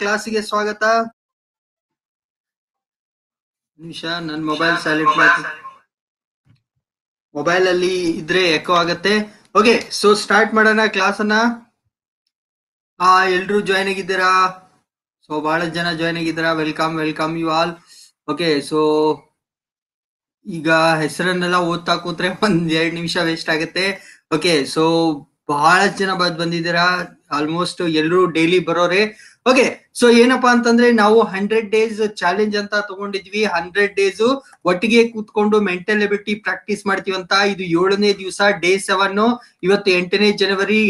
ಕ್ಲಾಸಿಗೆ ಸ್ವಾಗತ ನಿಮಿಷ ನನ್ನ ಮೊಬೈಲ್ ಸ್ಯಾಲಿಟ್ ಮಾಡಿ ಮೊಬೈಲ್ ಅಲ್ಲಿ ಇದ್ರೆ ಎಕೋ ಆಗತ್ತೆ ಓಕೆ ಸೊ ಸ್ಟಾರ್ಟ್ ಮಾಡೋಣ ಕ್ಲಾಸ್ ಅನ್ನ ಹಾ ಎಲ್ರು ಜಾಯ್ನ್ ಆಗಿದ್ದೀರಾ ಸೊ ಬಹಳ ಜನ ಜಾಯ್ನ್ ಆಗಿದ್ದೀರಾ welcome welcome you all okay so ಈಗ ಹೆಸರನ್ನೆಲ್ಲ ಓದ್ತಾ ಕೂತ್ರೆ ಒಂದ್ ಎರಡ್ ನಿಮಿಷ ವೇಸ್ಟ್ ಆಗುತ್ತೆ ಓಕೆ ಸೊ ಬಹಳ ಜನ ಬಂದಿದ್ದೀರಾ ಆಲ್ಮೋಸ್ಟ್ ಎಲ್ಲರೂ ಡೈಲಿ ಬರೋರೆ ಓಕೆ ಸೊ ಏನಪ್ಪಾ ಅಂತಂದ್ರೆ ನಾವು ಹಂಡ್ರೆಡ್ ಡೇಸ್ ಚಾಲೆಂಜ್ ಅಂತ ತಗೊಂಡಿದ್ವಿ ಹಂಡ್ರೆಡ್ ಡೇಸ್ ಒಟ್ಟಿಗೆ ಕೂತ್ಕೊಂಡು ಮೆಂಟಲ್ ಎಬಿಲಿಟಿ ಪ್ರಾಕ್ಟೀಸ್ ಅಂತ ಇದು ಏಳನೇ ದಿವಸ ಡೇ ಸೆವೆನ್ ಇವತ್ತು ಎಂಟನೇ ಜನವರಿ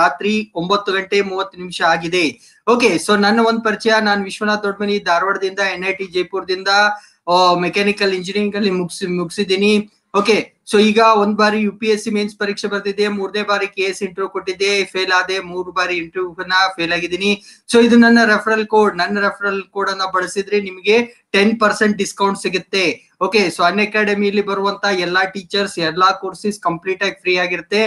ರಾತ್ರಿ ಒಂಬತ್ತು ಗಂಟೆ ಮೂವತ್ತು ನಿಮಿಷ ಆಗಿದೆ ಓಕೆ ಸೊ ನನ್ನ ಒಂದ್ ಪರಿಚಯ ನಾನು ವಿಶ್ವನಾಥ್ ದೊಡ್ಡಮನಿ ಧಾರವಾಡದಿಂದ ಎನ್ ಐ ಟಿ ಜೈಪುರದಿಂದ ಮೆಕ್ಯಾನಿಕಲ್ ಇಂಜಿನಿಯರಿಂಗ್ ಅಲ್ಲಿ ಮುಗಿಸಿ ಮುಗಿಸಿದ್ದೀನಿ ಓಕೆ ಸೊ ಈಗ ಒಂದ್ ಬಾರಿ U P S C mains ಪರೀಕ್ಷೆ ಬರ್ತಿದ್ದೆ ಮೂರನೇ ಬಾರಿ ಕೆ ಎಸ್ ಇಂಟರ್ವ್ಯೂ ಕೊಟ್ಟಿದ್ದೆ ಫೇಲ್ ಆದೆ ಮೂರು ಬಾರಿ ಇಂಟರ್ವ್ಯೂನ ಫೇಲ್ ಆಗಿದ್ದೀನಿ ಸೊ ಇದು ನನ್ನ ರೆಫರಲ್ ಕೋಡ್ ನನ್ನ ರೆಫರಲ್ ಕೋಡ್ ಅನ್ನ ಬಳಸಿದ್ರೆ ನಿಮಗೆ ಟೆನ್ ಪರ್ಸೆಂಟ್ ಡಿಸ್ಕೌಂಟ್ ಸಿಗುತ್ತೆ ಓಕೆ ಸೊ ಅನ್ ಅಕಾಡೆಮಿಲಿ ಬರುವಂತ ಎಲ್ಲಾ ಟೀಚರ್ಸ್ ಎಲ್ಲಾ ಕೋರ್ಸಸ್ ಕಂಪ್ಲೀಟ್ ಆಗಿ ಫ್ರೀ ಆಗಿರುತ್ತೆ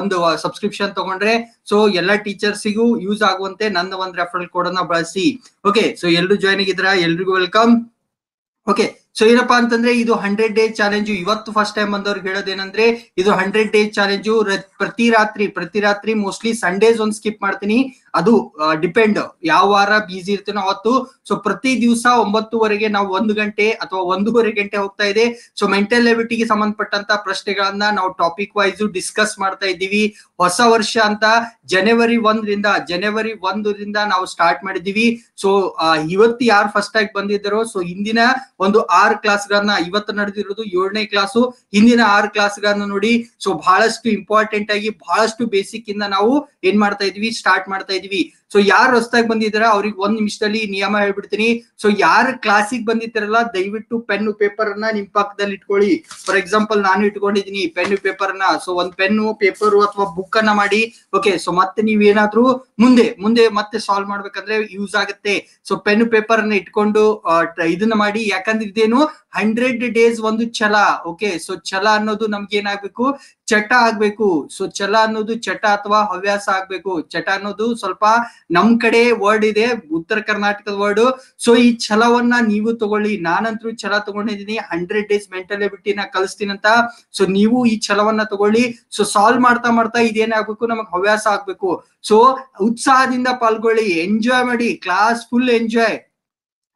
ಒಂದು ಸಬ್ಸ್ಕ್ರಿಪ್ಷನ್ ತಗೊಂಡ್ರೆ ಸೊ ಎಲ್ಲಾ ಟೀಚರ್ಸ್ಗೂ ಯೂಸ್ ಆಗುವಂತೆ ನನ್ನ ಒಂದು ರೆಫರಲ್ ಕೋಡ್ ಅನ್ನ ಬಳಸಿ ಓಕೆ ಸೊ ಎಲ್ರು ಜಾಯ್ನ್ ಆಗಿದ್ರ ಎಲ್ರಿಗೂ ವೆಲ್ಕಮ್ ಓಕೆ ಸೊ ಏನಪ್ಪಾ ಅಂತಂದ್ರೆ ಇದು ಹಂಡ್ರೆಡ್ ಡೇ ಚಾಲೆಂಜ್ ಇವತ್ತು ಫಸ್ಟ್ ಟೈಮ್ ಬಂದವ್ರಿಗೆ ಹೇಳೋದೇನಂದ್ರೆ ಇದು ಹಂಡ್ರೆಡ್ ಡೇ ಚಾಲೆಂಜು ಪ್ರತಿ ರಾತ್ರಿ ಪ್ರತಿ ರಾತ್ರಿ ಮೋಸ್ಟ್ಲಿ ಸಂಡೇಸ್ ಒಂದು ಸ್ಕಿಪ್ ಮಾಡ್ತೀನಿ ಅದು ಡಿಪೆಂಡ್ ಯಾವ ವಾರ ಬಿಜಿ ಇರ್ತೀನೋ ಅವತ್ತು ಸೊ ಪ್ರತಿ ದಿವಸ ಒಂಬತ್ತುವರೆಗೆ ನಾವು ಒಂದು ಗಂಟೆ ಅಥವಾ ಒಂದೂವರೆ ಗಂಟೆ ಹೋಗ್ತಾ ಇದೆ ಸೊ ಮೆಂಟಲ್ ಎಬಿಟಿಗೆ ಸಂಬಂಧಪಟ್ಟಂತ ಪ್ರಶ್ನೆಗಳನ್ನ ನಾವು ಟಾಪಿಕ್ ವೈಸ್ ಡಿಸ್ಕಸ್ ಮಾಡ್ತಾ ಇದ್ದೀವಿ ಹೊಸ ವರ್ಷ ಅಂತ ಜನವರಿ ಒಂದರಿಂದ ಜನವರಿ ಒಂದರಿಂದ ನಾವು ಸ್ಟಾರ್ಟ್ ಮಾಡಿದೀವಿ ಸೊ ಇವತ್ತು ಯಾರು ಫಸ್ಟ್ ಆಗಿ ಬಂದಿದ್ದರು ಸೊ ಇಂದಿನ ಒಂದು ಆರ್ ಕ್ಲಾಸ್ ಗಳನ್ನ ಇವತ್ತು ನಡೆದಿರೋದು ಏಳನೇ ಕ್ಲಾಸು ಹಿಂದಿನ ಆರ್ ಕ್ಲಾಸ್ ಗಳನ್ನ ನೋಡಿ ಸೊ ಬಹಳಷ್ಟು ಇಂಪಾರ್ಟೆಂಟ್ ಆಗಿ ಬಹಳಷ್ಟು ಬೇಸಿಕ್ ಇಂದ ನಾವು ಏನ್ ಮಾಡ್ತಾ ಇದೀವಿ ಸ್ಟಾರ್ಟ್ ಮಾಡ್ತಾ ಇದೀವಿ ಸೊ ಯಾರು ಹೊಸದಾಗಿ ಬಂದಿದಾರ ಅವ್ರಿಗೆ ಒಂದ್ ನಿಮಿಷದಲ್ಲಿ ನಿಯಮ ಹೇಳ್ಬಿಡ್ತೀನಿ ಸೊ ಯಾರು ಕ್ಲಾಸಿಗೆ ಬಂದಿರ್ತಾರಲ್ಲ ದಯವಿಟ್ಟು ಪೆನ್ ಪೇಪರ್ ಅನ್ನ ನಿಮ್ ಪಕ್ಕದಲ್ಲಿ ಇಟ್ಕೊಳ್ಳಿ ಫಾರ್ ಎಕ್ಸಾಂಪಲ್ ನಾನು ಇಟ್ಕೊಂಡಿದೀನಿ ಪೆನ್ ಪೇಪರ್ ನ ಸೊ ಒಂದ್ ಪೆನ್ನು ಪೇಪರ್ ಅಥವಾ ಬುಕ್ ಅನ್ನ ಮಾಡಿ ಓಕೆ ಸೊ ಮತ್ತೆ ನೀವ್ ಏನಾದ್ರು ಮುಂದೆ ಮುಂದೆ ಮತ್ತೆ ಸಾಲ್ವ್ ಮಾಡ್ಬೇಕಂದ್ರೆ ಯೂಸ್ ಆಗುತ್ತೆ ಸೊ ಪೆನ್ ಪೇಪರ್ ಅನ್ನ ಇಟ್ಕೊಂಡು ಇದನ್ನ ಮಾಡಿ ಯಾಕಂದ್ರೆ ಇದೇನು ಹಂಡ್ರೆಡ್ ಡೇಸ್ ಒಂದು ಛಲ ಓಕೆ ಸೊ ಛಲ ಅನ್ನೋದು ನಮ್ಗೆ ಏನಾಗ್ಬೇಕು ಚಟ ಆಗ್ಬೇಕು ಸೊ ಛಲ ಅನ್ನೋದು ಚಟ ಅಥವಾ ಹವ್ಯಾಸ ಆಗ್ಬೇಕು ಚಟ ಅನ್ನೋದು ಸ್ವಲ್ಪ ನಮ್ ಕಡೆ ವರ್ಡ್ ಇದೆ ಉತ್ತರ ಕರ್ನಾಟಕದ ವರ್ಡ್ ಸೊ ಈ ಛಲವನ್ನ ನೀವು ತಗೊಳ್ಳಿ ನಾನಂತರೂ ಛಲ ತಗೊಂಡಿದ್ದೀನಿ ಹಂಡ್ರೆಡ್ ಡೇಸ್ ಮೆಂಟಲ್ ನ ನಾ ಕಲಿಸ್ತೀನಿ ಅಂತ ಸೊ ನೀವು ಈ ಛಲವನ್ನ ತಗೊಳ್ಳಿ ಸೊ ಸಾಲ್ವ್ ಮಾಡ್ತಾ ಮಾಡ್ತಾ ಇದೇನಾಗ್ಬೇಕು ನಮಗ್ ಹವ್ಯಾಸ ಆಗ್ಬೇಕು ಸೊ ಉತ್ಸಾಹದಿಂದ ಪಾಲ್ಗೊಳ್ಳಿ ಎಂಜಾಯ್ ಮಾಡಿ ಕ್ಲಾಸ್ ಫುಲ್ ಎಂಜಾಯ್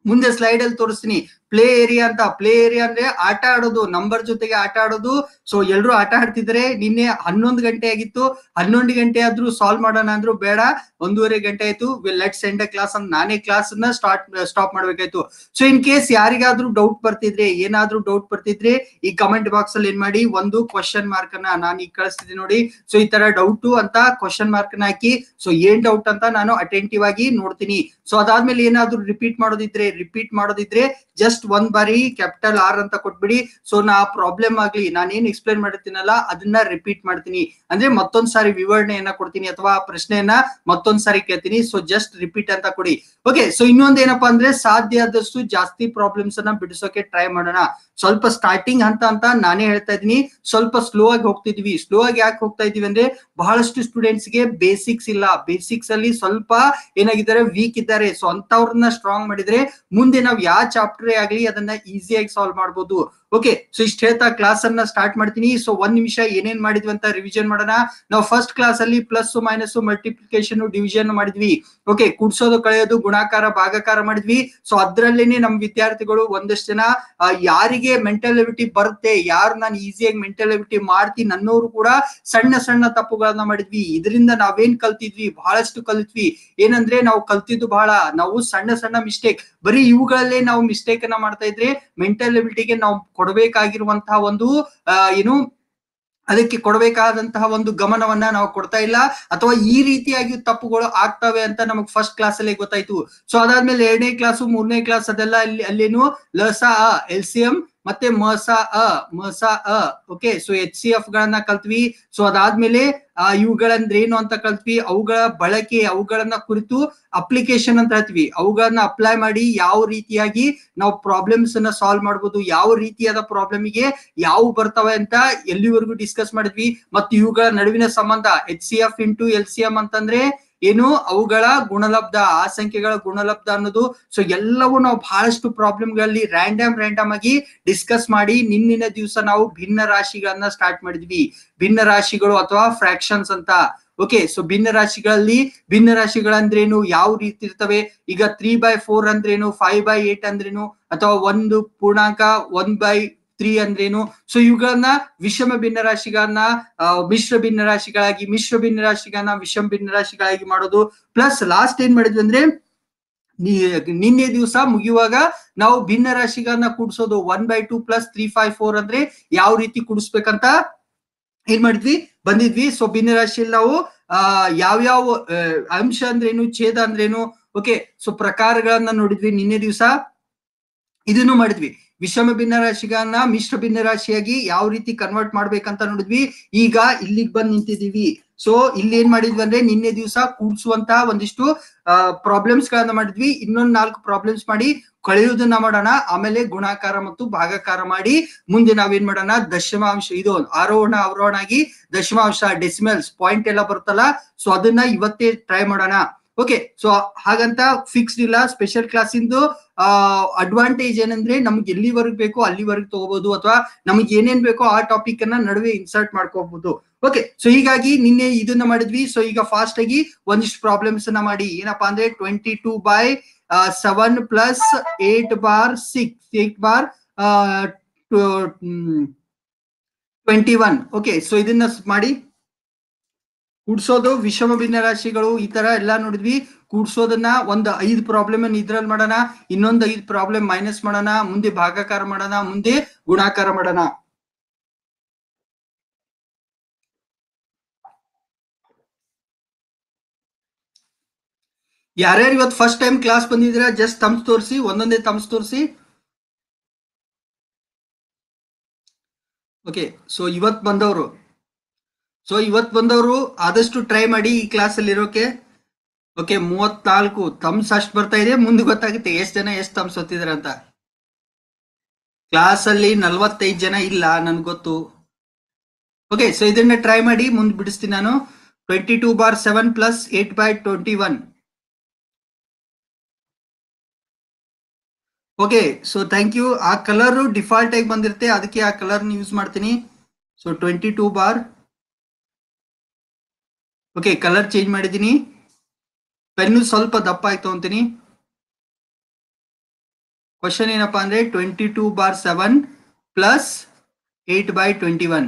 ಮುಂದೆ ಸ್ಲೈಡ್ ಅಲ್ಲಿ ತೋರಿಸ್ತೀನಿ ಪ್ಲೇ ಏರಿಯಾ ಅಂತ ಪ್ಲೇ ಏರಿಯಾ ಅಂದ್ರೆ ಆಟ ಆಡೋದು ನಂಬರ್ ಜೊತೆಗೆ ಆಟ ಆಡೋದು ಸೊ ಎಲ್ರು ಆಟ ಆಡ್ತಿದ್ರೆ ನಿನ್ನೆ ಹನ್ನೊಂದು ಗಂಟೆ ಆಗಿತ್ತು ಹನ್ನೊಂದು ಗಂಟೆ ಆದ್ರೂ ಸಾಲ್ವ್ ಮಾಡೋಣ ಅಂದ್ರು ಬೇಡ ಒಂದೂವರೆ ಗಂಟೆ ಆಯ್ತು ಲೆಟ್ಸ್ ಎಂಡ್ ಕ್ಲಾಸ್ ಅಂತ ನಾನೇ ಕ್ಲಾಸ್ ನ ಸ್ಟಾರ್ಟ್ ಸ್ಟಾಪ್ ಮಾಡ್ಬೇಕಾಯ್ತು ಸೊ ಇನ್ ಕೇಸ್ ಯಾರಿಗಾದ್ರೂ ಡೌಟ್ ಬರ್ತಿದ್ರೆ ಏನಾದ್ರೂ ಡೌಟ್ ಬರ್ತಿದ್ರೆ ಈ ಕಮೆಂಟ್ ಬಾಕ್ಸ್ ಅಲ್ಲಿ ಏನ್ ಮಾಡಿ ಒಂದು ಕ್ವಶನ್ ಮಾರ್ಕ್ ಅನ್ನ ನಾನು ಈಗ ಕಳಿಸ್ತಿದ್ದೀನಿ ನೋಡಿ ಸೊ ಈ ತರ ಡೌಟ್ ಅಂತ ಕ್ವಶನ್ ಮಾರ್ಕ್ ನ ಹಾಕಿ ಸೊ ಏನ್ ಡೌಟ್ ಅಂತ ನಾನು ಅಟೆಂಟಿವ್ ಆಗಿ ನೋಡ್ತೀನಿ ಸೊ ಅದಾದ್ಮೇಲೆ ಏನಾದ್ರೂ ರಿಪೀಟ್ ಮಾಡೋದಿದ್ರೆ ರಿಪೀಟ್ ಮಾಡೋದಿದ್ರೆ ಜಸ್ಟ್ ಒಂದ್ ಬಾರಿ ಕ್ಯಾಪಿಟಲ್ ಆರ್ ಅಂತ ಕೊಟ್ಬಿಡಿ ಸೊ ನಾ ಪ್ರಾಬ್ಲಮ್ ಆಗ್ಲಿ ಏನ್ ಎಕ್ಸ್ಪ್ಲೈನ್ ಮಾಡಿರ್ತೀನಲ್ಲ ಅದನ್ನ ರಿಪೀಟ್ ಮಾಡ್ತೀನಿ ಅಂದ್ರೆ ಮತ್ತೊಂದ್ಸಾರಿ ವಿವರಣೆಯನ್ನ ಕೊಡ್ತೀನಿ ಅಥವಾ ಆ ಪ್ರಶ್ನೆಯನ್ನ ಮತ್ತೊಂದ್ಸಾರಿ ಕೇಳ್ತೀನಿ ಸೊ ಜಸ್ಟ್ ರಿಪೀಟ್ ಅಂತ ಕೊಡಿ ಓಕೆ ಸೊ ಇನ್ನೊಂದ್ ಏನಪ್ಪಾ ಅಂದ್ರೆ ಸಾಧ್ಯ ಆದಷ್ಟು ಜಾಸ್ತಿ ಪ್ರಾಬ್ಲಮ್ಸ್ ಅನ್ನ ಬಿಡಿಸೋಕೆ ಟ್ರೈ ಮಾಡೋಣ ಸ್ವಲ್ಪ ಸ್ಟಾರ್ಟಿಂಗ್ ಅಂತ ಅಂತ ನಾನೇ ಹೇಳ್ತಾ ಇದೀನಿ ಸ್ವಲ್ಪ ಸ್ಲೋ ಆಗಿ ಹೋಗ್ತಿದ್ವಿ ಸ್ಲೋ ಆಗಿ ಯಾಕೆ ಹೋಗ್ತಾ ಇದೀವಿ ಅಂದ್ರೆ ಬಹಳಷ್ಟು ಸ್ಟೂಡೆಂಟ್ಸ್ ಗೆ ಬೇಸಿಕ್ಸ್ ಇಲ್ಲ ಬೇಸಿಕ್ಸ್ ಅಲ್ಲಿ ಸ್ವಲ್ಪ ಏನಾಗಿದ್ದಾರೆ ವೀಕ್ ಇದ್ದಾರೆ ಸೊ ಅಂತವ್ರನ್ನ ಸ್ಟ್ರಾಂಗ್ ಮಾಡಿದ್ರೆ ಮುಂದೆ ನಾವ್ ಯಾವ ಚಾಪ್ಟರ್ ಆಗ್ಲಿ ಅದನ್ನ ಈಸಿಯಾಗಿ ಸಾಲ್ವ್ ಮಾಡ್ಬೋದು ಓಕೆ ಸೊ ಇಷ್ಟ ಹೇಳ್ತಾ ಕ್ಲಾಸ್ ಅನ್ನ ಸ್ಟಾರ್ಟ್ ಮಾಡ್ತೀನಿ ಸೊ ಒಂದ್ ನಿಮಿಷ ಏನೇನ್ ಮಾಡಿದ್ವಿ ಅಂತ ರಿವಿಷನ್ ಮಾಡೋಣ ನಾವು ಫಸ್ಟ್ ಕ್ಲಾಸ್ ಅಲ್ಲಿ ಪ್ಲಸ್ ಮೈನಸ್ ಮಲ್ಟಿಪ್ಲಿಕೇಶನ್ ಡಿವಿಷನ್ ಮಾಡಿದ್ವಿ ಓಕೆ ಕುಡ್ಸೋದು ಕಳೆಯೋದು ಗುಣಾಕಾರ ಭಾಗಾಕಾರ ಮಾಡಿದ್ವಿ ಸೊ ಅದ್ರಲ್ಲೇನೆ ನಮ್ ವಿದ್ಯಾರ್ಥಿಗಳು ಒಂದಷ್ಟು ಜನ ಯಾರಿಗೆ ಮೆಂಟಲ್ ಬರುತ್ತೆ ಯಾರು ನಾನು ಈಸಿಯಾಗಿ ಮೆಂಟಲ್ ಎಬಿಟಿ ಮಾಡ್ತೀನಿ ನನ್ನವರು ಕೂಡ ಸಣ್ಣ ಸಣ್ಣ ತಪ್ಪುಗಳನ್ನ ಮಾಡಿದ್ವಿ ಇದರಿಂದ ನಾವೇನ್ ಕಲ್ತಿದ್ವಿ ಬಹಳಷ್ಟು ಕಲಿತ್ವಿ ಏನಂದ್ರೆ ನಾವು ಕಲ್ತಿದ್ದು ಬಹಳ ನಾವು ಸಣ್ಣ ಸಣ್ಣ ಮಿಸ್ಟೇಕ್ ಬರೀ ಇವುಗಳಲ್ಲೇ ನಾವು ಮಿಸ್ಟೇಕ್ ಅನ್ನ ಮಾಡ್ತಾ ಇದ್ರೆ ಮೆಂಟಲ್ ಎಬಿಲಿಟಿಗೆ ನಾವು ಕೊಡಬೇಕಾಗಿರುವಂತಹ ಒಂದು ಏನು ಅದಕ್ಕೆ ಕೊಡಬೇಕಾದಂತಹ ಒಂದು ಗಮನವನ್ನ ನಾವು ಕೊಡ್ತಾ ಇಲ್ಲ ಅಥವಾ ಈ ರೀತಿಯಾಗಿ ತಪ್ಪುಗಳು ಆಗ್ತವೆ ಅಂತ ನಮಗ್ ಫಸ್ಟ್ ಕ್ಲಾಸ್ ಅಲ್ಲಿ ಗೊತ್ತಾಯ್ತು ಸೊ ಅದಾದ್ಮೇಲೆ ಎರಡನೇ ಕ್ಲಾಸ್ ಮೂರನೇ ಕ್ಲಾಸ್ ಅದೆಲ್ಲ ಅಲ್ಲಿ ಅಲ್ಲೇನು ಲಸ ಎಲ್ ಸಿ ಎಂ ಮತ್ತೆ ಮಸ ಅ ಮಸ ಅ okay so H C F ಗಳನ್ನ ಕಲ್ತ್ವಿ ಸೊ ಅದಾದ್ಮೇಲೆ ಆ ಇವುಗಳಂದ್ರೆ ಏನು ಅಂತ ಕಲ್ತ್ವಿ ಅವುಗಳ ಬಳಕೆ ಅವುಗಳನ್ನ ಕುರಿತು ಅಪ್ಲಿಕೇಶನ್ ಅಂತ ಹೇಳ್ತೀವಿ ಅವುಗಳನ್ನ ಅಪ್ಲೈ ಮಾಡಿ ಯಾವ ರೀತಿಯಾಗಿ ನಾವು ಪ್ರಾಬ್ಲಮ್ಸ್ ಅನ್ನ ಸಾಲ್ವ್ ಮಾಡಬಹುದು ಯಾವ ರೀತಿಯಾದ ಪ್ರಾಬ್ಲಮ್ ಗೆ ಯಾವ ಬರ್ತವೆ ಅಂತ ಎಲ್ಲಿವರೆಗೂ ಡಿಸ್ಕಸ್ ಮಾಡಿದ್ವಿ ಮತ್ತೆ ಇವುಗಳ ನಡುವಿನ ಸಂಬಂಧ H C F into L C M ಅಂತಂದ್ರೆ ಏನು ಅವುಗಳ ಗುಣಲಬ್ಧ ಆ ಸಂಖ್ಯೆಗಳ ಗುಣಲಬ್ಧ ಅನ್ನೋದು ಸೊ ಎಲ್ಲವೂ ನಾವು ಬಹಳಷ್ಟು ಪ್ರಾಬ್ಲಮ್ಗಳಲ್ಲಿ ರ್ಯಾಂಡಮ್ ರ್ಯಾಂಡಮ್ ಆಗಿ ಡಿಸ್ಕಸ್ ಮಾಡಿ ನಿನ್ನಿನ ದಿವಸ ನಾವು ಭಿನ್ನ ರಾಶಿಗಳನ್ನ ಸ್ಟಾರ್ಟ್ ಮಾಡಿದ್ವಿ ಭಿನ್ನ ರಾಶಿಗಳು ಅಥವಾ ಫ್ರಾಕ್ಷನ್ಸ್ ಅಂತ ಓಕೆ ಸೊ ಭಿನ್ನ ರಾಶಿಗಳಲ್ಲಿ ಭಿನ್ನ ರಾಶಿಗಳಂದ್ರೇನು ಯಾವ ರೀತಿ ಇರ್ತವೆ ಈಗ ತ್ರೀ ಬೈ ಫೋರ್ ಅಂದ್ರೇನು ಫೈವ್ ಬೈ ಏಟ್ ಅಂದ್ರೇನು ಅಥವಾ ಒಂದು ಪೂರ್ಣಾಂಕ ಒನ್ ಬೈ ತ್ರೀ ಅಂದ್ರೇನು ಸೊ ಇವುಗಳನ್ನ ವಿಷಮ ಭಿನ್ನ ಭಿನ್ನರಾಶಿಗಳನ್ನ ಮಿಶ್ರ ರಾಶಿಗಳಾಗಿ ಮಿಶ್ರ ರಾಶಿಗಳನ್ನ ವಿಷಮ ರಾಶಿಗಳಾಗಿ ಮಾಡೋದು ಪ್ಲಸ್ ಲಾಸ್ಟ್ ಏನ್ ಮಾಡಿದ್ವಿ ಅಂದ್ರೆ ನಿನ್ನೆ ದಿವಸ ಮುಗಿಯುವಾಗ ನಾವು ಭಿನ್ನ ರಾಶಿಗಳನ್ನ ಕೂಡಿಸೋದು one by two plus three five four ಅಂದ್ರೆ ಯಾವ ರೀತಿ ಕೂಡಿಸ್ಬೇಕಂತ ಏನ್ ಮಾಡಿದ್ವಿ ಬಂದಿದ್ವಿ ಸೊ ಭಿನ್ನ ರಾಶಿಯಲ್ಲಿ ನಾವು ಆ ಯಾವ ಅಂಶ ಅಂದ್ರೇನು ಛೇದ ಅಂದ್ರೇನು ಓಕೆ ಸೊ ಪ್ರಕಾರಗಳನ್ನ ನೋಡಿದ್ವಿ ನಿನ್ನೆ ದಿವಸ ಇದನ್ನು ಮಾಡಿದ್ವಿ ವಿಷಮ ಭಿನ್ನ ರಾಶಿಗಳನ್ನ ಮಿಶ್ರ ಭಿನ್ನ ರಾಶಿಯಾಗಿ ಯಾವ ರೀತಿ ಕನ್ವರ್ಟ್ ಮಾಡ್ಬೇಕಂತ ನೋಡಿದ್ವಿ ಈಗ ಇಲ್ಲಿಗೆ ಬಂದ್ ನಿಂತಿದೀವಿ ಸೊ ಇಲ್ಲಿ ಏನ್ ಮಾಡಿದ್ವಿ ಅಂದ್ರೆ ನಿನ್ನೆ ದಿವಸ ಕೂಡ್ಸುವಂತ ಒಂದಿಷ್ಟು ಪ್ರಾಬ್ಲಮ್ಸ್ ಗಳನ್ನ ಮಾಡಿದ್ವಿ ಇನ್ನೊಂದ್ ನಾಲ್ಕು ಪ್ರಾಬ್ಲಮ್ಸ್ ಮಾಡಿ ಕಳೆಯುವುದನ್ನ ಮಾಡೋಣ ಆಮೇಲೆ ಗುಣಾಕಾರ ಮತ್ತು ಭಾಗಾಕಾರ ಮಾಡಿ ಮುಂದೆ ನಾವೇನ್ ಮಾಡೋಣ ದಶಮಾಂಶ ಇದು ಆರೋಹಣ ಅವರೋಹಣ ಆಗಿ ದಶಮಾಂಶ ಡೆಸಿಮಲ್ಸ್ ಪಾಯಿಂಟ್ ಎಲ್ಲ ಬರುತ್ತಲ್ಲ ಸೊ ಅದನ್ನ ಇವತ್ತೇ ಟ್ರೈ ಮಾಡೋಣ ಓಕೆ ಸೊ ಹಾಗಂತ ಫಿಕ್ಸ್ಡ್ ಇಲ್ಲ ಸ್ಪೆಷಲ್ ಕ್ಲಾಸ್ ಇಂದು ಅಡ್ವಾಂಟೇಜ್ ಏನಂದ್ರೆ ನಮ್ಗೆ ಎಲ್ಲಿವರೆಗೂ ಬೇಕೋ ಅಲ್ಲಿವರೆಗೂ ತಗೋಬಹುದು ಅಥವಾ ನಮ್ಗೆ ಏನೇನ್ ಬೇಕೋ ಆ ಟಾಪಿಕ್ ಅನ್ನ ನಡುವೆ ಇನ್ಸರ್ಟ್ ಮಾಡ್ಕೋಬಹುದು ಓಕೆ ಸೊ ಹೀಗಾಗಿ ನಿನ್ನೆ ಇದನ್ನ ಮಾಡಿದ್ವಿ ಸೊ ಈಗ ಫಾಸ್ಟ್ ಆಗಿ ಒಂದಿಷ್ಟು ಪ್ರಾಬ್ಲಮ್ಸ್ ಅನ್ನ ಮಾಡಿ ಏನಪ್ಪಾ ಅಂದ್ರೆ twenty two by seven plus eight bar six eight bar twenty one okay so ಇದನ್ನ ಮಾಡಿ ಕೂಡ್ಸೋದು ವಿಷಮ ಭಿನ್ನ ರಾಶಿಗಳು ಈ ತರ ಎಲ್ಲಾ ನೋಡಿದ್ವಿ ಕೂಡ್ಸೋದನ್ನ ಒಂದ್ ಐದ್ ಪ್ರಾಬ್ಲಮ್ ಇದ್ರಲ್ಲಿ ಮಾಡೋಣ ಇನ್ನೊಂದ್ ಐದ್ ಪ್ರಾಬ್ಲಮ್ ಮೈನಸ್ ಮಾಡೋಣ ಮುಂದೆ ಭಾಗಾಕಾರ ಮಾಡೋಣ ಮುಂದೆ ಗುಣಾಕಾರ ಮಾಡೋಣ ಯಾರ್ಯಾರು ಇವತ್ತು ಫಸ್ಟ್ ಟೈಮ್ ಕ್ಲಾಸ್ ಬಂದಿದ್ರ ಜಸ್ಟ್ ತಮ್ಸ್ ತೋರಿಸಿ ಒಂದೊಂದೇ ತಮ್ಸ್ ತೋರಿಸಿ ಓಕೆ ಸೊ ಇವತ್ ಬಂದವರು ಸೊ ಇವತ್ತು ಬಂದವರು ಆದಷ್ಟು ಟ್ರೈ ಮಾಡಿ ಈ ಕ್ಲಾಸಲ್ಲಿ ಇರೋಕೆ ಓಕೆ ಮೂವತ್ನಾಲ್ಕು ತಮ್ಸ್ ಅಷ್ಟು ಬರ್ತಾ ಇದೆ ಮುಂದೆ ಗೊತ್ತಾಗುತ್ತೆ ಎಷ್ಟು ಜನ ಎಷ್ಟು ತಮ್ಸ್ ಹೊತ್ತಿದ್ದಾರೆ ಅಂತ ಕ್ಲಾಸಲ್ಲಿ ನಲ್ವತ್ತೈದು ಜನ ಇಲ್ಲ ನನ್ಗೆ ಗೊತ್ತು ಓಕೆ ಸೊ ಇದನ್ನ ಟ್ರೈ ಮಾಡಿ ಮುಂದೆ ಬಿಡಿಸ್ತೀನಿ ನಾನು twenty two bar seven plus eight by twenty one okay so thank you ಆ ಕಲರ್ ಡಿಫಾಲ್ಟ್ ಆಗಿ ಬಂದಿರುತ್ತೆ ಅದಕ್ಕೆ ಆ ಕಲರ್ನ ಯೂಸ್ ಮಾಡ್ತೀನಿ so twenty two bar okay colour change ಮಾಡಿದ್ದೀನಿ ಪೆನ್ನು ಸ್ವಲ್ಪ ದಪ್ಪ ಆಯ್ತು ಅಂತೀನಿ ಕ್ವಶನ್ ಏನಪ್ಪಾ ಅಂದ್ರೆ twenty two bar seven plus eight by twenty one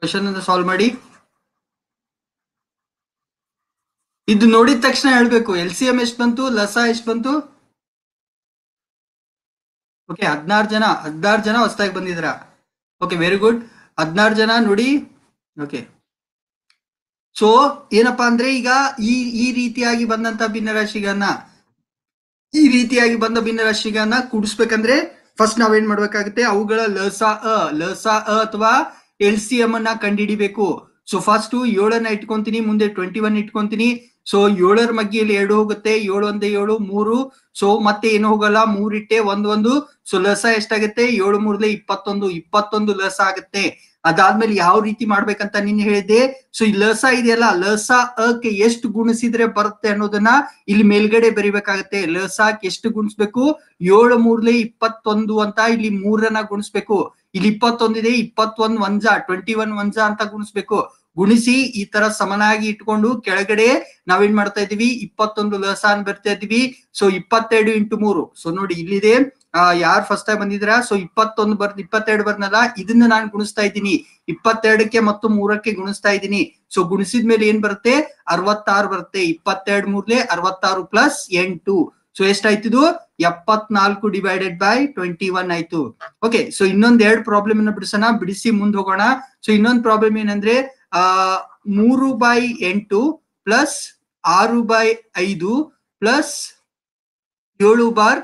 question solve ಮಾಡಿ ಇದು ನೋಡಿದ ತಕ್ಷಣ ಹೇಳ್ಬೇಕು ಎಲ್ ಸಿ ಎಂ ಎಷ್ಟು ಬಂತು ಲಸಾ ಎಷ್ಟು ಬಂತು ಓಕೆ ಹದಿನಾರು ಜನ ಹದಿನಾರು ಜನ ಹೊಸದಾಗಿ ಬಂದಿದ್ರ ಓಕೆ ವೆರಿ ಗುಡ್ ಹದಿನಾರು ಜನ ನೋಡಿ ಓಕೆ ಸೊ ಏನಪ್ಪಾ ಅಂದ್ರೆ ಈಗ ಈ ಈ ರೀತಿಯಾಗಿ ಬಂದಂತ ಭಿನ್ನರಾಶಿಗಳನ್ನ ಈ ರೀತಿಯಾಗಿ ಬಂದ ಭಿನ್ನರಾಶಿಗಳನ್ನ ಕೂಡಿಸ್ಬೇಕಂದ್ರೆ ಫಸ್ಟ್ ನಾವೇನ್ ಮಾಡ್ಬೇಕಾಗುತ್ತೆ ಅವುಗಳ ಲಸ ಅ ಲಸ ಅ ಅಥವಾ ಎಲ್ ಸಿ ಎಂ ಅನ್ನ ಕಂಡಿಡಿಬೇಕು ಸೊ ಫಸ್ಟ್ ಏಳನ್ನ ಇಟ್ಕೊಂತೀನಿ ಮುಂದೆ ಟ್ವೆಂಟಿ ಒನ್ ಇಟ್ಕೊಂತೀನಿ ಸೊ ಏಳರ ಮಗ್ಗಿ ಇಲ್ಲಿ ಎರಡು ಹೋಗುತ್ತೆ ಏಳು ಒಂದ್ ಏಳು ಮೂರು ಸೊ ಮತ್ತೆ ಏನು ಹೋಗಲ್ಲ ಮೂರಿಟ್ಟೆ ಒಂದ್ ಒಂದು ಸೊ ಲಸ ಎಷ್ಟಾಗುತ್ತೆ ಏಳು ಮೂರ್ಲೆ ಇಪ್ಪತ್ತೊಂದು ಇಪ್ಪತ್ತೊಂದು ಲಸ ಆಗುತ್ತೆ ಅದಾದ್ಮೇಲೆ ಯಾವ ರೀತಿ ಮಾಡ್ಬೇಕಂತ ನಿನ್ ಹೇಳಿದೆ ಸೊ ಈ ಲಸ ಇದೆಯಲ್ಲ ಲಸ ಅಕ್ಕೆ ಎಷ್ಟು ಗುಣಿಸಿದ್ರೆ ಬರುತ್ತೆ ಅನ್ನೋದನ್ನ ಇಲ್ಲಿ ಮೇಲ್ಗಡೆ ಬರಿಬೇಕಾಗತ್ತೆ ಲಸಾಕ್ ಎಷ್ಟು ಗುಣಿಸ್ಬೇಕು ಏಳು ಮೂರ್ಲೆ ಇಪ್ಪತ್ತೊಂದು ಅಂತ ಇಲ್ಲಿ ಮೂರನ್ನ ಗುಣಿಸ್ಬೇಕು ಇಲ್ಲಿ ಇಪ್ಪತ್ತೊಂದಿದೆ ಇಪ್ಪತ್ತೊಂದ್ ಒಂಜ ಟ್ವೆಂಟಿ ಒನ್ ಒಂಜ ಅಂತ ಗುಣಿಸ್ಬೇಕು ಗುಣಿಸಿ ಈ ತರ ಸಮನಾಗಿ ಇಟ್ಕೊಂಡು ಕೆಳಗಡೆ ನಾವೇನ್ ಮಾಡ್ತಾ ಇದೀವಿ ಇಪ್ಪತ್ತೊಂದು ಲಸಾನ್ ಬರ್ತಾ ಇದೀವಿ ಸೊ ಇಪ್ಪತ್ತೆರಡು ಇಂಟು ಮೂರು ಸೊ ನೋಡಿ ಇಲ್ಲಿದೆ ಯಾರು ಫಸ್ಟ್ ಟೈಮ್ ಬಂದಿದ್ರ ಸೊ ಇಪ್ಪತ್ತೊಂದು ಬರ್ ಇಪ್ಪತ್ತೆರಡು ಬರ್ನಲ್ಲ ಇದನ್ನ ನಾನು ಗುಣಿಸ್ತಾ ಇದ್ದೀನಿ ಇಪ್ಪತ್ತೆರಡಕ್ಕೆ ಮತ್ತು ಮೂರಕ್ಕೆ ಗುಣಿಸ್ತಾ ಇದ್ದೀನಿ ಸೊ ಗುಣಿಸಿದ ಮೇಲೆ ಏನ್ ಬರುತ್ತೆ ಅರವತ್ತಾರು ಬರುತ್ತೆ ಇಪ್ಪತ್ತೆರಡು ಮೂರ್ಲೆ ಅರವತ್ತಾರು ಪ್ಲಸ್ ಎಂಟು ಸೊ ಎಷ್ಟಾಯ್ತಿದು ಎಪ್ಪತ್ನಾಲ್ಕು ಡಿವೈಡೆಡ್ ಬೈ ಟ್ವೆಂಟಿ ಒನ್ ಆಯ್ತು ಓಕೆ ಸೊ ಇನ್ನೊಂದ್ ಎರಡು ಪ್ರಾಬ್ಲಮ್ ಅನ್ನ ಬಿಡಿಸೋಣ ಬಿಡಿಸಿ ಮುಂದ್ ಹೋಗೋಣ ಸೊ ಇನ್ನೊಂದ್ ಪ್ರಾಬ್ಲಮ್ ಏನಂದ್ರೆ ಮೂರು ಬೈ ಎಂಟು ಪ್ಲಸ್ ಆರು ಬೈ ಐದು ಪ್ಲಸ್ ಏಳು ಬಾರ್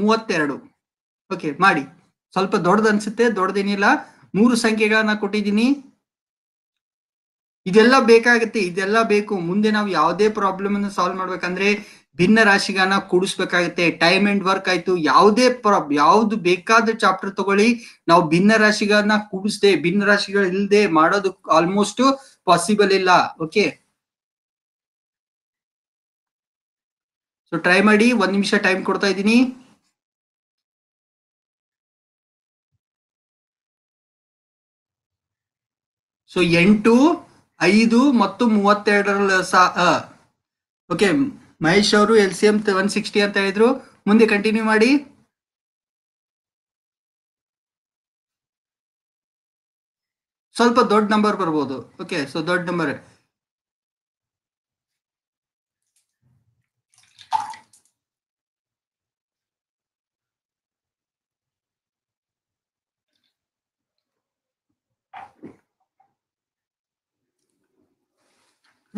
ಮೂವತ್ತೆರಡು ಓಕೆ ಮಾಡಿ ಸ್ವಲ್ಪ ದೊಡ್ಡದು ಅನ್ಸುತ್ತೆ ದೊಡ್ಡದೇನಿಲ್ಲ ಮೂರು ಸಂಖ್ಯೆಗಳನ್ನ ಕೊಟ್ಟಿದ್ದೀನಿ ಇದೆಲ್ಲ ಬೇಕಾಗುತ್ತೆ ಇದೆಲ್ಲ ಬೇಕು ಮುಂದೆ ನಾವು ಯಾವುದೇ ಪ್ರಾಬ್ಲಮ್ ಅನ್ನು ಸಾಲ್ವ್ ಮಾಡ್ಬೇಕಂದ್ರೆ ಭಿನ್ನ ರಾಶಿಗಾನ ಕೂಡಿಸ್ಬೇಕಾಗುತ್ತೆ ಟೈಮ್ ಅಂಡ್ ವರ್ಕ್ ಆಯ್ತು ಯಾವುದೇ ಯಾವ್ದು ಬೇಕಾದ ಚಾಪ್ಟರ್ ತಗೊಳ್ಳಿ ನಾವು ಭಿನ್ನ ರಾಶಿಗಳನ್ನ ಕೂಡಿಸ್ದೆ ಭಿನ್ನ ರಾಶಿಗಳು ಇಲ್ಲದೆ ಮಾಡೋದು ಆಲ್ಮೋಸ್ಟ್ ಪಾಸಿಬಲ್ ಇಲ್ಲ ಓಕೆ ಸೊ ಟ್ರೈ ಮಾಡಿ ಒಂದ್ ನಿಮಿಷ ಟೈಮ್ ಕೊಡ್ತಾ ಇದ್ದೀನಿ ಸೊ ಎಂಟು ಐದು ಮತ್ತು ಮೂವತ್ತೆರಡರ ಸಹ ಓಕೆ ಮಹೇಶ್ ಅವರು L C M one sixty ಅಂತ ಹೇಳಿದ್ರು ಮುಂದೆ ಕಂಟಿನ್ಯೂ ಮಾಡಿ ಸ್ವಲ್ಪ ದೊಡ್ಡ ನಂಬರ್ ಬರ್ಬೋದು ಓಕೆ ಸೊ ದೊಡ್ಡ ನಂಬರ್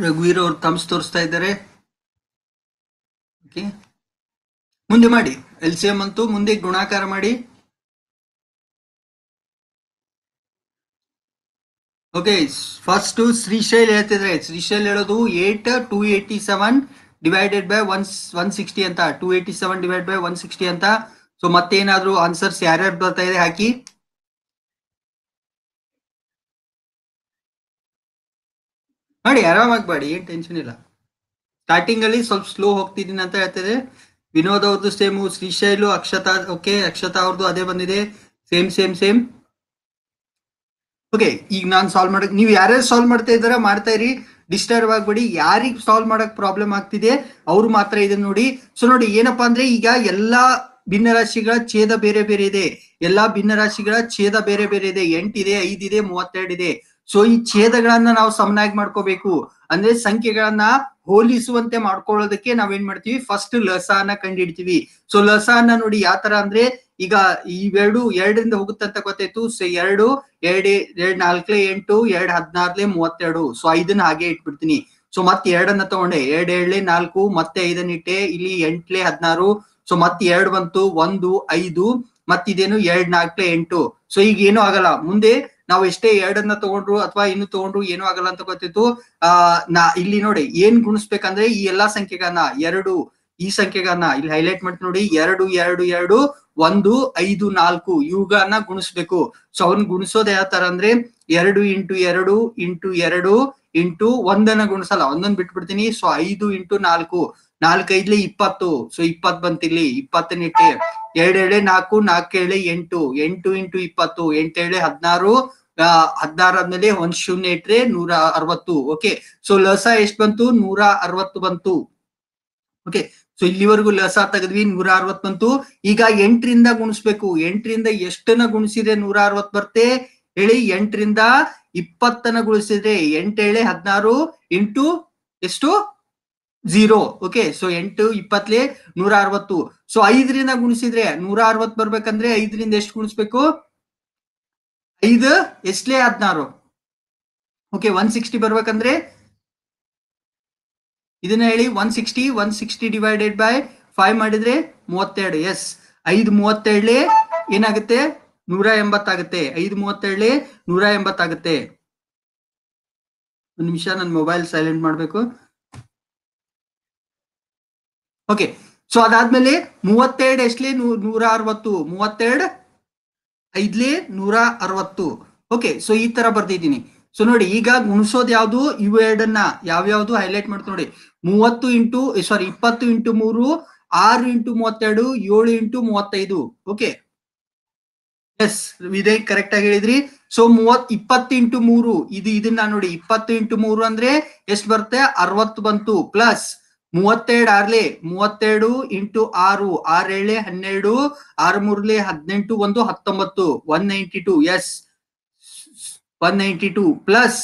ರಘುವೀರ್ ಅವ್ರು ತಮ್ಸ್ ತೋರಿಸ್ತಾ ಇದ್ದಾರೆ ಓಕೆ ಮುಂದೆ ಮಾಡಿ ಎಲ್ ಎಂ ಅಂತೂ ಮುಂದೆ ಗುಣಾಕಾರ ಮಾಡಿ ಓಕೆ ಫಸ್ಟ್ ಶ್ರೀಶೈಲ್ ಹೇಳ್ತಿದ್ರೆ ಶ್ರೀಶೈಲ್ ಹೇಳೋದು eight two eighty seven divided by one one sixty ಅಂತ two eighty seven divide by one sixty ಅಂತ ಸೊ ಮತ್ತೆ ಮತ್ತೇನಾದ್ರೂ ಆನ್ಸರ್ಸ್ ಯಾರ್ಯಾರು ಬರ್ತಾ ಇದೆ ಹಾಕಿ ಮಾಡಿ ಆರಾಮಾಗಿ ಮಾಡಿ ಏನ್ ಟೆನ್ಷನ್ ಇಲ್ಲ ಸ್ಟಾರ್ಟಿಂಗ್ ಅಲ್ಲಿ ಸ್ವಲ್ಪ ಸ್ಲೋ ಹೋಗ್ತಿದ್ದೀನಿ ಅಂತ ಹೇಳ್ತಾರೆ ವಿನೋದ್ ಅವ್ರದ್ದು ಸೇಮ್ ಶ್ರೀಶೈಲು ಅಕ್ಷತಾ ಓಕೆ ಅಕ್ಷತಾ ಅವ್ರದ್ದು ಅದೇ ಬಂದಿದೆ ಸೇಮ್ ಸೇಮ್ ಸೇಮ್ ಓಕೆ ಈಗ ನಾನು ಸಾಲ್ವ್ ಮಾಡಕ್ ನೀವು ಯಾರ್ಯಾರು ಸಾಲ್ವ್ ಮಾಡ್ತಾ ಇದ್ದಾರ ಮಾಡ್ತಾ ಇರಿ ಡಿಸ್ಟರ್ಬ್ ಆಗ್ಬೇಡಿ ಯಾರಿಗೆ ಸಾಲ್ವ್ ಮಾಡಕ್ ಪ್ರಾಬ್ಲಮ್ ಆಗ್ತಿದೆ ಅವ್ರು ಮಾತ್ರ ಇದನ್ನ ನೋಡಿ ಸೊ ನೋಡಿ ಏನಪ್ಪಾ ಅಂದ್ರೆ ಈಗ ಎಲ್ಲಾ ಭಿನ್ನರಾಶಿಗಳ ಛೇದ ಬೇರೆ ಬೇರೆ ಇದೆ ಎಲ್ಲಾ ಭಿನ್ನರಾಶಿಗಳ ಛೇದ ಬೇರೆ ಬೇರೆ ಇದೆ ಎಂಟಿದೆ ಐದಿದೆ ಮೂವತ್ತೆರಡು ಇದೆ ಸೊ ಈ ಛೇದಗಳನ್ನ ನಾವು ಸಮನಾಗಿ ಮಾಡ್ಕೋಬೇಕು ಅಂದ್ರೆ ಸಂಖ್ಯೆಗಳನ್ನ ಹೋಲಿಸುವಂತೆ ಮಾಡ್ಕೊಳ್ಳೋದಕ್ಕೆ ಏನ್ ಮಾಡ್ತೀವಿ ಫಸ್ಟ್ ಲಸಾನ ಕಂಡು ಹಿಡ್ತೀವಿ ಸೊ ಲಸಾನ ನೋಡಿ ಯಾವ ತರ ಅಂದ್ರೆ ಈಗ ಎರಡು ಎರಡರಿಂದ ಹೋಗುತ್ತಂತ ಗೊತ್ತಾಯ್ತು ಸೊ ಎರಡು ಎರಡ್ ಎರಡ್ ನಾಲ್ಕಲೆ ಎಂಟು ಎರಡ್ ಹದಿನಾರ್ಲೆ ಮೂವತ್ತೆರಡು ಸೊ ಐದನ್ನ ಹಾಗೆ ಇಟ್ಬಿಡ್ತೀನಿ ಸೊ ಮತ್ತೆ ಎರಡನ್ನ ತಗೊಂಡೆ ಎರಡ್ ಏಳ್ಲೆ ನಾಲ್ಕು ಮತ್ತೆ ಐದನ್ನ ಇಟ್ಟೆ ಇಲ್ಲಿ ಎಂಟ್ಲೆ ಹದಿನಾರು ಸೊ ಮತ್ತೆ ಎರಡ್ ಬಂತು ಒಂದು ಐದು ಮತ್ತಿದೇನು ಎರಡ್ ನಾಲ್ಕಲೆ ಎಂಟು ಸೊ ಈಗ ಏನು ಆಗಲ್ಲ ಮುಂದೆ ನಾವು ಎಷ್ಟೇ ಎರಡನ್ನ ತಗೊಂಡ್ರು ಅಥವಾ ಇನ್ನು ತಗೊಂಡ್ರು ಏನು ಆಗಲ್ಲ ಅಂತ ಗೊತ್ತಿತ್ತು ಆ ನಾ ಇಲ್ಲಿ ನೋಡಿ ಏನ್ ಗುಣಿಸ್ಬೇಕಂದ್ರೆ ಈ ಎಲ್ಲಾ ಸಂಖ್ಯೆಗಳನ್ನ ಎರಡು ಈ ಸಂಖ್ಯೆಗಳನ್ನ ಇಲ್ಲಿ ಹೈಲೈಟ್ ಮಾಡ್ತೀನಿ ನೋಡಿ ಎರಡು ಎರಡು ಎರಡು ಒಂದು ಐದು ನಾಲ್ಕು ಇವುಗಳನ್ನ ಗುಣಿಸ್ಬೇಕು ಸೊ ಅವನ್ ಗುಣಿಸೋದು ಯಾವ ತರ ಅಂದ್ರೆ ಎರಡು ಇಂಟು ಎರಡು ಇಂಟು ಎರಡು ಇಂಟು ಒಂದನ್ನ ಗುಣಿಸಲ್ಲ ಒಂದೊಂದ್ ಬಿಟ್ಬಿಡ್ತೀನಿ ಸೊ ಐದು ಇಂಟು ನಾಲ್ಕು ನಾಲ್ಕೈದ್ಲಿ ಇಪ್ಪತ್ತು ಸೊ ಇಪ್ಪತ್ ಬಂತಿಲ್ಲಿ ಇಪ್ಪತ್ತನಿಟ್ಟೆ ಎರಡು ಏಳೆ ನಾಲ್ಕು ನಾಲ್ಕು ಏಳೆ ಎಂಟು ಎಂಟು ಇಂಟು ಇಪ್ಪತ್ತು ಎಂಟು ಹೇಳಿ ಹದಿನಾರು ಹದಿನಾರಾದ್ಮೇಲೆ ಒಂದ್ ಶೂನ್ಯ ಇಟ್ರೆ ನೂರ ಅರವತ್ತು ಓಕೆ ಸೊ ಲಸ ಎಷ್ಟ್ ಬಂತು ನೂರ ಅರವತ್ತು ಬಂತು ಓಕೆ ಸೊ ಇಲ್ಲಿವರೆಗೂ ಲಸ ತೆಗೆದ್ವಿ ನೂರ ಅರವತ್ ಬಂತು ಈಗ ಎಂಟರಿಂದ ಗುಣಿಸ್ಬೇಕು ಎಂಟರಿಂದ ಎಷ್ಟನ್ನ ಗುಣಿಸಿದ್ರೆ ನೂರ ಅರವತ್ ಬರ್ತೆ ಹೇಳಿ ಎಂಟರಿಂದ ಇಪ್ಪತ್ತನ ಗುಣಿಸಿದ್ರೆ ಎಂಟು ಹೇಳಿ ಹದಿನಾರು ಇಂಟು ಎಷ್ಟು ಝೀರೋ ಓಕೆ ಸೊ ಎಂಟು ಇಪ್ಪತ್ಲೆ ನೂರ ಅರವತ್ತು ಸೊ ಐದರಿಂದ ಗುಣಿಸಿದ್ರೆ ನೂರ ಅರವತ್ ಬರ್ಬೇಕಂದ್ರೆ ಐದರಿಂದ ಎಷ್ಟು ಗುಣಿಸ್ಬೇಕು ಐದು ಎಷ್ಟೇ ಹದಿನಾರು ಓಕೆ ಒನ್ ಸಿಕ್ಸ್ಟಿ ಬರ್ಬೇಕಂದ್ರೆ ಇದನ್ನ ಹೇಳಿ one sixty one sixty divided by five ಮಾಡಿದ್ರೆ ಮೂವತ್ತೆರಡು ಎಸ್ ಐದು ಮೂವತ್ತೆರಡು ಏನಾಗುತ್ತೆ ನೂರ ಎಂಬತ್ತಾಗುತ್ತೆ ಐದು ಮೂವತ್ತೆರಡು ನೂರ ಎಂಬತ್ತಾಗುತ್ತೆ ಒಂದು ನಿಮಿಷ ನನ್ನ ಮೊಬೈಲ್ ಸೈಲೆಂಟ್ ಮಾಡಬೇಕು ಓಕೆ ಸೊ ಅದಾದ್ಮೇಲೆ ಮೂವತ್ತೆರಡು ಎಷ್ಟಲೇ ನೂರ ಅರವತ್ತು ಮೂವತ್ತೆರಡು ಐದ್ಲಿ ನೂರ ಅರವತ್ತು ಓಕೆ ಸೊ ಈ ತರ ಬರ್ದಿದ್ದೀನಿ ಸೊ ನೋಡಿ ಈಗ ಗುಣಿಸೋದು ಯಾವ್ದು ಇವು ಎರಡನ್ನ ಯಾವ್ಯಾವ್ದು ಹೈಲೈಟ್ ಮಾಡ್ತು ನೋಡಿ ಮೂವತ್ತು ಇಂಟು ಸಾರಿ ಇಪ್ಪತ್ತು ಇಂಟು ಮೂರು ಆರು ಇಂಟು ಮೂವತ್ತೆರಡು ಏಳು ಇಂಟು ಮೂವತ್ತೈದು ಓಕೆ ಎಸ್ ಇದೇ ಕರೆಕ್ಟ್ ಆಗಿ ಹೇಳಿದ್ರಿ ಸೊ ಮೂವತ್ ಇಪ್ಪತ್ತು ಇಂಟು ಮೂರು ಇದು ಇದನ್ನ ನೋಡಿ ಇಪ್ಪತ್ತು ಇಂಟು ಮೂರು ಅಂದ್ರೆ ಎಷ್ಟು ಬರುತ್ತೆ ಅರವತ್ತು ಬಂತು ಪ್ಲಸ್ ಮೂವತ್ತೆರಡು ಆರ್ಲೆ ಮೂವತ್ತೆರಡು ಇಂಟು ಆರು ಆರ್ ಏಳೆ ಹನ್ನೆರಡು ಆರ್ ಮೂರ್ಲೆ ಹದಿನೆಂಟು ಒಂದು ಹತ್ತೊಂಬತ್ತು one ninety two yes one ninety two plus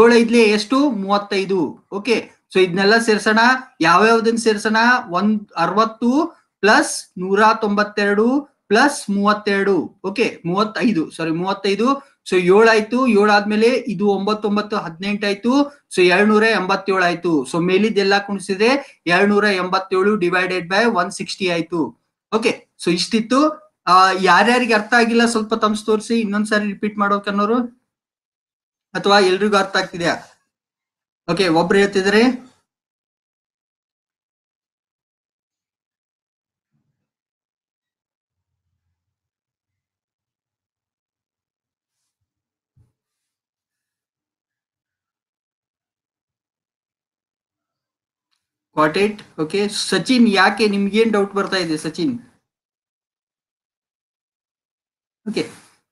ಏಳೈದ್ಲೆ ಎಷ್ಟು ಮೂವತ್ತೈದು ಓಕೆ ಸೊ ಇದನ್ನೆಲ್ಲ ಸೇರ್ಸೋಣ ಯಾವ್ಯಾವ್ದನ್ನ ಸೇರ್ಸೋಣ ಒಂದ್ ಅರವತ್ತು ಪ್ಲಸ್ ನೂರ ತೊಂಬತ್ತೆರಡು ಪ್ಲಸ್ ಮೂವತ್ತೆರಡು ಓಕೆ ಮೂವತ್ತೈದು ಸಾರಿ ಮೂವತ್ತೈದು ಸೊ ಏಳಾಯ್ತು ಏಳಾದ್ಮೇಲೆ ಇದು ಒಂಬತ್ತೊಂಬತ್ತು ಹದಿನೆಂಟಾಯ್ತು ಸೊ ಎರಡ್ನೂರ ಎಂಬತ್ತೇಳು ಆಯ್ತು ಸೊ ಮೇಲಿದ್ದೆಲ್ಲ ಕುಣಿಸಿದೆ ಎರಡ್ನೂರ ಎಂಬತ್ತೇಳು ಡಿವೈಡೆಡ್ ಬೈ ಒನ್ ಸಿಕ್ಸ್ಟಿ ಆಯ್ತು ಓಕೆ ಸೊ ಇಷ್ಟಿತ್ತು ಆ ಯಾರ್ಯಾರಿಗೆ ಅರ್ಥ ಆಗಿಲ್ಲ ಸ್ವಲ್ಪ ತಮ್ಸ್ ತೋರಿಸಿ ಇನ್ನೊಂದ್ಸಾರಿ ರಿಪೀಟ್ ಮಾಡೋಕನ್ನೋರು ಅಥವಾ ಎಲ್ರಿಗೂ ಅರ್ಥ ಆಗ್ತಿದ್ಯಾ ಓಕೆ ಒಬ್ರು ಹೇಳ್ತಿದ್ರೆ ವಾಟ್ ಇಟ್ ಓಕೆ ಸಚಿನ್ ಯಾಕೆ ನಿಮ್ಗೇನ್ ಡೌಟ್ ಬರ್ತಾ ಇದೆ ಸಚಿನ್ ಓಕೆ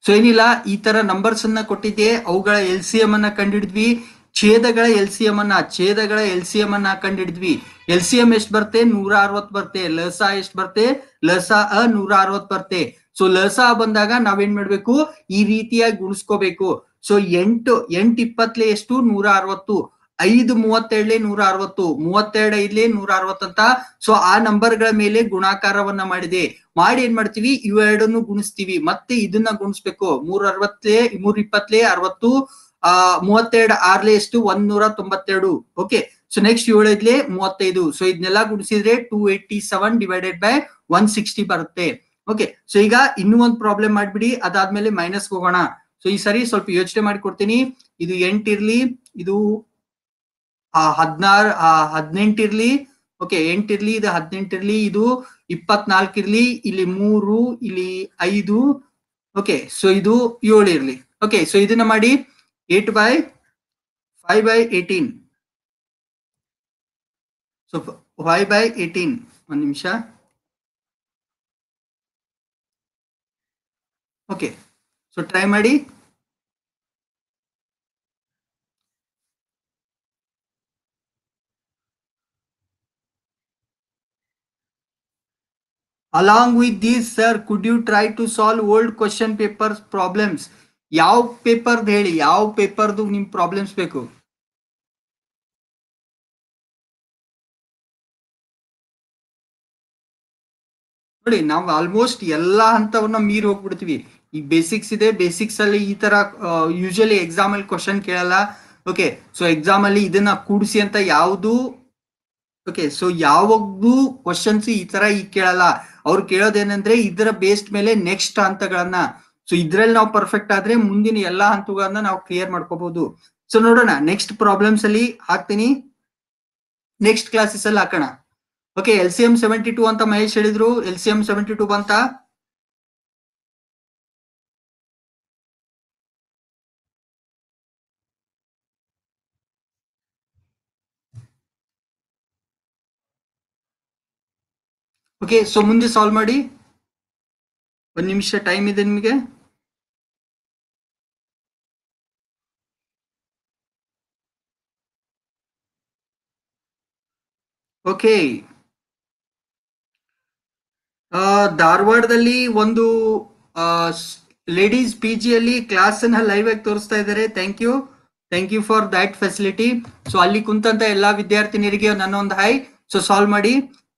ಸೊ ಏನಿಲ್ಲ ಈ ತರ ನಂಬರ್ಸ್ ಅನ್ನ ಕೊಟ್ಟಿದ್ದೆ ಅವುಗಳ ಎಲ್ ಸಿ ಎಂ ಅನ್ನ ಕಂಡಿಡಿದ್ವಿ ಛೇದಗಳ ಎಲ್ ಸಿ ಎಂ ಅನ್ನ ಛೇದಗಳ ಎಲ್ ಸಿ ಎಂ ಅನ್ನ ಕಂಡಿಡಿದ್ವಿ ಎಲ್ ಸಿ ಎಂ ಎಷ್ಟು ಬರ್ತೆ ನೂರ ಅರವತ್ ಬರ್ತೆ ಲಸ ಎಷ್ಟು ಬರ್ತೆ ಲಸ ಅ ನೂರ ಅರವತ್ ಬರ್ತೆ ಸೊ ಲಸ ಬಂದಾಗ ನಾವೇನ್ ಮಾಡ್ಬೇಕು ಈ ರೀತಿಯಾಗಿ ಗುಣಿಸ್ಕೋಬೇಕು ಸೊ ಎಂಟು ಎಂಟು ಇಪ್ಪತ್ಲೆ ಎಷ್ಟು ನೂರ ಅರವತ್ತು ಐದು ಮೂವತ್ತೇಳಲೆ ನೂರ ಅರವತ್ತು ಮೂವತ್ತೆರಡು ಐದ್ಲೆ ನೂರ ಅಂತ ಸೊ ಆ ನಂಬರ್ ಗಳ ಮೇಲೆ ಗುಣಾಕಾರವನ್ನ ಮಾಡಿದೆ ಮಾಡಿ ಏನ್ ಮಾಡ್ತೀವಿ ಇವೆರಡನ್ನು ಗುಣಿಸ್ತೀವಿ ಮತ್ತೆ ಇದನ್ನ ಗುಣಿಸ್ಬೇಕು ಮೂರ್ ಅರವತ್ತೆ ಮೂರ್ ಇಪ್ಪತ್ತಲೇ ಅರವತ್ತು ಆ ಮೂವತ್ತೆರಡು ಆರ್ಲೆ ಎಷ್ಟು ಒಂದ್ ನೂರ ತೊಂಬತ್ತೆರಡು ಓಕೆ ಸೊ ನೆಕ್ಸ್ಟ್ ಏಳೈದ್ಲೆ ಮೂವತ್ತೈದು ಸೊ ಇದನ್ನೆಲ್ಲ ಗುಣಿಸಿದ್ರೆ two eighty seven divided by one sixty ಬರುತ್ತೆ ಓಕೆ ಸೊ ಈಗ ಇನ್ನೂ ಒಂದ್ ಪ್ರಾಬ್ಲಮ್ ಮಾಡ್ಬಿಡಿ ಅದಾದ್ಮೇಲೆ ಮೈನಸ್ ಹೋಗೋಣ ಸೊ ಈ ಸರಿ ಸ್ವಲ್ಪ ಯೋಚನೆ ಮಾಡಿ ಕೊಡ್ತೀನಿ ಇದು ಇರ್ಲಿ ಇದು ಹದಿನಾರು ಹದಿನೆಂಟಿರ್ಲಿ ಓಕೆ ಎಂಟಿರ್ಲಿ ಇದು ಹದಿನೆಂಟಿರ್ಲಿ ಇದು ಇಪ್ಪತ್ನಾಲ್ಕಿರ್ಲಿ ಇಲ್ಲಿ ಮೂರು ಇಲ್ಲಿ ಐದು ಓಕೆ ಸೊ ಇದು ಏಳು ಇರ್ಲಿ ಓಕೆ ಸೊ ಇದನ್ನ ಮಾಡಿ eight by five by eighteen so five by eighteen ಒಂದ್ ನಿಮಿಷ ಓಕೆ ಸೊ ಟ್ರೈ ಮಾಡಿ along with these sir could you try to solve old question paper problems ಯಾವ ಪೇಪರ್ದು ಹೇಳಿ ಯಾವ ಪೇಪರ್ದು ನಿಮ್ ಪ್ರಾಬ್ಲಮ್ಸ್ ಬೇಕು ನೋಡಿ ನಾವು ಆಲ್ಮೋಸ್ಟ್ ಎಲ್ಲ ಹಂತವನ್ನ ಮೀರಿ ಹೋಗ್ಬಿಡ್ತೀವಿ ಈ ಬೇಸಿಕ್ಸ್ ಇದೆ ಬೇಸಿಕ್ಸ್ ಅಲ್ಲಿ ಈ ತರ ಯೂಶಲಿ ಎಕ್ಸಾಮ್ ಅಲ್ಲಿ ಕ್ವಶನ್ ಕೇಳಲ್ಲ ಓಕೆ ಸೊ ಎಕ್ಸಾಮ್ ಅಲ್ಲಿ ಇದನ್ನ ಕೂಡಿಸಿ ಅಂತ ಯಾವುದು ಓಕೆ ಸೊ ಯಾವಾಗೂ ಕ್ವಶನ್ಸ್ ಈ ತರ ಈಗ ಕೇಳಲ್ಲ ಅವ್ರು ಕೇಳೋದೇನಂದ್ರೆ ಇದರ ಬೇಸ್ಡ್ ಮೇಲೆ ನೆಕ್ಸ್ಟ್ ಹಂತಗಳನ್ನ ಸೊ ಇದ್ರಲ್ಲಿ ನಾವು ಪರ್ಫೆಕ್ಟ್ ಆದ್ರೆ ಮುಂದಿನ ಎಲ್ಲಾ ಹಂತಗಳನ್ನ ನಾವು ಕ್ಲಿಯರ್ ಮಾಡ್ಕೋಬಹುದು ಸೊ ನೋಡೋಣ ನೆಕ್ಸ್ಟ್ ಪ್ರಾಬ್ಲಮ್ಸ್ ಅಲ್ಲಿ ಹಾಕ್ತೀನಿ ನೆಕ್ಸ್ಟ್ ಕ್ಲಾಸಸ್ ಅಲ್ಲಿ ಹಾಕೋಣ okay L C M seventy two ಅಂತ ಮಹೇಶ್ ಹೇಳಿದ್ರು L C M seventy two ಬಂತ ಓಕೆ ಸೊ ಮುಂದೆ ಸಾಲ್ವ್ ಮಾಡಿ ಒಂದು ನಿಮಿಷ ಟೈಮ್ ಇದೆ ನಿಮಗೆ ಓಕೆ ಧಾರವಾಡದಲ್ಲಿ ಒಂದು ಲೇಡೀಸ್ ಪಿ ಅಲ್ಲಿ ಕ್ಲಾಸ್ ಅನ್ನ ಲೈವ್ ಆಗಿ ತೋರಿಸ್ತಾ ಇದ್ದಾರೆ thank you thank you for that facility so ಅಲ್ಲಿ ಕುಂತಂತ ಎಲ್ಲಾ ವಿದ್ಯಾರ್ಥಿನಿಯರಿಗೆ ನನ್ನೊಂದು ಹೈ ಸೊ ಸಾಲ್ವ್ ಮಾಡಿ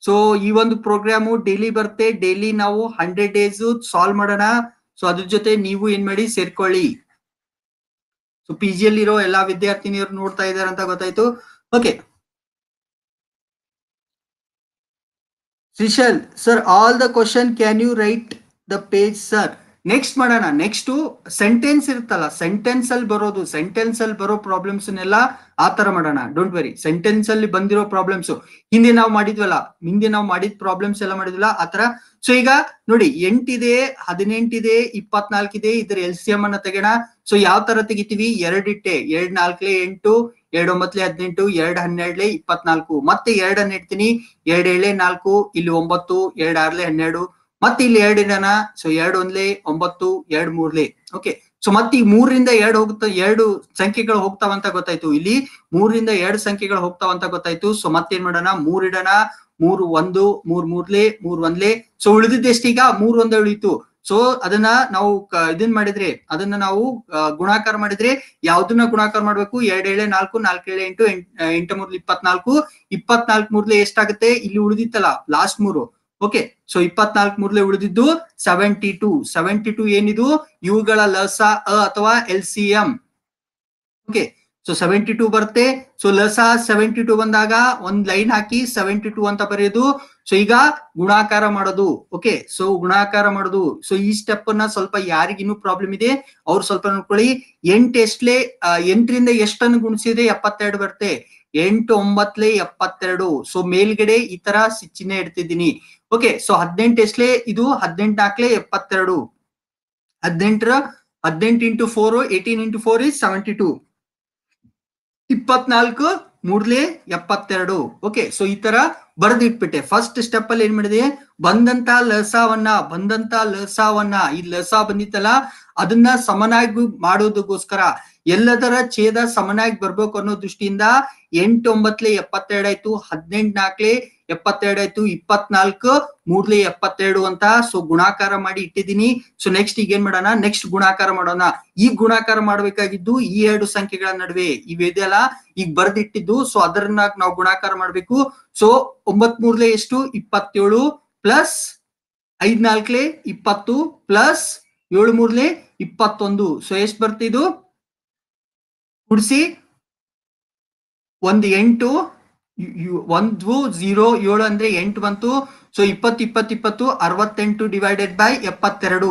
ಸೊ ಈ ಒಂದು ಪ್ರೋಗ್ರಾಮು ಡೈಲಿ ಬರುತ್ತೆ ಡೈಲಿ ನಾವು ಹಂಡ್ರೆಡ್ ಡೇಸ್ ಸಾಲ್ವ್ ಮಾಡೋಣ ಸೊ ಅದ್ರ ಜೊತೆ ನೀವು ಏನ್ ಮಾಡಿ ಸೇರ್ಕೊಳ್ಳಿ ಸೊ ಪಿ ಜಿಯಲ್ಲಿರೋ ಎಲ್ಲಾ ವಿದ್ಯಾರ್ಥಿನಿಯರು ನೋಡ್ತಾ ಇದ್ದಾರೆ ಅಂತ ಗೊತ್ತಾಯ್ತು okay Shrishail sir all the question can you write the page sir next ಮಾಡೋಣ ನೆಕ್ಸ್ಟ್ ಸೆಂಟೆನ್ಸ್ ಇರುತ್ತಲ್ಲ ಸೆಂಟೆನ್ಸ್ ಅಲ್ಲಿ ಬರೋದು ಸೆಂಟೆನ್ಸ್ ಅಲ್ಲಿ ಬರೋ ಪ್ರಾಬ್ಲಮ್ಸ್ ನೆಲ್ಲ ಆತರ ಮಾಡೋಣ ಡೋಂಟ್ ವೆರಿ ಸೆಂಟೆನ್ಸ್ ಅಲ್ಲಿ ಬಂದಿರೋ ಪ್ರಾಬ್ಲಮ್ಸ್ ಹಿಂದೆ ನಾವು ಮಾಡಿದ್ವಲ್ಲ ಹಿಂದೆ ನಾವು ಮಾಡಿದ ಪ್ರಾಬ್ಲಮ್ಸ್ ಎಲ್ಲ ಮಾಡಿದ್ವಲ್ಲ ಆತರ ಸೊ ಈಗ ನೋಡಿ ಎಂಟಿದೆ ಹದಿನೆಂಟಿದೆ ಇದೆ ಇದ್ರ ಎಲ್ ಸಿ ಎಂ ಅನ್ನ ತೆಗೋಣ ಸೊ ಯಾವ ತರ ತೆಗಿತೀವಿ ಎರಡಿಟ್ಟೆ ಎರಡ್ ನಾಲ್ಕಲೆ ಎಂಟು ಎರಡ್ ಒಂಬತ್ತಲೆ ಹದಿನೆಂಟು ಎರಡ್ ಹನ್ನೆರಡ್ಲೆ ಇಪ್ಪತ್ನಾಲ್ಕು ಮತ್ತೆ ಎರಡನ್ನ ಇಡ್ತೀನಿ ಎರಡ್ ಏಳೆ ನಾಲ್ಕು ಇಲ್ಲಿ ಒಂಬತ್ತು ಎರಡ್ ಆರ್ಲೆ ಹನ್ನೆರಡು ಮತ್ತೆ ಇಲ್ಲಿ ಎರಡು ಇಡೋಣ ಸೊ ಎರಡು ಒಂದ್ಲೆ ಒಂಬತ್ತು ಎರಡ್ ಮೂರ್ಲೆ ಓಕೆ ಸೊ ಮತ್ತೆ ಈ ಮೂರರಿಂದ ಎರಡು ಹೋಗ್ತಾ ಎರಡು ಸಂಖ್ಯೆಗಳು ಹೋಗ್ತಾವಂತ ಗೊತ್ತಾಯ್ತು ಇಲ್ಲಿ ಮೂರರಿಂದ ಎರಡು ಸಂಖ್ಯೆಗಳು ಹೋಗ್ತಾವಂತ ಗೊತ್ತಾಯ್ತು ಸೊ ಮತ್ತೇನ್ ಮಾಡೋಣ ಮೂರ್ ಇಡೋಣ ಮೂರು ಒಂದು ಮೂರ್ ಮೂರ್ಲೆ ಮೂರ್ ಒಂದ್ಲೆ ಸೊ ಉಳಿದಿದ್ದೆಷ್ಟೀಗ ಮೂರ್ ಒಂದೇ ಉಳಿತು ಸೊ ಅದನ್ನ ನಾವು ಇದನ್ ಮಾಡಿದ್ರೆ ಅದನ್ನ ನಾವು ಗುಣಾಕಾರ ಮಾಡಿದ್ರೆ ಯಾವ್ದನ್ನ ಗುಣಾಕಾರ ಮಾಡ್ಬೇಕು ಎರಡ್ ಏಳೆ ನಾಲ್ಕು ನಾಲ್ಕು ಏಳೆ ಎಂಟು ಎಂಟು ಮೂರ್ಲಿ ಇಪ್ಪತ್ನಾಲ್ಕು ಇಪ್ಪತ್ನಾಲ್ಕು ಮೂರ್ಲೆ ಎಷ್ಟಾಗುತ್ತೆ ಇಲ್ಲಿ ಉಳಿದಿತ್ತಲ್ಲ ಲಾಸ್ಟ್ ಮೂರು ಓಕೆ ಸೊ ಇಪ್ಪತ್ನಾಲ್ಕು ಮೂರ್ಲೆ ಉಳಿದಿದ್ದು ಸೆವೆಂಟಿ ಟೂ ಸೆವೆಂಟಿ ಟೂ ಏನಿದು ಇವುಗಳ ಲಸಾ ಅ ಅಥವಾ L C M okay so seventy two ಬರುತ್ತೆ ಸೊ ಲಸ ಸೆವೆಂಟಿ ಟೂ ಬಂದಾಗ ಒಂದ್ ಲೈನ್ ಹಾಕಿ ಸೆವೆಂಟಿ ಟೂ ಅಂತ ಬರೆಯೋದು ಸೊ ಈಗ ಗುಣಾಕಾರ ಮಾಡೋದು ಓಕೆ ಸೊ ಗುಣಾಕಾರ ಮಾಡೋದು ಸೊ ಈ ಸ್ಟೆಪ್ ಅನ್ನ ಸ್ವಲ್ಪ ಯಾರಿಗಿನ್ನೂ ಪ್ರಾಬ್ಲಮ್ ಇದೆ ಅವ್ರು ಸ್ವಲ್ಪ ನೋಡ್ಕೊಳ್ಳಿ ಎಂಟ್ ಎಷ್ಟಲೇ ಎಂಟರಿಂದ ಎಷ್ಟನ್ನು ಗುಣಿಸಿದ್ರೆ ಎಪ್ಪತ್ತೆರಡು ಬರುತ್ತೆ ಎಂಟು ಒಂಬತ್ಲೆ ಎಪ್ಪತ್ತೆರಡು ಸೊ ಮೇಲ್ಗಡೆ ಈ ತರ ಚಿಹ್ನೆ ಇಡ್ತಿದ್ದೀನಿ ಓಕೆ ಸೊ ಹದಿನೆಂಟು ಎಸ್ಲೆ ಇದು ಹದಿನೆಂಟಾಕ್ಲೆ ಎಪ್ಪತ್ತೆರಡು ಹದಿನೆಂಟರ ಹದಿನೆಂಟು into four eighteen into four is seventy two ಇಪ್ಪತ್ನಾಲ್ಕು ಮೂರ್ಲೆ ಎಪ್ಪತ್ತೆರಡು ಓಕೆ ಸೊ ಈ ತರ ಬರೆದಿಟ್ಬಿಟ್ಟೆ ಫಸ್ಟ್ ಸ್ಟೆಪ್ ಅಲ್ಲಿ ಏನ್ ಮಾಡಿದೆ ಬಂದಂತ ಲಸಾವನ್ನ ಬಂದಂತ ಲಸಾವನ್ನ ಈ ಲಸಾ ಬಂದಿತ್ತಲ್ಲ ಅದನ್ನ ಸಮನಾಗಿ ಮಾಡೋದಕ್ಕೋಸ್ಕರ ಎಲ್ಲದರ ಛೇದ ಸಮನಾಗಿ ಬರ್ಬೇಕು ಅನ್ನೋ ದೃಷ್ಟಿಯಿಂದ ಎಂಟು ಎಪ್ಪತ್ತೆರಡಾಯ್ತು ಎಪ್ಪತ್ತೆರಡು ಆಯ್ತು ಹದಿನೆಂಟು ನಾಲ್ಕಲೆ ಎಪ್ಪತ್ತೆರಡು ಆಯ್ತು ಇಪ್ಪತ್ನಾಲ್ಕು ಮೂರ್ಲೆ ಎಪ್ಪತ್ತೆರಡು ಅಂತ ಸೊ ಗುಣಾಕಾರ ಮಾಡಿ ಇಟ್ಟಿದ್ದೀನಿ ಸೊ ನೆಕ್ಸ್ಟ್ ಈಗ ಏನ್ ಮಾಡೋಣ ನೆಕ್ಸ್ಟ್ ಗುಣಾಕಾರ ಮಾಡೋಣ ಈ ಗುಣಾಕಾರ ಮಾಡ್ಬೇಕಾಗಿದ್ದು ಈ ಎರಡು ಸಂಖ್ಯೆಗಳ ನಡುವೆ ಇವೆಲ್ಲ ಈಗ ಬರ್ದಿಟ್ಟಿದ್ದು ಸೊ ಅದರನ್ನ ನಾವು ಗುಣಾಕಾರ ಮಾಡ್ಬೇಕು ಸೊ ಒಂಬತ್ ಮೂರ್ಲೆ ಎಷ್ಟು ಇಪ್ಪತ್ತೇಳು ಪ್ಲಸ್ ಐದ್ನಾಲ್ಕಲೆ ಇಪ್ಪತ್ತು ಪ್ಲಸ್ ಏಳು ಮೂರ್ಲೆ ಇಪ್ಪತ್ತೊಂದು ಸೊ ಎಷ್ಟ್ ಬರ್ತಿದ್ದು ಕುಡಿಸಿ ಒಂದ್ ಎಂಟು ಒಂದು ಜೀರೋ ಏಳು ಅಂದ್ರೆ ಎಂಟು ಬಂತು ಸೊ ಇಪ್ಪತ್ತು ಇಪ್ಪತ್ತು ಇಪ್ಪತ್ತು ಅರವತ್ತೆಂಟು ಡಿವೈಡೆಡ್ ಬೈ ಎಪ್ಪತ್ತೆರಡು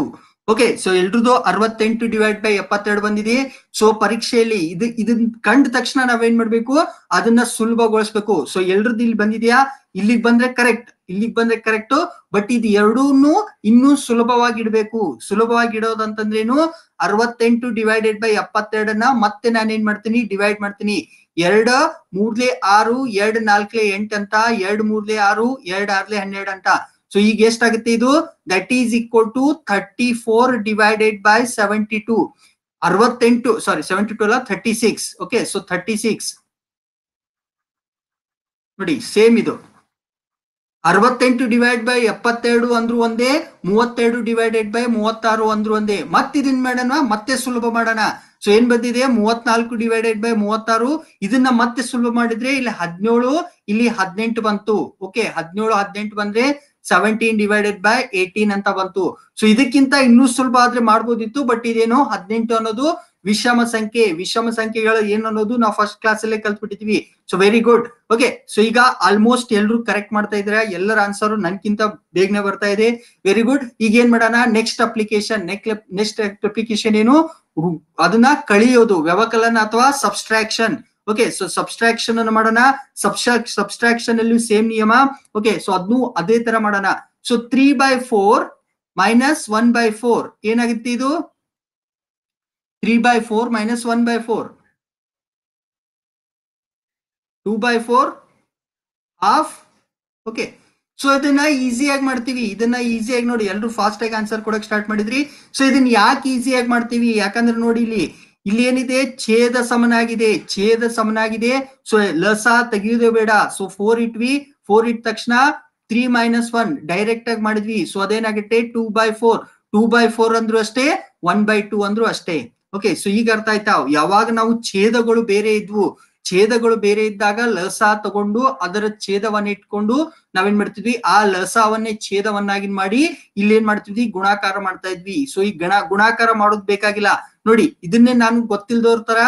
ಓಕೆ ಸೊ ಎಲ್ರದ್ದು ಅರವತ್ತೆಂಟು ಡಿವೈಡ್ ಬೈ ಎಪ್ಪತ್ತೆರಡು ಬಂದಿದೆ ಸೊ ಪರೀಕ್ಷೆಯಲ್ಲಿ ಇದು ಇದನ್ನ ಕಂಡ ತಕ್ಷಣ ನಾವೇನ್ ಮಾಡ್ಬೇಕು ಅದನ್ನ ಸುಲಭಗೊಳಿಸ್ಬೇಕು ಸೊ ಎಲ್ರದ್ದು ಇಲ್ಲಿ ಬಂದಿದೆಯಾ ಇಲ್ಲಿಗೆ ಬಂದ್ರೆ ಕರೆಕ್ಟ್ ಇಲ್ಲಿಗೆ ಬಂದ್ರೆ ಕರೆಕ್ಟ್ ಬಟ್ ಇದು ಎರಡೂನು ಇನ್ನೂ ಸುಲಭವಾಗಿ ಇಡಬೇಕು ಸುಲಭವಾಗಿ ಇಡೋದಂತಂದ್ರೇನು ಅರವತ್ತೆಂಟು ಡಿವೈಡೆಡ್ ಬೈ ಎಪ್ಪತ್ತೆರಡನ್ನ ಮತ್ತೆ ನಾನೇನ್ ಮಾಡ್ತೀನಿ ಡಿವೈಡ್ ಮಾಡ್ತೀನಿ ಎರಡ್ ಮೂರ್ಲೆ ಆರು ಎರಡ್ ನಾಲ್ಕ್ಲೆ ಎಂಟ್ ಅಂತ ಎರಡ್ ಮೂರ್ಲೆ ಆರು ಎರಡ್ ಆರ್ಲೆ ಹನ್ನೆರಡ್ ಅಂತ ಸೊ ಈಗ ಎಷ್ಟಾಗುತ್ತೆ ಇದು that is equal to thirty four divided by seventy two ಅರವತ್ತೆಂಟು ಸಾರಿ ಸೆವೆಂಟಿ ಟು ಅಲ್ಲ thirty six okay so thirty six ನೋಡಿ ಸೇಮ್ ಇದು ಅರವತ್ತೆಂಟು ಡಿವೈಡ್ ಬೈ ಎಪ್ಪತ್ತೆರಡು ಅಂದ್ರು ಒಂದೇ ಮೂವತ್ತೆರಡು ಡಿವೈಡೆಡ್ ಬೈ ಮೂವತ್ತಾರು ಅಂದ್ರು ಒಂದೇ ಮತ್ತಿದನ್ ಮಾಡೋಣ ಮತ್ತೆ ಸುಲಭ ಮಾಡೋಣ ಸೊ ಏನ್ ಬಂದಿದೆ ಮೂವತ್ನಾಲ್ಕು ಡಿವೈಡೆಡ್ ಬೈ ಮೂವತ್ತಾರು ಇದನ್ನ ಮತ್ತೆ ಸುಲಭ ಮಾಡಿದ್ರೆ ಇಲ್ಲಿ ಹದಿನೇಳು ಇಲ್ಲಿ ಹದಿನೆಂಟು ಬಂತು ಓಕೆ ಹದಿನೇಳು ಹದಿನೆಂಟು ಬಂದ್ರೆ ಸೆವೆಂಟೀನ್ ಡಿವೈಡೆಡ್ ಬೈ ಏಟೀನ್ ಅಂತ ಬಂತು ಸೊ ಇದಕ್ಕಿಂತ ಇನ್ನೂ ಸುಲಭ ಆದ್ರೆ ಮಾಡ್ಬೋದಿತ್ತು ಬಟ್ ಇದೇನು ಹದಿನೆಂಟು ಅನ್ನೋದು ವಿಷಮ ಸಂಖ್ಯೆ ವಿಷಮ ಸಂಖ್ಯೆಗಳು ಏನು ಅನ್ನೋದು ನಾವು ಫಸ್ಟ್ ಕ್ಲಾಸ್ ಅಲ್ಲೇ ಕಲ್ತ್ಬಿಟ್ಟಿದ್ವಿ so very good okay so ಈಗ ಆಲ್ಮೋಸ್ಟ್ ಎಲ್ಲರೂ ಕರೆಕ್ಟ್ ಮಾಡ್ತಾ ಇದ್ರೆ ಎಲ್ಲರ ಆನ್ಸರ್ ನನ್ಕಿಂತ ಬೇಗನೆ ಬರ್ತಾ ಇದೆ ವೆರಿ ಗುಡ್ ಈಗ ಏನ್ ಮಾಡೋಣ ನೆಕ್ಸ್ಟ್ ಅಪ್ಲಿಕೇಶನ್ ನೆಕ್ಸ್ಟ್ ಅಪ್ಲಿಕೇಶನ್ ಏನು ಅದನ್ನ ಕಳಿಯೋದು ವ್ಯವಕಲನ ಅಥವಾ ಸಬ್ಸ್ಟ್ರಾಕ್ಷನ್ ಓಕೆ ಸೊ ಸಬ್ಸ್ಟ್ರಾಕ್ಷನ್ ಅನ್ನು ಮಾಡೋಣ ಸಬ್ಸ್ಟ್ರಾಕ್ ಸಬ್ಸ್ಟ್ರಾಕ್ಷನ್ ಅಲ್ಲಿ ಸೇಮ್ ನಿಯಮ ಓಕೆ ಸೊ ಅದನ್ನು ಅದೇ ತರ ಮಾಡೋಣ so three by four minus one by four ಏನಾಗುತ್ತೆ ಇದು 3 by 4 minus 1 by 4. 2 by 4 half. Okay. So ಇದನ್ನ ಈಸಿಯಾಗಿ ಮಾಡ್ತೀವಿ ಇದನ್ನ ಈಸಿಯಾಗಿ ನೋಡಿ ಎಲ್ಲರೂ ಫಾಸ್ಟ್ ಆಗಿ ಆನ್ಸರ್ ಕೊಡಕ್ ಸ್ಟಾರ್ಟ್ ಮಾಡಿದ್ರಿ ಸೊ ಇದನ್ನ ಯಾಕೆ ಈಸಿಯಾಗಿ ಮಾಡ್ತೀವಿ ಯಾಕಂದ್ರೆ ನೋಡಿ ಇಲ್ಲಿ ಇಲ್ಲಿ ಏನಿದೆ ಛೇದ ಸಮನಾಗಿದೆ ಛೇದ ಸಮನಾಗಿದೆ ಸೊ ಲಸ ತೆಗಿಯೋದೇ ಬೇಡ ಸೊ ಫೋರ್ ಇಟ್ವಿ ಫೋರ್ ಇಟ್ ತಕ್ಷಣ ತ್ರೀ ಮೈನಸ್ ಒನ್ ಡೈರೆಕ್ಟ್ ಆಗಿ ಮಾಡಿದ್ವಿ ಸೊ ಅದೇನಾಗುತ್ತೆ two by four two by four ಅಂದ್ರು ಅಷ್ಟೇ ಒನ್ ಬೈ ಟೂ ಅಂದ್ರು ಅಷ್ಟೇ ಓಕೆ ಸೊ ಈಗ ಅರ್ಥ ಆಯ್ತಾ ಯಾವಾಗ ನಾವು ಛೇದಗಳು ಬೇರೆ ಇದ್ವು ಛೇದಗಳು ಬೇರೆ ಇದ್ದಾಗ ಲಸ ತಗೊಂಡು ಅದರ ಛೇದವನ್ನ ಇಟ್ಕೊಂಡು ನಾವೇನ್ ಮಾಡ್ತಿದ್ವಿ ಆ ಲಸವನ್ನೇ ಛೇದವನ್ನಾಗಿ ಮಾಡಿ ಇಲ್ಲಿ ಏನ್ ಮಾಡ್ತಿದ್ವಿ ಗುಣಾಕಾರ ಮಾಡ್ತಾ ಇದ್ವಿ ಸೊ ಈ ಗಣ ಗುಣಾಕಾರ ಮಾಡೋದ್ ಬೇಕಾಗಿಲ್ಲ ನೋಡಿ ಇದನ್ನೇ ನಾನು ಗೊತ್ತಿಲ್ದವ್ರ ತರ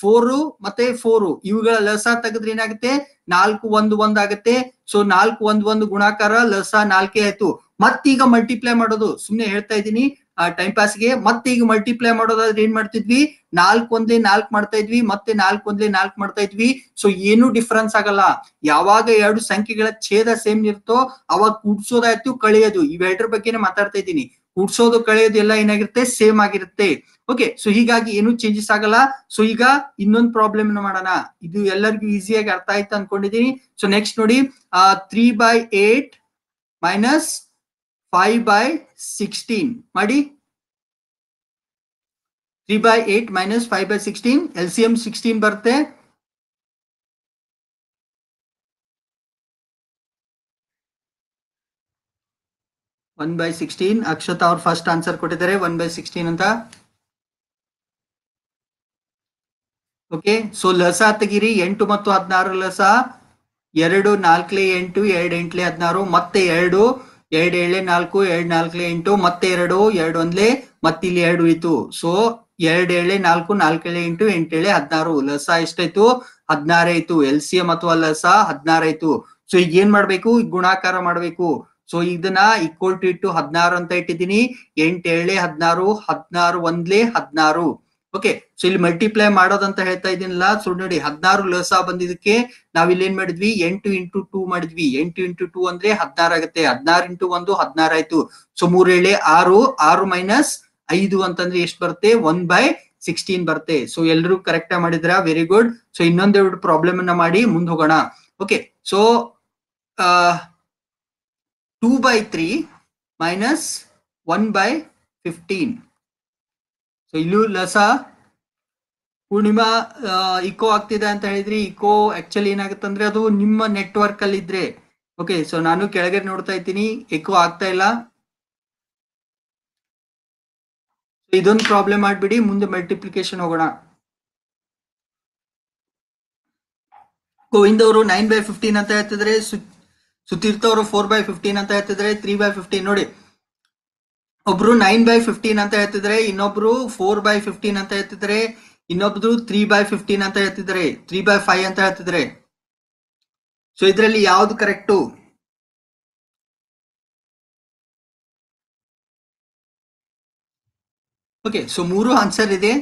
ಫೋರು ಮತ್ತೆ ಫೋರು ಇವುಗಳ ಲಸ ತೆಗೆದ್ರೆ ಏನಾಗುತ್ತೆ ನಾಲ್ಕು ಒಂದು ಒಂದ್ ಆಗುತ್ತೆ ಸೊ ನಾಲ್ಕು ಒಂದ್ ಒಂದು ಗುಣಾಕಾರ ಲಸ ನಾಲ್ಕೇ ಆಯ್ತು ಮತ್ತೀಗ ಮಲ್ಟಿಪ್ಲೈ ಮಾಡೋದು ಸುಮ್ನೆ ಹೇಳ್ತಾ ಇದ್ದೀನಿ ಆ ಟೈಮ್ ಪಾಸ್ಗೆ ಮತ್ತೆ ಈಗ ಮಲ್ಟಿಪ್ಲೈ ಮಾಡೋದಾದ್ರೆ ಏನ್ ಮಾಡ್ತಿದ್ವಿ ನಾಲ್ಕು ಒಂದ್ಲಿ ನಾಲ್ಕು ಮಾಡ್ತಾ ಇದ್ವಿ ಮತ್ತೆ ನಾಲ್ಕು ಒಂದ್ಲಿ ನಾಲ್ಕು ಮಾಡ್ತಾ ಇದ್ವಿ ಸೊ ಏನು ಡಿಫ್ರೆನ್ಸ್ ಆಗಲ್ಲ ಯಾವಾಗ ಎರಡು ಸಂಖ್ಯೆಗಳ ಛೇದ ಸೇಮ್ ಇರ್ತೋ ಅವಾಗ ಕೂಡ್ಸೋದಾಯ್ತು ಕಳೆಯೋದು ಇವೆರಡರ ಬಗ್ಗೆನೇ ಮಾತಾಡ್ತಾ ಇದ್ದೀನಿ ಕೂಡ್ಸೋದು ಕಳೆಯೋದು ಎಲ್ಲ ಏನಾಗಿರುತ್ತೆ ಸೇಮ್ ಆಗಿರುತ್ತೆ ಓಕೆ ಸೊ ಹೀಗಾಗಿ ಏನು ಚೇಂಜಸ್ ಆಗಲ್ಲ ಸೊ ಈಗ ಇನ್ನೊಂದು ಪ್ರಾಬ್ಲಮ್ ಮಾಡೋಣ ಇದು ಎಲ್ಲರಿಗೂ ಈಸಿಯಾಗಿ ಅರ್ಥ ಆಯ್ತು ಅನ್ಕೊಂಡಿದೀನಿ ಸೊ ನೆಕ್ಸ್ಟ್ ನೋಡಿ three by eight minus five by 16 ಮಾಡಿ 3 minus 8 by sixteen by 16 LCM sixteen ಬರುತ್ತೆ ಒನ್ ಬೈ ಸಿಕ್ಸ್ಟೀನ್ ಅಕ್ಷತಾ ಅವ್ರ ಫಸ್ಟ್ ಆನ್ಸರ್ ಕೊಟ್ಟಿದ್ದಾರೆ ಒನ್ ಬೈ ಸಿಕ್ಸ್ಟೀನ್ ಅಂತ ಓಕೆ ಸೊ ಲಸ ತೆಗಿರಿ ಎಂಟು ಮತ್ತು ಹದಿನಾರು ಲಸ ಎರಡು ನಾಲ್ಕಲೇ ಎಂಟು ಎರಡು ಎಂಟ್ಲೆ ಹದಿನಾರು ಮತ್ತೆ ಎರಡು ಎರಡ್ ಏಳೆ ನಾಲ್ಕು ಎರಡ್ ನಾಲ್ಕಲೆ ಎಂಟು ಮತ್ತೆ ಎರಡು ಎರಡು ಒಂದ್ಲೆ ಮತ್ತಿಲ್ಲಿ ಎರಡು ಇತ್ತು ಸೊ ಎರಡ್ ಏಳೆ ನಾಲ್ಕು ನಾಲ್ಕೇಳೆ ಎಂಟು ಎಂಟೇಳೆ ಹದಿನಾರು ಲಸ ಎಷ್ಟಾಯ್ತು ಹದಿನಾರಾಯ್ತು ಎಲ್ ಸಿ ಎಂ ಅಥವಾ ಲಸ ಆಯ್ತು ಸೊ ಈಗ ಏನ್ ಮಾಡ್ಬೇಕು ಈಗ ಗುಣಾಕಾರ ಮಾಡ್ಬೇಕು ಸೊ ಇದನ್ನ ಈಕ್ವಲ್ ಟು ಇಟ್ಟು ಹದಿನಾರು ಅಂತ ಇಟ್ಟಿದ್ದೀನಿ ಎಂಟೇಳೆ ಹದಿನಾರು ಹದಿನಾರು ಒಂದ್ಲೆ ಹದಿನಾರು ಓಕೆ ಸೊ ಇಲ್ಲಿ ಮಲ್ಟಿಪ್ಲೈ ಮಾಡೋದಂತ ಹೇಳ್ತಾ ಇದೀನಲ್ಲ ಸೊ ನೋಡಿ ಹದಿನಾರು ಲಸ ಬಂದಿದ್ದಕ್ಕೆ ನಾವ್ ಇಲ್ಲಿ ಏನ್ ಮಾಡಿದ್ವಿ ಎಂಟು ಇಂಟು ಟೂ ಮಾಡಿದ್ವಿ ಎಂಟು ಇಂಟು ಟೂ ಅಂದ್ರೆ ಹದಿನಾರು ಆಗುತ್ತೆ ಹದಿನಾರು ಇಂಟು ಒಂದು ಹದಿನಾರು ಆಯ್ತು ಸೊ ಮೂರ್ ಏಳೆ ಆರು ಆರು ಮೈನಸ್ ಐದು ಅಂತಂದ್ರೆ ಎಷ್ಟು ಬರುತ್ತೆ ಒನ್ ಬೈ ಸಿಕ್ಸ್ಟೀನ್ ಬರುತ್ತೆ ಸೊ ಎಲ್ಲರೂ ಕರೆಕ್ಟ್ ಆಗಿ ಮಾಡಿದ್ರ ವೆರಿ ಗುಡ್ ಸೊ ಇನ್ನೊಂದೆರಡು ಪ್ರಾಬ್ಲಮ್ ಅನ್ನ ಮಾಡಿ ಮುಂದೆ ಹೋಗೋಣ okay so two by three minus one by fifteen so ಇಲ್ಲೂ ಲಸ ಪೂರ್ಣಿಮಾ ಇಕೋ ಆಗ್ತಿದೆ ಅಂತ ಹೇಳಿದ್ರಿ ಇಕೋ ಆಕ್ಚುಲಿ ಏನಾಗುತ್ತೆ ಅಂದ್ರೆ ಅದು ನಿಮ್ಮ ನೆಟ್ವರ್ಕ್ ಅಲ್ಲಿ ಇದ್ರೆ ಓಕೆ ಸೊ ನಾನು ಕೆಳಗೆ ನೋಡ್ತಾ ಇದ್ದೀನಿ ಇಕೋ ಆಗ್ತಾ ಇಲ್ಲ ಇದೊಂದು ಪ್ರಾಬ್ಲಮ್ ಮಾಡ್ಬಿಡಿ ಮುಂದೆ ಮಲ್ಟಿಪ್ಲಿಕೇಶನ್ ಹೋಗೋಣ ಗೋವಿಂದ್ ಅವರು ನೈನ್ ಬೈ ಫಿಫ್ಟೀನ್ ಅಂತ ಹೇಳ್ತಿದ್ರೆ ಸುತೀರ್ಥ ಅವರು ಫೋರ್ ಬೈ ಫಿಫ್ಟೀನ್ ಅಂತ ಹೇಳ್ತಿದ್ರೆ ತ್ರೀ ಬೈ ಫಿಫ್ಟೀನ್ ನೋಡಿ ಒಬ್ರು ನೈನ್ ಬೈ ಫಿಫ್ಟೀನ್ ಅಂತ ಹೇಳ್ತಿದ್ರೆ ಇನ್ನೊಬ್ರು ಫೋರ್ ಬೈ ಫಿಫ್ಟೀನ್ ಅಂತ ಹೇಳ್ತಿದ್ರೆ ಇನ್ನೊಬ್ರು ತ್ರೀ ಬೈ ಫಿಫ್ಟೀನ್ ಅಂತ ಹೇಳ್ತಿದ್ರೆ ತ್ರೀ ಬೈ ಫೈವ್ ಅಂತ ಹೇಳ್ತಿದ್ರೆ ಸೊ ಇದರಲ್ಲಿ ಯಾವ್ದು ಕರೆಕ್ಟು ಓಕೆ ಸೊ ಮೂರು ಆನ್ಸರ್ ಇದೆ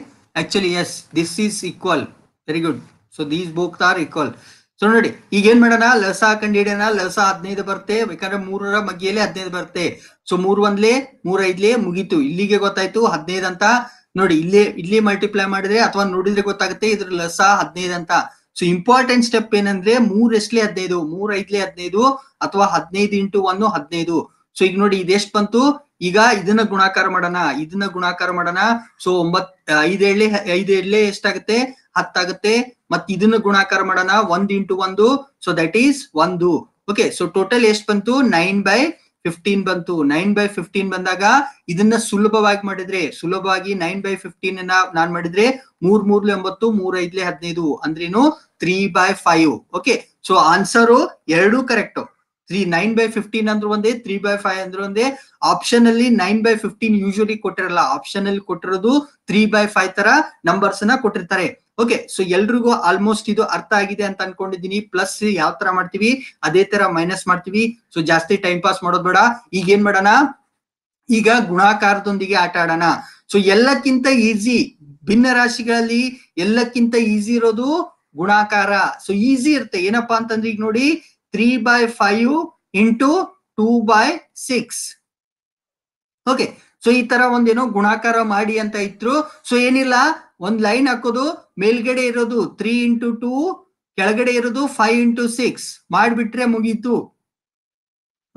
actually yes this is equal very good so these book are equal so ನೋಡಿ ಈಗ ಏನ್ ಮಾಡೋಣ ಲಸ ಕಂಡಿಡಿಯೋಣ ಹಿಡಿಯೋಣ ಲಸ ಹದಿನೈದು ಬರುತ್ತೆ ಬೇಕಾದ್ರೆ ಮೂರರ ಮಗ್ಗಿಯಲ್ಲಿ ಹದಿನೈದು ಬರುತ್ತೆ ಸೊ ಮೂರ್ ಒಂದ್ಲೆ ಮೂರ್ ಐದ್ಲೆ ಮುಗೀತು ಇಲ್ಲಿಗೆ ಗೊತ್ತಾಯ್ತು ಹದಿನೈದು ಅಂತ ನೋಡಿ ಇಲ್ಲೇ ಇಲ್ಲಿ ಮಲ್ಟಿಪ್ಲೈ ಮಾಡಿದ್ರೆ ಅಥವಾ ನೋಡಿದ್ರೆ ಗೊತ್ತಾಗುತ್ತೆ ಇದ್ರ ಲಸ ಹದಿನೈದು ಅಂತ ಸೊ ಇಂಪಾರ್ಟೆಂಟ್ ಸ್ಟೆಪ್ ಏನಂದ್ರೆ ಮೂರ್ ಎಷ್ಟ್ಲೆ ಹದಿನೈದು ಮೂರ್ ಐದ್ಲೆ ಹದಿನೈದು ಅಥವಾ ಹದಿನೈದು ಇಂಟು ಒನ್ ಹದಿನೈದು ಸೊ ಈಗ ನೋಡಿ ಎಷ್ಟ್ ಬಂತು ಈಗ ಇದನ್ನ ಗುಣಾಕಾರ ಮಾಡೋಣ ಇದನ್ನ ಗುಣಾಕಾರ ಮಾಡೋಣ ಸೊ ಒಂಬತ್ ಐದೇಳೆ ಐದೇಳೆ ಐದ್ ಎಷ್ಟಾಗುತ್ತೆ ಹತ್ತಾಗುತ್ತೆ ಮತ್ ಇದನ್ನ ಗುಣಾಕಾರ ಮಾಡೋಣ ಒಂದ್ ಇಂಟು ಒಂದು ಸೊ ದಟ್ ಈಸ್ ಒಂದು ಓಕೆ ಸೊ ಟೋಟಲ್ ಎಷ್ಟ್ ಬಂತು ನೈನ್ ಬೈ ಫಿಫ್ಟೀನ್ ಬಂತು ನೈನ್ ಬೈ ಫಿಫ್ಟೀನ್ ಬಂದಾಗ ಇದನ್ನ ಸುಲಭವಾಗಿ ಮಾಡಿದ್ರೆ ಸುಲಭವಾಗಿ ನೈನ್ ಬೈ ಫಿಫ್ಟೀನ್ ಅನ್ನ ನಾನ್ ಮಾಡಿದ್ರೆ ಮೂರ್ ಮೂರ್ಲೆ ಒಂಬತ್ತು ಮೂರ್ ಐದ್ಲೆ ಹದಿನೈದು ಅಂದ್ರೇನು three by five okay so answer ಎರಡು correct three nine by fifteen ಅಂದ್ರೆ ಒಂದೇ ತ್ರೀ ಬೈ ಫೈವ್ ಅಂದ್ರೆ ಒಂದೇ ಆಪ್ಷನ್ ಅಲ್ಲಿ ನೈನ್ ಬೈ ಫಿಫ್ಟೀನ್ ಯೂಶಲಿ ಕೊಟ್ಟಿರಲ್ಲ ಆಪ್ಷನ್ ಅಲ್ಲಿ ಕೊಟ್ಟಿರೋದು ತ್ರೀ ಬೈ ಫೈವ್ ತರ ನಂಬರ್ಸ್ ಅನ್ನ ಕೊಟ್ಟಿರ್ತಾರೆ ಓಕೆ ಸೊ ಎಲ್ರಿಗೂ ಆಲ್ಮೋಸ್ಟ್ ಇದು ಅರ್ಥ ಆಗಿದೆ ಅಂತ ಅನ್ಕೊಂಡಿದೀನಿ ಪ್ಲಸ್ ಯಾವ ತರ ಮಾಡ್ತೀವಿ ಅದೇ ತರ ಮೈನಸ್ ಮಾಡ್ತೀವಿ ಸೊ ಜಾಸ್ತಿ ಟೈಮ್ ಪಾಸ್ ಮಾಡೋದ್ ಬೇಡ ಈಗ ಏನ್ ಮಾಡೋಣ ಈಗ ಗುಣಾಕಾರದೊಂದಿಗೆ ಆಟ ಆಡೋಣ ಸೊ ಎಲ್ಲಕ್ಕಿಂತ ಈಸಿ ಭಿನ್ನ ರಾಶಿಗಳಲ್ಲಿ ಎಲ್ಲಕ್ಕಿಂತ ಈಸಿ ಇರೋದು ಗುಣಾಕಾರ ಸೊ ಈಸಿ ಇರುತ್ತೆ ಏನಪ್ಪಾ ಅಂತಂದ್ರೆ ಈಗ ನೋಡಿ three by five into two by six okay so ಈ ತರ ಒಂದೇನೋ ಗುಣಾಕಾರ ಮಾಡಿ ಅಂತ ಇತ್ತು ಸೊ ಏನಿಲ್ಲ ಒಂದ್ ಲೈನ್ ಹಾಕೋದು ಮೇಲ್ಗಡೆ ಇರೋದು ತ್ರೀ ಇಂಟು ಟೂ ಕೆಳಗಡೆ ಇರೋದು ಫೈವ್ ಇಂಟು ಸಿಕ್ಸ್ ಮಾಡಿಬಿಟ್ರೆ ಮುಗೀತು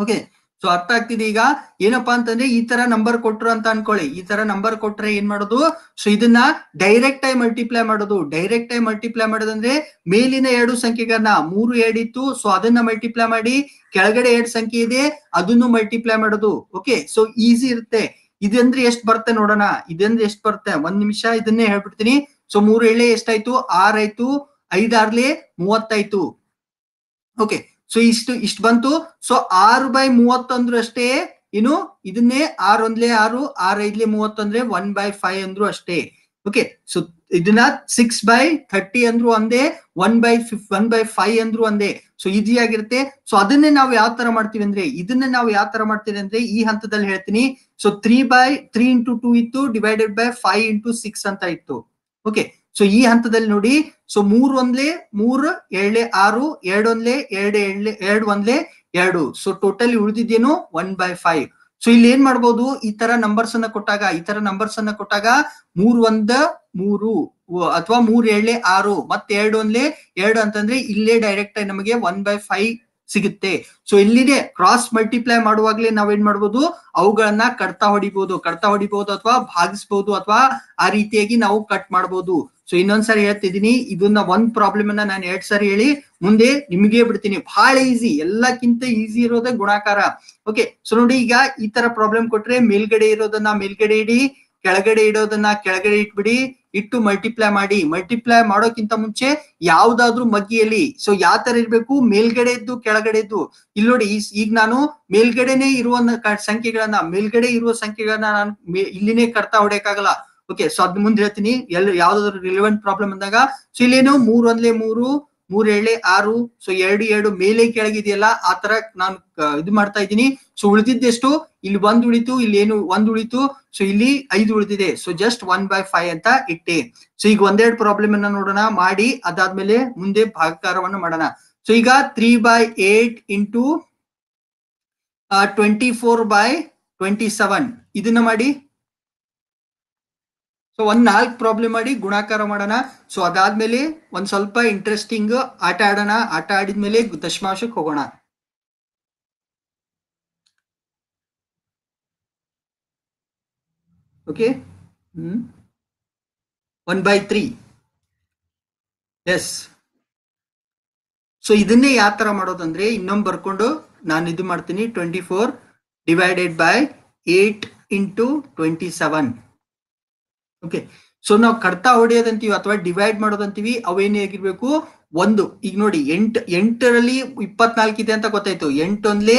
ಓಕೆ ಸೊ ಅರ್ಥ ಆಗ್ತಿದೆ ಈಗ ಏನಪ್ಪಾ ಅಂತಂದ್ರೆ ಈ ತರ ನಂಬರ್ ಕೊಟ್ರು ಅಂತ ಅನ್ಕೊಳ್ಳಿ ಈ ತರ ನಂಬರ್ ಕೊಟ್ರೆ ಏನ್ ಮಾಡೋದು ಸೊ ಇದನ್ನ ಡೈರೆಕ್ಟ್ ಆಗಿ ಮಲ್ಟಿಪ್ಲೈ ಮಾಡೋದು ಡೈರೆಕ್ಟ್ ಆಗಿ ಮಲ್ಟಿಪ್ಲೈ ಮಾಡೋದಂದ್ರೆ ಮೇಲಿನ ಎರಡು ಸಂಖ್ಯೆಗಳನ್ನ ಮೂರು ಎರಡು ಇತ್ತು ಸೊ ಅದನ್ನ ಮಲ್ಟಿಪ್ಲೈ ಮಾಡಿ ಕೆಳಗಡೆ ಎರಡು ಸಂಖ್ಯೆ ಇದೆ ಅದನ್ನು ಮಲ್ಟಿಪ್ಲೈ ಮಾಡೋದು ಓಕೆ ಸೊ ಈಸಿ ಇರುತ್ತೆ ಇದಂದ್ರೆ ಎಷ್ಟು ಬರುತ್ತೆ ನೋಡೋಣ ಇದಂದ್ರೆ ಎಷ್ಟು ಬರುತ್ತೆ ಒಂದ್ ನಿಮಿಷ ಇದನ್ನೇ ಹೇಳ್ಬಿಡ್ತೀನಿ ಸೊ ಮೂರು ಎಳೆ ಎಷ್ಟಾಯ್ತು ಆರಾಯ್ತು ಐದಾರ್ಲಿ ಮೂವತ್ತಾಯ್ತು ಓಕೆ ಸೊ ಇಷ್ಟು ಇಷ್ಟು ಬಂತು ಸೊ ಆರು ಬೈ ಮೂವತ್ತಂದ್ರು ಅಷ್ಟೇ ಇನ್ನು ಇದನ್ನೇ ಆರ್ ಒಂದ್ಲೆ ಆರು ಆರ್ ಐದ್ಲೆ ಮೂವತ್ತಂದ್ರೆ ಒನ್ ಬೈ ಫೈವ್ ಅಂದ್ರು ಅಷ್ಟೇ ಓಕೆ ಸೊ ಇದನ್ನ ಸಿಕ್ಸ್ ಬೈ ಥರ್ಟಿ ಅಂದ್ರು ಒಂದೇ one by one by five ಅಂದ್ರು ಒಂದೇ ಸೊ ಆಗಿರುತ್ತೆ ಸೊ ಅದನ್ನೇ ನಾವು ಯಾವ ತರ ಮಾಡ್ತೀವಿ ಅಂದ್ರೆ ಇದನ್ನ ನಾವು ಯಾವ ತರ ಮಾಡ್ತೀವಿ ಅಂದ್ರೆ ಈ ಹಂತದಲ್ಲಿ ಹೇಳ್ತೀನಿ so three by three into two ಇತ್ತು divided by five into six ಅಂತ ಇತ್ತು ಓಕೆ ಸೊ ಈ ಹಂತದಲ್ಲಿ ನೋಡಿ ಸೊ ಮೂರ್ ಒಂದ್ಲೆ ಮೂರ್ ಏಳೆ ಆರು ಎರಡ್ ಒಂದ್ಲೆ ಎರಡು ಏಳ್ಲೆ ಎರಡು ಒಂದ್ಲೆ ಎರಡು ಸೊ ಟೋಟಲಿ ಉಳಿದಿದ್ದೇನು ಒನ್ ಬೈ ಫೈವ್ ಸೊ ಇಲ್ಲಿ ಏನ್ ಮಾಡ್ಬೋದು ಈ ತರ ನಂಬರ್ಸ್ ಅನ್ನ ಕೊಟ್ಟಾಗ ಈ ತರ ನಂಬರ್ಸ್ ಅನ್ನ ಕೊಟ್ಟಾಗ ಮೂರ್ ಒಂದ್ ಮೂರು ಅಥವಾ ಮೂರ್ ಎರಡ್ಲೆ ಆರು ಮತ್ತೆ ಎರಡು ಒಂದ್ಲೆ ಎರಡು ಅಂತಂದ್ರೆ ಇಲ್ಲೇ ಡೈರೆಕ್ಟ್ ಆಗಿ ನಮಗೆ ಒನ್ ಬೈ ಫೈವ್ ಸಿಗುತ್ತೆ ಸೊ ಇಲ್ಲಿದೆ ಕ್ರಾಸ್ ಮಲ್ಟಿಪ್ಲೈ ಮಾಡುವಾಗ್ಲೇ ನಾವೇನ್ ಮಾಡ್ಬೋದು ಅವುಗಳನ್ನ ಕಡ್ತಾ ಹೊಡಿಬಹುದು ಕಡ್ತಾ ಹೊಡಿಬಹುದು ಅಥವಾ ಭಾಗಿಸಬಹುದು ಅಥವಾ ಆ ರೀತಿಯಾಗಿ ನಾವು ಕಟ್ ಮಾಡಬಹುದು ಸೊ ಇನ್ನೊಂದ್ಸರಿ ಹೇಳ್ತಿದ್ದೀನಿ ಇದನ್ನ ಒಂದ್ ಪ್ರಾಬ್ಲಮ್ ಅನ್ನ ನಾನು ಎರಡ್ ಸಾರಿ ಹೇಳಿ ಮುಂದೆ ನಿಮಗೆ ಬಿಡ್ತೀನಿ ಬಹಳ ಈಸಿ ಎಲ್ಲಕ್ಕಿಂತ ಈಸಿ ಇರೋದೇ ಗುಣಾಕಾರ ಓಕೆ ಸೊ ನೋಡಿ ಈಗ ಈ ತರ ಪ್ರಾಬ್ಲಮ್ ಕೊಟ್ರೆ ಮೇಲ್ಗಡೆ ಇರೋದನ್ನ ಮೇಲ್ಗಡೆ ಇಡಿ ಕೆಳಗಡೆ ಇಡೋದನ್ನ ಕೆಳಗಡೆ ಇಟ್ಬಿಡಿ ಇಟ್ಟು ಮಲ್ಟಿಪ್ಲೈ ಮಾಡಿ ಮಲ್ಟಿಪ್ಲೈ ಮಾಡೋಕ್ಕಿಂತ ಮುಂಚೆ ಯಾವ್ದಾದ್ರು ಮಗ್ಗಿಯಲ್ಲಿ ಸೊ ಯಾವ ತರ ಇರ್ಬೇಕು ಮೇಲ್ಗಡೆ ಇದ್ದು ಕೆಳಗಡೆ ಇದ್ದು ಇಲ್ಲಿ ನೋಡಿ ಈಗ ನಾನು ಮೇಲ್ಗಡೆನೆ ಇರುವ ಸಂಖ್ಯೆಗಳನ್ನ ಮೇಲ್ಗಡೆ ಇರುವ ಸಂಖ್ಯೆಗಳನ್ನ ನಾನು ಇಲ್ಲಿನೇ ಕರ್ತಾ ಹೊಡೆಯಕ್ಕಾಗಲ್ಲ ಓಕೆ ಸೊ ಅದ್ ಮುಂದೆ ಹೇಳ್ತೀನಿ ಎಲ್ ಯಾವ್ದಾದ್ರು ರಿಲೆವೆಂಟ್ ಪ್ರಾಬ್ಲಮ್ ಅಂದಾಗ ಸೊ ಇಲ್ಲೇನು ಮೂರ್ ಒಂದ್ಲೇ ಮೂರು ಮೂರೇಳೆ ಆರು ಸೊ ಎರಡು ಎರಡು ಮೇಲೆ ಕೆಳಗಿದೆಯಲ್ಲ ಆ ತರ ನಾನು ಇದು ಮಾಡ್ತಾ ಇದ್ದೀನಿ ಸೊ ಉಳಿದಿದ್ದೆಷ್ಟು ಇಲ್ಲಿ ಒಂದ್ ಉಳಿತು ಇಲ್ಲಿ ಏನು ಒಂದ್ ಉಳಿತು ಸೊ ಇಲ್ಲಿ ಐದು ಉಳಿದಿದೆ so just one by five ಅಂತ ಇಟ್ಟೆ ಸೊ ಈಗ ಒಂದೆರಡು ಪ್ರಾಬ್ಲಮ್ ಅನ್ನ ನೋಡೋಣ ಮಾಡಿ ಅದಾದ್ಮೇಲೆ ಮುಂದೆ ಭಾಗಕಾರವನ್ನು ಮಾಡೋಣ ಸೊ ಈಗ three by eight into twenty four by twenty seven ಇದನ್ನ ಮಾಡಿ ಸೊ ಒಂದ್ ನಾಲ್ಕು ಪ್ರಾಬ್ಲಮ್ ಮಾಡಿ ಗುಣಾಕಾರ ಮಾಡೋಣ ಸೊ ಅದಾದ್ಮೇಲೆ ಒಂದ್ ಸ್ವಲ್ಪ ಇಂಟ್ರೆಸ್ಟಿಂಗ್ ಆಟ ಆಡೋಣ ಆಟ ಆಡಿದ್ಮೇಲೆ ದಶಮಾಂಶಕ್ಕೆ ಹೋಗೋಣ okay one by three yes so ಇದನ್ನೇ ಯಾವ ತರ ಮಾಡೋದಂದ್ರೆ ಇನ್ನೊಂದು ಬರ್ಕೊಂಡು ನಾನು ಇದು ಮಾಡ್ತೀನಿ twenty four divided by eight into twenty seven okay so ನಾವು ಕಡ್ತಾ ಹೊಡೆಯೋದಂತೀವಿ ಅಥವಾ ಡಿವೈಡ್ ಮಾಡೋದಂತೀವಿ ಅವೇನೇ ಆಗಿರ್ಬೇಕು ಒಂದು ಈಗ ನೋಡಿ ಎಂಟ್ ಎಂಟರಲ್ಲಿ ಇದೆ ಅಂತ ಗೊತ್ತಾಯ್ತು ಎಂಟೊಂದ್ಲೆ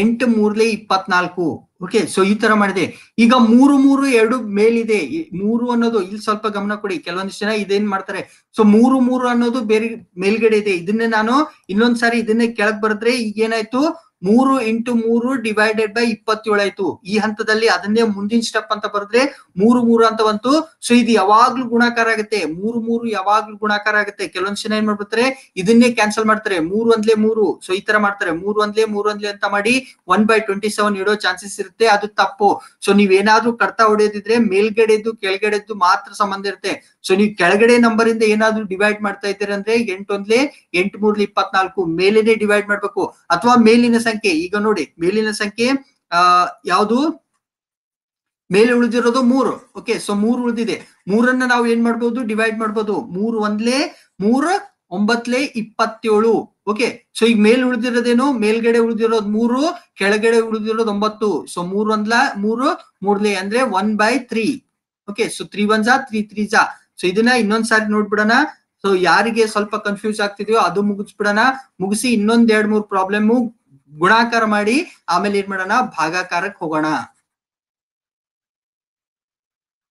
ಎಂಟು ಮೂರ್ಲೆ ಇಪ್ಪತ್ನಾಲ್ಕು ಓಕೆ ಸೊ ಈ ತರ ಮಾಡಿದೆ ಈಗ ಮೂರು ಮೂರು ಎರಡು ಮೇಲಿದೆ ಮೂರು ಅನ್ನೋದು ಇಲ್ಲಿ ಸ್ವಲ್ಪ ಗಮನ ಕೊಡಿ ಕೆಲವೊಂದಿಷ್ಟು ಜನ ಇದೇನ್ ಮಾಡ್ತಾರೆ ಸೊ ಮೂರು ಮೂರು ಅನ್ನೋದು ಬೇರೆ ಮೇಲ್ಗಡೆ ಇದೆ ಇದನ್ನೇ ನಾನು ಇನ್ನೊಂದ್ಸಾರಿ ಇದನ್ನೇ ಕೆಳಗ್ ಬರೆದ್ರೆ ಈಗ ಏನಾಯ್ತು ಮೂರು ಇಂಟು ಮೂರು ಡಿವೈಡೆಡ್ ಬೈ ಇಪ್ಪತ್ತೇಳು ಆಯ್ತು ಈ ಹಂತದಲ್ಲಿ ಅದನ್ನೇ ಮುಂದಿನ ಸ್ಟೆಪ್ ಅಂತ ಬರೆದ್ರೆ ಮೂರು ಮೂರು ಅಂತ ಬಂತು ಸೊ ಇದು ಯಾವಾಗ್ಲೂ ಗುಣಾಕಾರ ಆಗುತ್ತೆ ಮೂರು ಮೂರು ಯಾವಾಗ್ಲೂ ಗುಣಾಕಾರ ಆಗುತ್ತೆ ಸಿನ ಏನ್ ಮಾಡ್ಬಿಡ್ತಾರೆ ಇದನ್ನೇ ಕ್ಯಾನ್ಸಲ್ ಮಾಡ್ತಾರೆ ಮೂರು ಒಂದ್ಲೇ ಮೂರು ಸೊ ಈ ತರ ಮಾಡ್ತಾರೆ ಮೂರು ಒಂದ್ಲೇ ಮೂರು ಒಂದ್ಲೇ ಅಂತ ಮಾಡಿ ಒನ್ ಬೈ ಟ್ವೆಂಟಿ ಸೆವೆನ್ ಇಡೋ ಚಾನ್ಸಸ್ ಇರುತ್ತೆ ಅದು ತಪ್ಪು ಸೊ ನೀವ್ ಏನಾದ್ರು ಕರ್ತಾ ಹೊಡೆಯೋದಿದ್ರೆ ಮೇಲ್ಗಡೆದ್ದು ಕೆಳಗಡೆದ್ದು ಮಾತ್ರ ಸಂಬಂಧ ಇರುತ್ತೆ ಸೊ ನೀವು ಕೆಳಗಡೆ ನಂಬರ್ ಇಂದ ಏನಾದ್ರೂ ಡಿವೈಡ್ ಮಾಡ್ತಾ ಇದ್ದೀರಾ ಅಂದ್ರೆ ಎಂಟು ಅಂದ್ಲೆ ಎಂಟು ಮೂರ್ಲಿ ಇಪ್ಪತ್ನಾಲ್ಕು ಮೇಲೇನೆ ಡಿವೈಡ್ ಮಾಡ್ಬೇಕು ಅಥವಾ ಮೇಲಿನ ಸಂಖ್ಯೆ ಈಗ ನೋಡಿ ಮೇಲಿನ ಸಂಖ್ಯೆ ಆ ಯಾವುದು ಮೇಲೆ ಉಳಿದಿರೋದು ಮೂರು ಓಕೆ ಸೊ ಮೂರು ಉಳಿದಿದೆ ಮೂರನ್ನ ನಾವು ಏನ್ ಮಾಡ್ಬೋದು ಡಿವೈಡ್ ಮಾಡ್ಬೋದು ಮೂರು ಒಂದ್ಲೆ ಮೂರ್ ಒಂಬತ್ಲೆ ಇಪ್ಪತ್ತೇಳು ಓಕೆ ಸೊ ಈಗ ಮೇಲ್ ಉಳಿದಿರೋದೇನು ಮೇಲ್ಗಡೆ ಉಳಿದಿರೋದು ಮೂರು ಕೆಳಗಡೆ ಉಳಿದಿರೋದು ಒಂಬತ್ತು ಸೊ ಮೂರ್ ಒಂದ್ಲ ಮೂರು ಮೂರ್ಲೆ ಅಂದ್ರೆ one by three okay so three one ಜಾ ತ್ರೀ ತ್ರೀ ಜಾ ಸೊ ಇದನ್ನ ಇನ್ನೊಂದ್ಸಾರಿ ನೋಡ್ಬಿಡೋಣ ಸೊ ಯಾರಿಗೆ ಸ್ವಲ್ಪ ಕನ್ಫ್ಯೂಸ್ ಆಗ್ತಿದೆಯೋ ಅದು ಮುಗಿಸ್ಬಿಡೋಣ ಮುಗಿಸಿ ಇನ್ನೊಂದ್ ಎರಡ್ ಮೂರ್ ಪ್ರಾಬ್ಲಮ್ ಗುಣಾಕಾರ ಮಾಡಿ ಆಮೇಲೆ ಏನ್ ಮಾಡೋಣ ಭಾಗಾಕಾರಕ್ಕೆ ಹೋಗೋಣ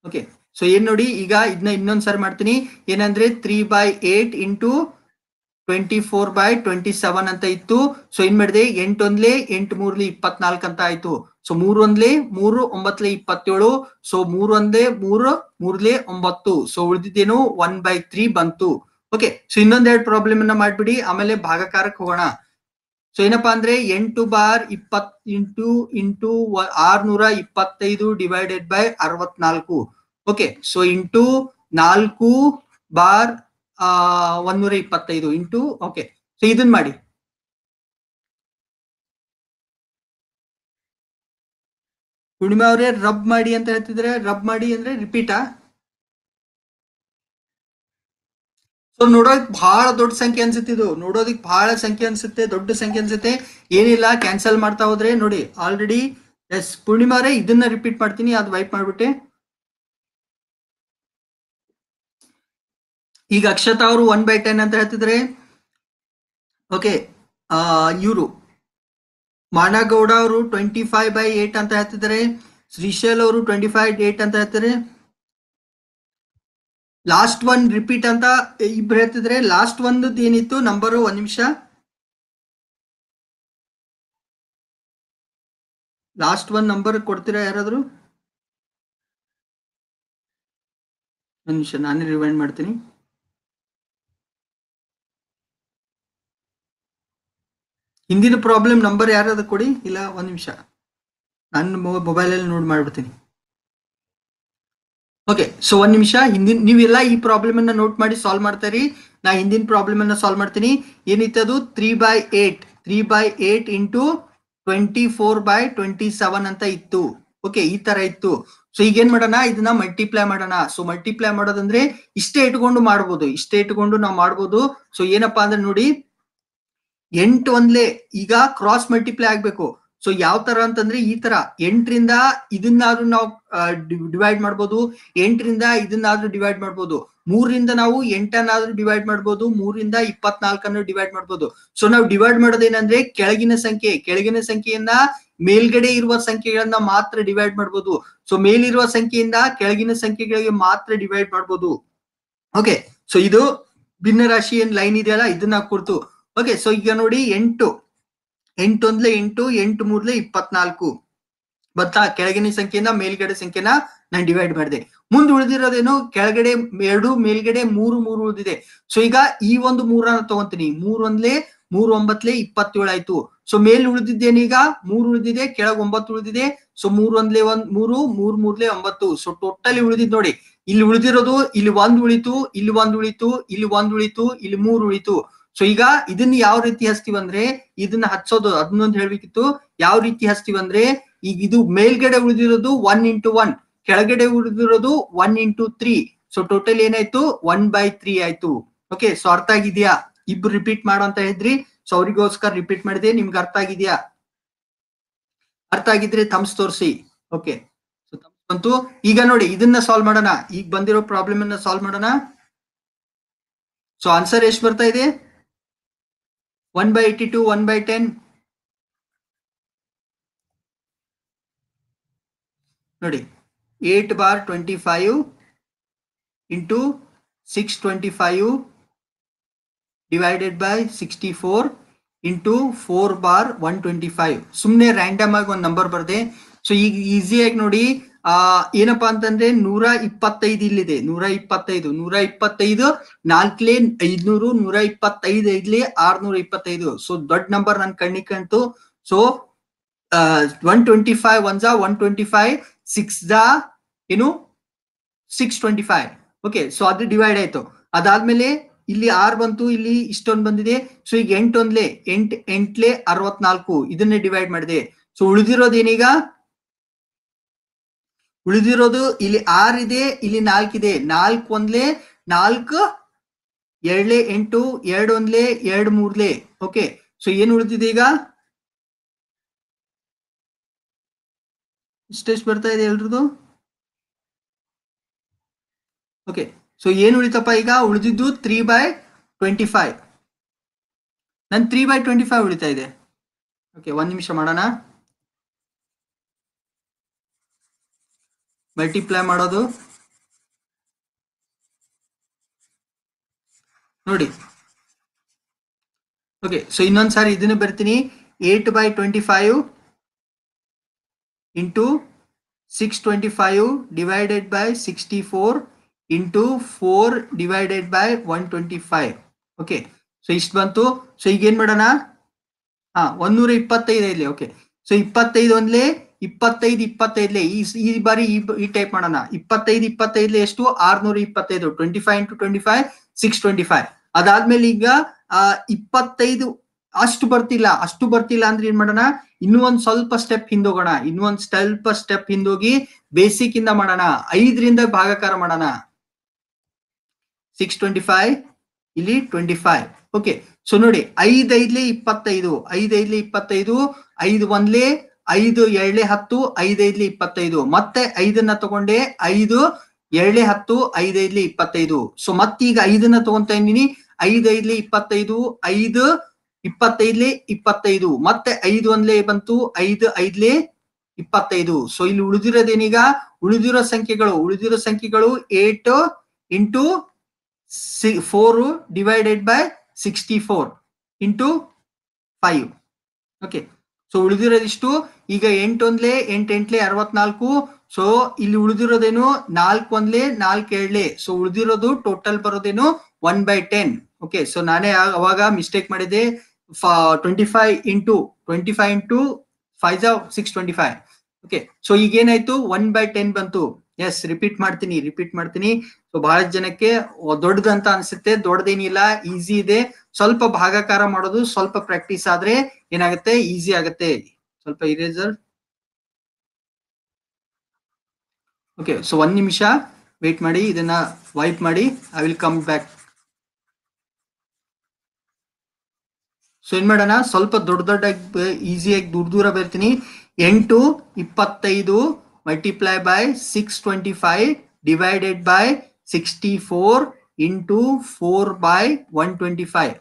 ಓಕೆ ಸೊ ಏನ್ ನೋಡಿ ಈಗ ಇದನ್ನ ಇನ್ನೊಂದ್ಸರಿ ಮಾಡ್ತೀನಿ ಏನಂದ್ರೆ three by eight into twenty four by twenty seven ಅಂತ ಇತ್ತು ಸೊ ಏನ್ ಮಾಡಿದೆ ಎಂಟೊಂದ್ಲೆ ಎಂಟು ಮೂರ್ಲಿ ಇಪ್ಪತ್ನಾಲ್ಕು ಅಂತ ಆಯ್ತು ಸೊ ಒಂದ್ಲೆ ಮೂರು ಒಂಬತ್ಲೆ ಇಪ್ಪತ್ತೇಳು ಸೊ ಮೂರೊಂದ್ಲೆ ಮೂರು ಮೂರ್ಲೆ ಒಂಬತ್ತು ಸೊ ಉಳಿದಿದ್ದೇನು ಒನ್ ಬೈ ತ್ರೀ ಬಂತು ಓಕೆ ಸೊ ಇನ್ನೊಂದೆರಡು ಪ್ರಾಬ್ಲಮ್ ಅನ್ನ ಮಾಡ್ಬಿಡಿ ಆಮೇಲೆ ಭಾಗಕಾರಕ್ಕೆ ಹೋಗೋಣ ಸೊ ಏನಪ್ಪಾ ಅಂದ್ರೆ ಎಂಟು ಬಾರ್ ಇಪ್ಪತ್ ಇಂಟು ಇಂಟು ಆರ್ನೂರ ಇಪ್ಪತ್ತೈದು ಡಿವೈಡೆಡ್ ಬೈ ಅರವತ್ನಾಲ್ಕು ಓಕೆ ಸೊ ಇಂಟು ನಾಲ್ಕು ಬಾರ್ ಆ ಒಂದೂರ ಇಪ್ಪತ್ತೈದು ಇಂಟು ಓಕೆ ಸೊ ಇದನ್ ಮಾಡಿ ಪೂರ್ಣಿಮಾ ಅವರೇ ರಬ್ ಮಾಡಿ ಅಂತ ಹೇಳ್ತಿದ್ರೆ ರಬ್ ಮಾಡಿ ಅಂದ್ರೆ ರಿಪೀಟಾ ನೋಡೋದಕ್ಕೆ ಬಹಳ ದೊಡ್ಡ ಸಂಖ್ಯೆ ಅನ್ಸುತ್ತೆ ಇದು ನೋಡೋದಕ್ಕೆ ಬಹಳ ಸಂಖ್ಯೆ ಅನ್ಸುತ್ತೆ ದೊಡ್ಡ ಸಂಖ್ಯೆ ಅನ್ಸುತ್ತೆ ಏನಿಲ್ಲ ಕ್ಯಾನ್ಸಲ್ ಮಾಡ್ತಾ ಹೋದ್ರೆ ನೋಡಿ ಆಲ್ರೆಡಿ ಎಸ್ ಪೂರ್ಣಿಮಾರೇ ಇದನ್ನ ರಿಪೀಟ್ ಮಾಡ್ತೀನಿ ಅದು ವೈಪ್ ಮಾಡ್ಬಿಟ್ಟೆ ಈಗ ಅಕ್ಷತಾ ಅವರು ಒನ್ ಬೈ ಟೆನ್ ಅಂತ ಹೇಳ್ತಿದ್ರೆ ಓಕೆ ಇವರು ಮಾಣಗೌಡ ಅವರು ಟ್ವೆಂಟಿ ಫೈವ್ ಬೈ ಏಟ್ ಅಂತ ಹೇಳ್ತಿದ್ದಾರೆ ಶ್ರೀಶೈಲ್ ಅವರು ಟ್ವೆಂಟಿ ಫೈವ್ ಏಟ್ ಅಂತ ಹೇಳ್ತಾರೆ ಲಾಸ್ಟ್ ಒನ್ ರಿಪೀಟ್ ಅಂತ ಇಬ್ರು ಹೇಳ್ತಿದ್ರೆ ಲಾಸ್ಟ್ ಒಂದು ಏನಿತ್ತು ನಂಬರ್ ಒಂದ್ ನಿಮಿಷ ಲಾಸ್ಟ್ ಒನ್ ನಂಬರ್ ಕೊಡ್ತೀರಾ ಯಾರಾದ್ರು ಒಂದ್ ನಿಮಿಷ ನಾನೇ ರಿವೈಂಡ್ ಮಾಡ್ತೀನಿ ಹಿಂದಿನ ಪ್ರಾಬ್ಲಮ್ ನಂಬರ್ ಯಾರಾದ್ರೂ ಕೊಡಿ ಇಲ್ಲ ಒಂದ್ ನಿಮಿಷ ನನ್ನ ಮೊಬೈಲಲ್ಲಿ ನೋಡ್ ಮಾಡ್ಬಿಡ್ತೀನಿ ಓಕೆ ಸೊ ಒಂದ್ ನಿಮಿಷ ಹಿಂದಿನ ನೀವೆಲ್ಲ ಈ ಪ್ರಾಬ್ಲಮ್ ಅನ್ನ ನೋಟ್ ಮಾಡಿ ಸಾಲ್ವ್ ಮಾಡ್ತಾರಿ ನಾ ಹಿಂದಿನ ಪ್ರಾಬ್ಲಮ್ ಅನ್ನ ಸಾಲ್ವ್ ಮಾಡ್ತೀನಿ ಅದು three by eight three by eight into twenty four by twenty seven ಅಂತ ಇತ್ತು ಓಕೆ ಈ ತರ ಇತ್ತು ಸೊ ಈಗ ಏನ್ ಮಾಡೋಣ ಇದನ್ನ ಮಲ್ಟಿಪ್ಲೈ ಮಾಡೋಣ ಸೊ ಮಲ್ಟಿಪ್ಲೈ ಮಾಡೋದಂದ್ರೆ ಇಷ್ಟೇ ಇಟ್ಕೊಂಡು ಮಾಡ್ಬೋದು ಇಷ್ಟೇ ಇಟ್ಕೊಂಡು ನಾವು ಮಾಡ್ಬೋದು ಸೊ ಏನಪ್ಪಾ ಅಂದ್ರೆ ನೋಡಿ ಎಂಟು ಒಂದ್ಲೆ ಈಗ ಕ್ರಾಸ್ ಮಲ್ಟಿಪ್ಲೈ ಆಗ್ಬೇಕು ಸೊ ಯಾವ ತರ ಅಂತಂದ್ರೆ ಈ ತರ ಎಂಟರಿಂದ ಇದನ್ನಾದ್ರೂ ನಾವು ಡಿವೈಡ್ ಮಾಡ್ಬೋದು ಎಂಟರಿಂದ ಇದನ್ನಾದ್ರೂ ಡಿವೈಡ್ ಮಾಡ್ಬೋದು ಮೂರರಿಂದ ನಾವು ಎಂಟನ್ನಾದ್ರೂ ಡಿವೈಡ್ ಮಾಡ್ಬೋದು ಮೂರಿಂದ ಇಪ್ಪತ್ನಾಲ್ಕನ್ನು ಡಿವೈಡ್ ಮಾಡ್ಬೋದು ಸೊ ನಾವು ಡಿವೈಡ್ ಮಾಡೋದೇನಂದ್ರೆ ಕೆಳಗಿನ ಸಂಖ್ಯೆ ಕೆಳಗಿನ ಸಂಖ್ಯೆಯನ್ನ ಮೇಲ್ಗಡೆ ಇರುವ ಸಂಖ್ಯೆಗಳನ್ನ ಮಾತ್ರ ಡಿವೈಡ್ ಮಾಡ್ಬೋದು ಸೊ ಮೇಲಿರುವ ಸಂಖ್ಯೆಯಿಂದ ಕೆಳಗಿನ ಸಂಖ್ಯೆಗಳಿಗೆ ಮಾತ್ರ ಡಿವೈಡ್ ಮಾಡ್ಬೋದು ಓಕೆ ಸೊ ಇದು ಭಿನ್ನರಾಶಿ ಏನ್ ಲೈನ್ ಇದೆಯಲ್ಲ ಇದನ್ನ ಕುರಿತು ಓಕೆ ಸೊ ಈಗ ನೋಡಿ ಎಂಟು ಎಂಟು ಒಂದ್ಲೆ ಎಂಟು ಎಂಟು ಮೂರ್ಲೆ ಇಪ್ಪತ್ನಾಲ್ಕು ಬತ್ತಾ ಕೆಳಗಿನ ಸಂಖ್ಯೆನ ಮೇಲ್ಗಡೆ ಸಂಖ್ಯೆನ ನಾನು ಡಿವೈಡ್ ಮಾಡಿದೆ ಮುಂದ್ ಉಳಿದಿರೋದೇನು ಕೆಳಗಡೆ ಎರಡು ಮೇಲ್ಗಡೆ ಮೂರು ಮೂರು ಉಳಿದಿದೆ ಸೊ ಈಗ ಈ ಒಂದು ಮೂರನ್ನ ತಗೊಂತೀನಿ ಮೂರೊಂದ್ಲೆ ಮೂರು ಒಂಬತ್ಲೆ ಇಪ್ಪತ್ತೇಳು ಆಯ್ತು ಸೊ ಮೇಲ್ ಉಳಿದಿದ್ದೇನೀಗ ಮೂರು ಉಳಿದಿದೆ ಕೆಳಗ್ ಒಂಬತ್ತು ಉಳಿದಿದೆ ಸೊ ಒಂದ್ಲೆ ಒಂದ್ ಮೂರು ಮೂರ್ ಮೂರ್ಲೆ ಒಂಬತ್ತು ಸೊ ಟೋಟಲಿ ಉಳಿದಿದ್ ನೋಡಿ ಇಲ್ಲಿ ಉಳಿದಿರೋದು ಇಲ್ಲಿ ಒಂದ್ ಉಳಿತು ಇಲ್ಲಿ ಒಂದ್ ಉಳಿತು ಇಲ್ಲಿ ಒಂದ್ ಉಳಿತು ಇಲ್ಲಿ ಮೂರ್ ಉಳಿತು ಸೊ ಈಗ ಇದನ್ನ ಯಾವ ರೀತಿ ಹಚ್ತೀವಂದ್ರೆ ಇದನ್ನ ಹಚ್ಚೋದು ಅದನ್ನೊಂದು ಹೇಳ್ಬೇಕಿತ್ತು ಯಾವ ರೀತಿ ಹಚ್ತೀವಂದ್ರೆ ಈಗ ಇದು ಮೇಲ್ಗಡೆ ಉಳಿದಿರೋದು ಒನ್ ಇಂಟು ಒನ್ ಕೆಳಗಡೆ ಉಳಿದಿರೋದು one into three so total ಏನಾಯ್ತು ಒನ್ ಬೈ ತ್ರೀ ಆಯ್ತು ಓಕೆ ಸೊ ಅರ್ಥ ಆಗಿದ್ಯಾ ಇಬ್ರು ರಿಪೀಟ್ ಮಾಡೋ ಅಂತ ಹೇಳಿದ್ರಿ ಸೊ ಅವ್ರಿಗೋಸ್ಕರ ರಿಪೀಟ್ ಮಾಡಿದೆ ನಿಮ್ಗೆ ಅರ್ಥ ಆಗಿದ್ಯಾ ಅರ್ಥ ಆಗಿದ್ರೆ ಥಮ್ಸ್ ತೋರಿಸಿ ಓಕೆ ಸೊ ಬಂತು ಈಗ ನೋಡಿ ಇದನ್ನ ಸಾಲ್ವ್ ಮಾಡೋಣ ಈಗ ಬಂದಿರೋ ಪ್ರಾಬ್ಲಮ್ ಅನ್ನ ಸಾಲ್ವ್ ಮಾಡೋಣ ಸೊ ಆನ್ಸರ್ ಎಷ್ಟು ಬರ್ತಾ ಇದೆ 1 by 82, 1 by 10. Ready. 8 bar 25 into 625 divided by 64 into 4 bar 125. ಸುಮ್ಮನೆ ರ್ಯಾಂಡಮ್ ಆಗಿ ಒಂದು ನಂಬರ್ ಬರದೆ ಸೊ ಈಗ ಈಸಿಯಾಗಿ ನೋಡಿ ಆ ಏನಪ್ಪಾ ಅಂತಂದ್ರೆ ನೂರ ಇಪ್ಪತ್ತೈದು ಇಲ್ಲಿದೆ ನೂರ ಇಪ್ಪತ್ತೈದು ನೂರ ಇಪ್ಪತ್ತೈದು ನಾಲ್ಕಲೇ ಐದ್ನೂರು ನೂರ ಇಪ್ಪತ್ತೈದು ಇಲ್ಲಿ ಆರ್ನೂರ ಇಪ್ಪತ್ತೈದು ಸೊ ದೊಡ್ಡ ನಂಬರ್ ನನ್ ಕಣ್ಣಿ ಕಂತು so one twenty five one ಜಾ ಒನ್ ಟ್ವೆಂಟಿ ಫೈವ್ ಸಿಕ್ಸ್ ಜಾ ಏನು six twenty five okay so ಅದು ಡಿವೈಡ್ ಆಯ್ತು ಅದಾದ್ಮೇಲೆ ಇಲ್ಲಿ ಆರ್ ಬಂತು ಇಲ್ಲಿ ಇಷ್ಟೊಂದು ಬಂದಿದೆ ಸೊ ಈಗ ಎಂಟೊಂದ್ಲೆ ಎಂಟ್ ಎಂಟ್ಲೆ ಅರವತ್ನಾಲ್ಕು ಇದನ್ನೇ ಡಿವೈಡ್ ಮಾಡಿದೆ ಸೊ ಉಳಿದಿರೋದೇನೀಗ ಉಳಿದಿರೋದು ಇಲ್ಲಿ ಆರ್ ಇದೆ ಇಲ್ಲಿ ನಾಲ್ಕಿದೆ ನಾಲ್ಕು ಒಂದ್ಲೆ ನಾಲ್ಕು ಎರಡ್ಲೆ ಎಂಟು ಎರಡು ಒಂದ್ಲೆ ಎರಡು ಮೂರ್ಲೆ ಓಕೆ ಸೊ ಏನ್ ಉಳಿದಿದೆ ಈಗ ಇಷ್ಟೆಷ್ಟು ಬರ್ತಾ ಇದೆ ಎಲ್ರದು ಓಕೆ ಸೊ ಏನ್ ಉಳಿತಪ್ಪ ಈಗ ಉಳಿದಿದ್ದು ತ್ರೀ ಬೈ ಟ್ವೆಂಟಿ ಫೈವ್ ನನ್ ತ್ರೀ ಬೈ ಟ್ವೆಂಟಿ ಫೈವ್ ಉಳಿತಾ ಇದೆ ಓಕೆ ಒಂದ್ ನಿಮಿಷ ಮಾಡೋಣ ಮಲ್ಟಿಪ್ಲೈ ಮಾಡೋದು ನೋಡಿ ಓಕೆ ಸೊ ಇನ್ನೊಂದ್ಸಾರಿ ಇದನ್ನು ಬರ್ತೀನಿ eight by twenty five into six twenty five divided by sixty four into four divided by one twenty five okay so ಇಷ್ಟು ಬಂತು ಸೊ ಈಗ ಏನು ಮಾಡೋಣ ಹಾಂ ಒಂದೂರ ಇಪ್ಪತ್ತೈದು ಇಲ್ಲಿ ಓಕೆ ಸೊ ಇಪ್ಪತ್ತೈದು ಒಂದ್ಲೇ ಇಪ್ಪತ್ತೈದು ಇಪ್ಪತ್ತೈದ್ಲೆ ಈ ಈ ಬಾರಿ ಈ ಟೈಪ್ ಮಾಡೋಣ ಇಪ್ಪತ್ತೈದು ಇಪ್ಪತ್ತೈದ್ಲೆ ಎಷ್ಟು ಆರ್ನೂರ ಇಪ್ಪತ್ತೈದು twenty five into twenty five six twenty five ಅದಾದ್ಮೇಲೆ ಈಗ ಇಪ್ಪತ್ತೈದು ಅಷ್ಟು ಬರ್ತಿಲ್ಲ ಅಷ್ಟು ಬರ್ತಿಲ್ಲ ಅಂದ್ರೆ ಏನ್ ಮಾಡೋಣ ಇನ್ನೂ ಒಂದ್ ಸ್ವಲ್ಪ ಸ್ಟೆಪ್ ಹಿಂದೋಗೋಣ ಇನ್ನೂ ಒಂದ್ ಸ್ವಲ್ಪ ಸ್ಟೆಪ್ ಹಿಂದೋಗಿ ಬೇಸಿಕ್ ಇಂದ ಮಾಡೋಣ ಐದರಿಂದ ಭಾಗಕಾರ ಮಾಡೋಣ ಸಿಕ್ಸ್ ಟ್ವೆಂಟಿ ಫೈವ್ ಇಲ್ಲಿ ಟ್ವೆಂಟಿ ಫೈವ್ ಓಕೆ ಸೊ ನೋಡಿ ಐದೈದ್ಲೆ ಇಪ್ಪತ್ತೈದು ಐದೈದ್ಲೆ ಇಪ್ಪತ್ತೈದು ಐದು ಒಂದ್ಲೆ ಐದು ಎರಡೇ ಹತ್ತು ಐದೈದ್ಲಿ ಇಪ್ಪತ್ತೈದು ಮತ್ತೆ ಐದನ್ನ ತಗೊಂಡೆ ಐದು ಎರಡೇ ಹತ್ತು ಐದೈದ್ಲಿ ಇಪ್ಪತ್ತೈದು ಸೊ ಮತ್ತೀಗ ಐದನ್ನ ತಗೊಂತ ಐದು ಐದೈದ್ಲಿ ಇಪ್ಪತ್ತೈದು ಐದು ಇಪ್ಪತ್ತೈದ್ಲಿ ಇಪ್ಪತ್ತೈದು ಮತ್ತೆ ಐದು ಒಂದ್ಲೆ ಬಂತು ಐದು ಐದ್ಲಿ ಇಪ್ಪತ್ತೈದು ಸೊ ಇಲ್ಲಿ ಉಳಿದಿರೋದೇನೀಗ ಉಳಿದಿರೋ ಸಂಖ್ಯೆಗಳು ಉಳಿದಿರೋ ಸಂಖ್ಯೆಗಳು ಏಟ್ ಇಂಟು ಸಿ four divided by sixty four into five okay so ಉಳಿದಿರೋದಿಷ್ಟು ಈಗ ಎಂಟೊಂದ್ಲೆ ಎಂಟ್ಲೆ ಅರವತ್ನಾಲ್ಕು ಸೊ ಇಲ್ಲಿ ಉಳಿದಿರೋದೇನು ನಾಲ್ಕು ಒಂದ್ಲೆ ನಾಲ್ಕು ಎರಡ್ಲೆ ಸೊ ಉಳಿದಿರೋದು ಟೋಟಲ್ ಬರೋದೇನು one by ten okay so ನಾನೇ ಅವಾಗ ಮಿಸ್ಟೇಕ್ ಮಾಡಿದೆ twenty five into twenty five into five six twenty five okay so ಈಗೇನಾಯ್ತು ಒನ್ ಬೈ ಟೆನ್ ಬಂತು ಎಸ್ ರಿಪೀಟ್ ಮಾಡ್ತೀನಿ ರಿಪೀಟ್ ಮಾಡ್ತೀನಿ ಸೊ ಬಹಳ ಜನಕ್ಕೆ ದೊಡ್ಡದಂತ ಅನ್ಸುತ್ತೆ ದೊಡ್ಡದೇನಿಲ್ಲ ಈಸಿ ಇದೆ ಸ್ವಲ್ಪ ಭಾಗಾಕಾರ ಮಾಡೋದು ಸ್ವಲ್ಪ ಪ್ರಾಕ್ಟೀಸ್ ಆದ್ರೆ ಏನಾಗುತ್ತೆ ಈಸಿ ಆಗುತ್ತೆ ಸ್ವಲ್ಪ ಇರೇಸರ್ ಓಕೆ ಸೊ ಒಂದ್ ನಿಮಿಷ ವೇಟ್ ಮಾಡಿ ಇದನ್ನ ವೈಪ್ ಮಾಡಿ I will come back so ಏನ್ ಮಾಡೋಣ ಸ್ವಲ್ಪ ದೊಡ್ಡ ದೊಡ್ಡ ಈಸಿಯಾಗಿ ದೂರ ದೂರ ಬರ್ತೀನಿ ಎಂಟು ಇಪ್ಪತ್ತೈದು multiply by six twenty five divided by four into four by one twenty five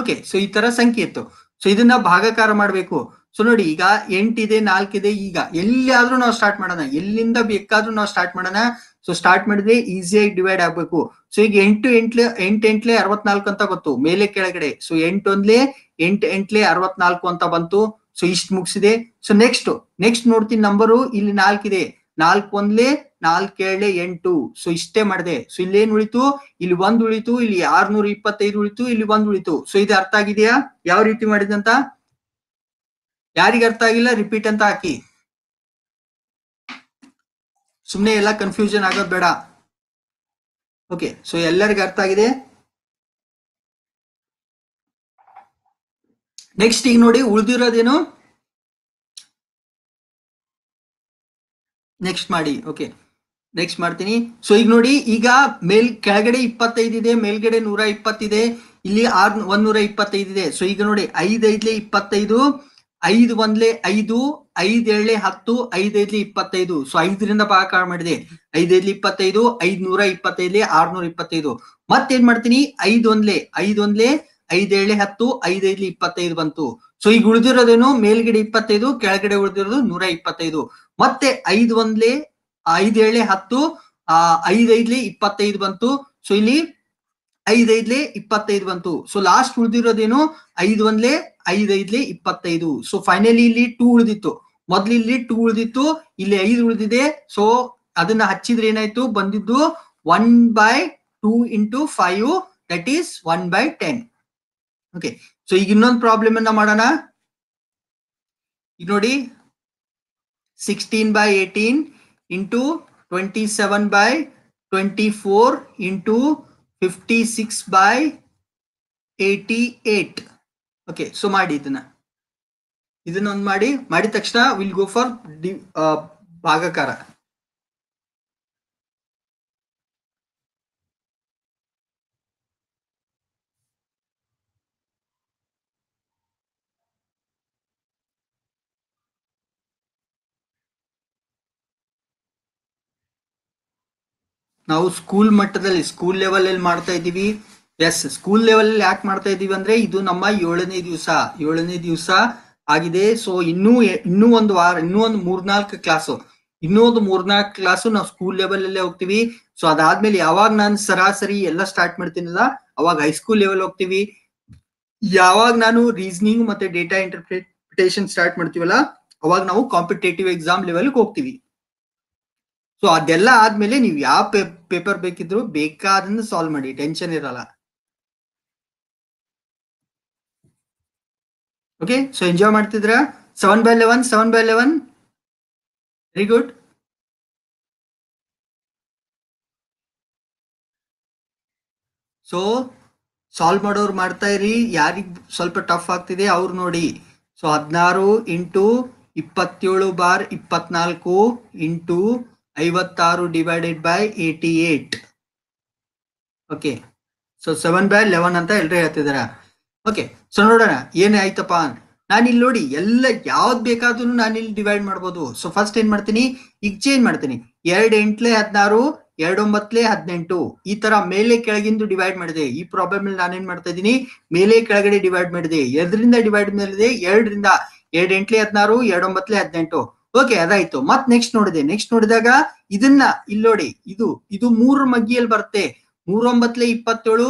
okay so ಈ ತರ ಸಂಖ್ಯೆ ಇತ್ತು ಸೊ ಇದನ್ನ ಭಾಗಕಾರ ಮಾಡಬೇಕು ಸೊ ನೋಡಿ ಈಗ ಎಂಟಿದೆ ನಾಲ್ಕಿದೆ ಈಗ ಎಲ್ಲಿಯಾದ್ರೂ ನಾವು ಸ್ಟಾರ್ಟ್ ಮಾಡೋಣ ಎಲ್ಲಿಂದ ಬೇಕಾದ್ರೂ ನಾವು ಸ್ಟಾರ್ಟ್ ಮಾಡೋಣ ಸೊ ಸ್ಟಾರ್ಟ್ ಮಾಡಿದ್ರೆ ಈಸಿಯಾಗಿ ಡಿವೈಡ್ ಆಗ್ಬೇಕು ಸೊ ಈಗ ಎಂಟು ಎಂಟ್ಲೆ ಎಂಟು ಎಂಟ್ಲೆ ಅರವತ್ನಾಲ್ಕು ಅಂತ ಗೊತ್ತು ಮೇಲೆ ಕೆಳಗಡೆ ಸೊ ಒಂದ್ಲೆ ಎಂಟು ಎಂಟ್ಲೆ ಅರವತ್ನಾಲ್ಕು ಅಂತ ಬಂತು ಸೊ ಇಷ್ಟು ಮುಗಿಸಿದೆ ಸೊ ನೆಕ್ಸ್ಟ್ ನೆಕ್ಸ್ಟ್ ನೋಡ್ತೀನಿ ನಂಬರು ಇಲ್ಲಿ ನಾಲ್ಕಿದೆ ನಾಲ್ಕು ಒಂದ್ಲೆ ನಾಲ್ಕೇಳೆ ಎಂಟು ಸೊ ಇಷ್ಟೇ ಮಾಡಿದೆ ಸೊ ಇಲ್ಲೇನ್ ಉಳಿತು ಇಲ್ಲಿ ಒಂದ್ ಉಳಿತು ಇಲ್ಲಿ ಆರ್ನೂರ ಇಪ್ಪತ್ತೈದು ಉಳಿತು ಇಲ್ಲಿ ಒಂದ್ ಉಳಿತು ಸೊ ಇದು ಅರ್ಥ ಆಗಿದೆಯಾ ಯಾವ ರೀತಿ ಮಾಡಿದಂತ ಯಾರಿಗೆ ಅರ್ಥ ಆಗಿಲ್ಲ ರಿಪೀಟ್ ಅಂತ ಹಾಕಿ ಸುಮ್ನೆ ಎಲ್ಲ ಕನ್ಫ್ಯೂಷನ್ ಆಗೋದ್ ಬೇಡ ಓಕೆ ಸೊ ಎಲ್ಲರಿಗೂ ಅರ್ಥ ಆಗಿದೆ ನೆಕ್ಸ್ಟ್ ಈಗ ನೋಡಿ ಉಳ್ದಿರೋದೇನು ನೆಕ್ಸ್ಟ್ ಮಾಡಿ ಓಕೆ ನೆಕ್ಸ್ಟ್ ಮಾಡ್ತೀನಿ ಸೊ ಈಗ ನೋಡಿ ಈಗ ಮೇಲ್ ಕೆಳಗಡೆ ಇದೆ ಮೇಲ್ಗಡೆ ನೂರ ಇಪ್ಪತ್ತಿದೆ ಇಲ್ಲಿ ಆರ್ ಒಂದೂರ ಇದೆ ಸೊ ಈಗ ನೋಡಿ ಐದೈದ್ಲೆ ಇಪ್ಪತ್ತೈದು ಐದು ಒಂದ್ಲೆ ಐದು ಐದೇಳೆ ಹತ್ತು ಐದೈದ್ಲಿ ಇಪ್ಪತ್ತೈದು ಸೊ ಐದರಿಂದ ಭಾಗ ಮಾಡಿದೆ ಐದೈದ್ಲಿ ಇಪ್ಪತ್ತೈದು ಐದ್ ನೂರ ಇಪ್ಪತ್ತೈದ್ಲೆ ಆರ್ನೂರ ಇಪ್ಪತ್ತೈದು ಮತ್ತೇನ್ ಮಾಡ್ತೀನಿ ಐದೊಂದ್ಲೆ ಐದೊಂದ್ಲೆ ಐದೇಳೆ ಹತ್ತು ಐದೈದ್ಲಿ ಇಪ್ಪತ್ತೈದು ಬಂತು ಸೊ ಈಗ ಉಳಿದಿರೋದೇನು ಮೇಲ್ಗಡೆ ಇಪ್ಪತ್ತೈದು ಕೆಳಗಡೆ ಉಳಿದಿರೋದು ನೂರ ಇಪ್ಪತ್ತೈದು ಮತ್ತೆ ಐದು ಒಂದ್ಲೆ ಐದೇಳೆ ಹತ್ತು ಆ ಐದೈದ್ಲಿ ಇಪ್ಪತ್ತೈದು ಬಂತು ಸೊ ಇಲ್ಲಿ ಐದೈದ್ಲಿ ಇಪ್ಪತ್ತೈದು ಬಂತು ಸೊ ಲಾಸ್ಟ್ ಉಳಿದಿರೋದೇನು ಐದು ಒಂದ್ಲೆ ಐದೈದ್ಲಿ ಇಪ್ಪತ್ತೈದು ಸೊ ಫೈನಲಿ ಇಲ್ಲಿ ಟೂ ಉಳಿದಿತ್ತು ಮೊದ್ಲು ಇಲ್ಲಿ ಟೂ ಉಳಿದಿತ್ತು ಇಲ್ಲಿ ಐದು ಉಳಿದಿದೆ ಸೊ ಅದನ್ನ ಹಚ್ಚಿದ್ರೆ ಏನಾಯ್ತು ಬಂದಿದ್ದು one by two into five that is one by ten okay so ಈಗ ಇನ್ನೊಂದು ಪ್ರಾಬ್ಲಮ್ ಅನ್ನ ಮಾಡೋಣ ಈಗ ನೋಡಿ sixteen by eighteen into twenty seven by twenty four into fifty six by by 88 okay so ಮಾಡಿ ಇದನ್ನ ಇದನ್ನೊಂದು ಮಾಡಿ ಮಾಡಿದ ತಕ್ಷಣ ವಿಲ್ ಗೋ ಫಾರ್ ಭಾಗಕಾರ ನಾವು ಸ್ಕೂಲ್ ಮಟ್ಟದಲ್ಲಿ ಸ್ಕೂಲ್ ಲೆವೆಲ್ ಅಲ್ಲಿ ಮಾಡ್ತಾ ಇದ್ದೀವಿ ಎಸ್ ಸ್ಕೂಲ್ ಲೆವೆಲಲ್ಲಿ ಯಾಕೆ ಮಾಡ್ತಾ ಇದ್ದೀವಿ ಅಂದ್ರೆ ಇದು ನಮ್ಮ ಏಳನೇ ದಿವಸ ಏಳನೇ ದಿವಸ ಆಗಿದೆ ಸೊ ಇನ್ನೂ ಇನ್ನೂ ಒಂದು ವಾರ ಇನ್ನೂ ಒಂದು ಮೂರ್ನಾಲ್ಕು ಕ್ಲಾಸು ಇನ್ನೂ ಒಂದು ಮೂರ್ನಾಲ್ಕು ಕ್ಲಾಸು ನಾವು ಸ್ಕೂಲ್ ಲೆವೆಲ್ ಅಲ್ಲೇ ಹೋಗ್ತೀವಿ ಸೊ ಅದಾದ್ಮೇಲೆ ಯಾವಾಗ ನಾನು ಸರಾಸರಿ ಎಲ್ಲ ಸ್ಟಾರ್ಟ್ ಮಾಡ್ತೀನಲ್ಲ ಅವಾಗ ಹೈಸ್ಕೂಲ್ ಲೆವೆಲ್ ಹೋಗ್ತೀವಿ ಯಾವಾಗ ನಾನು ರೀಸನಿಂಗ್ ಮತ್ತೆ ಡೇಟಾ ಇಂಟರ್ಪ್ರಿಟೇಷನ್ ಸ್ಟಾರ್ಟ್ ಮಾಡ್ತೀವಲ್ಲ ಅವಾಗ ನಾವು ಕಾಂಪಿಟೇಟಿವ್ ಎಕ್ಸಾಮ್ ಲೆವೆಲ್ಗೆ ಹೋಗ್ತೀವಿ ಸೊ ಅದೆಲ್ಲ ಆದ್ಮೇಲೆ ನೀವು ಯಾವ ಪೇಪರ್ ಬೇಕಿದ್ರು ಬೇಕಾದನ್ನ ಸಾಲ್ವ್ ಮಾಡಿ ಟೆನ್ಶನ್ ಇರಲ್ಲ ಓಕೆ ಸೊ ಎಂಜಾಯ್ ಮಾಡ್ತಿದ್ರ seven by eleven seven by eleven very good so solve ಮಾಡೋರು ಮಾಡ್ತಾ ಇರಿ ಯಾರಿಗ್ ಸ್ವಲ್ಪ ಟಫ್ ಆಗ್ತಿದೆ ಅವ್ರು ನೋಡಿ ಸೊ ಹದಿನಾರು ಇಂಟು ಇಪ್ಪತ್ತೇಳು ಬಾರ್ ಇಪ್ಪತ್ನಾಲ್ಕು ಇಂಟು ಐವತ್ತಾರು divided by eighty eight okay so seven by eleven ಅಂತ ಎಲ್ಲರೂ ಹೇಳ್ತಿದಾರ ಓಕೆ ಸೊ ನೋಡೋಣ ಏನೇ ಆಯ್ತಪ್ಪ ನಾನಿಲ್ಲಿ ನೋಡಿ ಎಲ್ಲ ಯಾವ್ದು ಬೇಕಾದ್ರೂ ನಾನಿಲ್ಲಿ ಡಿವೈಡ್ ಮಾಡ್ಬೋದು ಸೊ ಫಸ್ಟ್ ಏನ್ ಮಾಡ್ತೀನಿ ಈಗ ಚೇಂಜ್ ಮಾಡ್ತೀನಿ ಎರಡು ಎಂಟ್ಲೆ ಹದಿನಾರು ಎರಡು ಹದಿನೆಂಟು ಈ ತರ ಮೇಲೆ ಕೆಳಗಿಂದು ಡಿವೈಡ್ ಮಾಡಿದೆ ಈ ಪ್ರಾಬ್ಲಮ್ ನಾನೇನ್ ಮಾಡ್ತಾ ಇದ್ದೀನಿ ಮೇಲೆ ಕೆಳಗಡೆ ಡಿವೈಡ್ ಮಾಡಿದೆ ಎರಡರಿಂದ ಡಿವೈಡ್ ಮಾಡಿದೆ ಎರಡರಿಂದ ಎರಡು ಎಂಟ್ಲೆ ಹದಿನಾರು ಎರಡು ಒಂಬತ್ಲೆ ಹದಿನೆಂಟು ಓಕೆ ಅದಾಯ್ತು ಮತ್ ನೆಕ್ಸ್ಟ್ ನೋಡಿದೆ ನೆಕ್ಸ್ಟ್ ನೋಡಿದಾಗ ಇದನ್ನ ಇಲ್ಲಿ ಇದು ಇದು ಮೂರು ಮಗ್ಗಿಯಲ್ಲಿ ಬರುತ್ತೆ ಮೂರೊಂಬತ್ಲೆ ಇಪ್ಪತ್ತೇಳು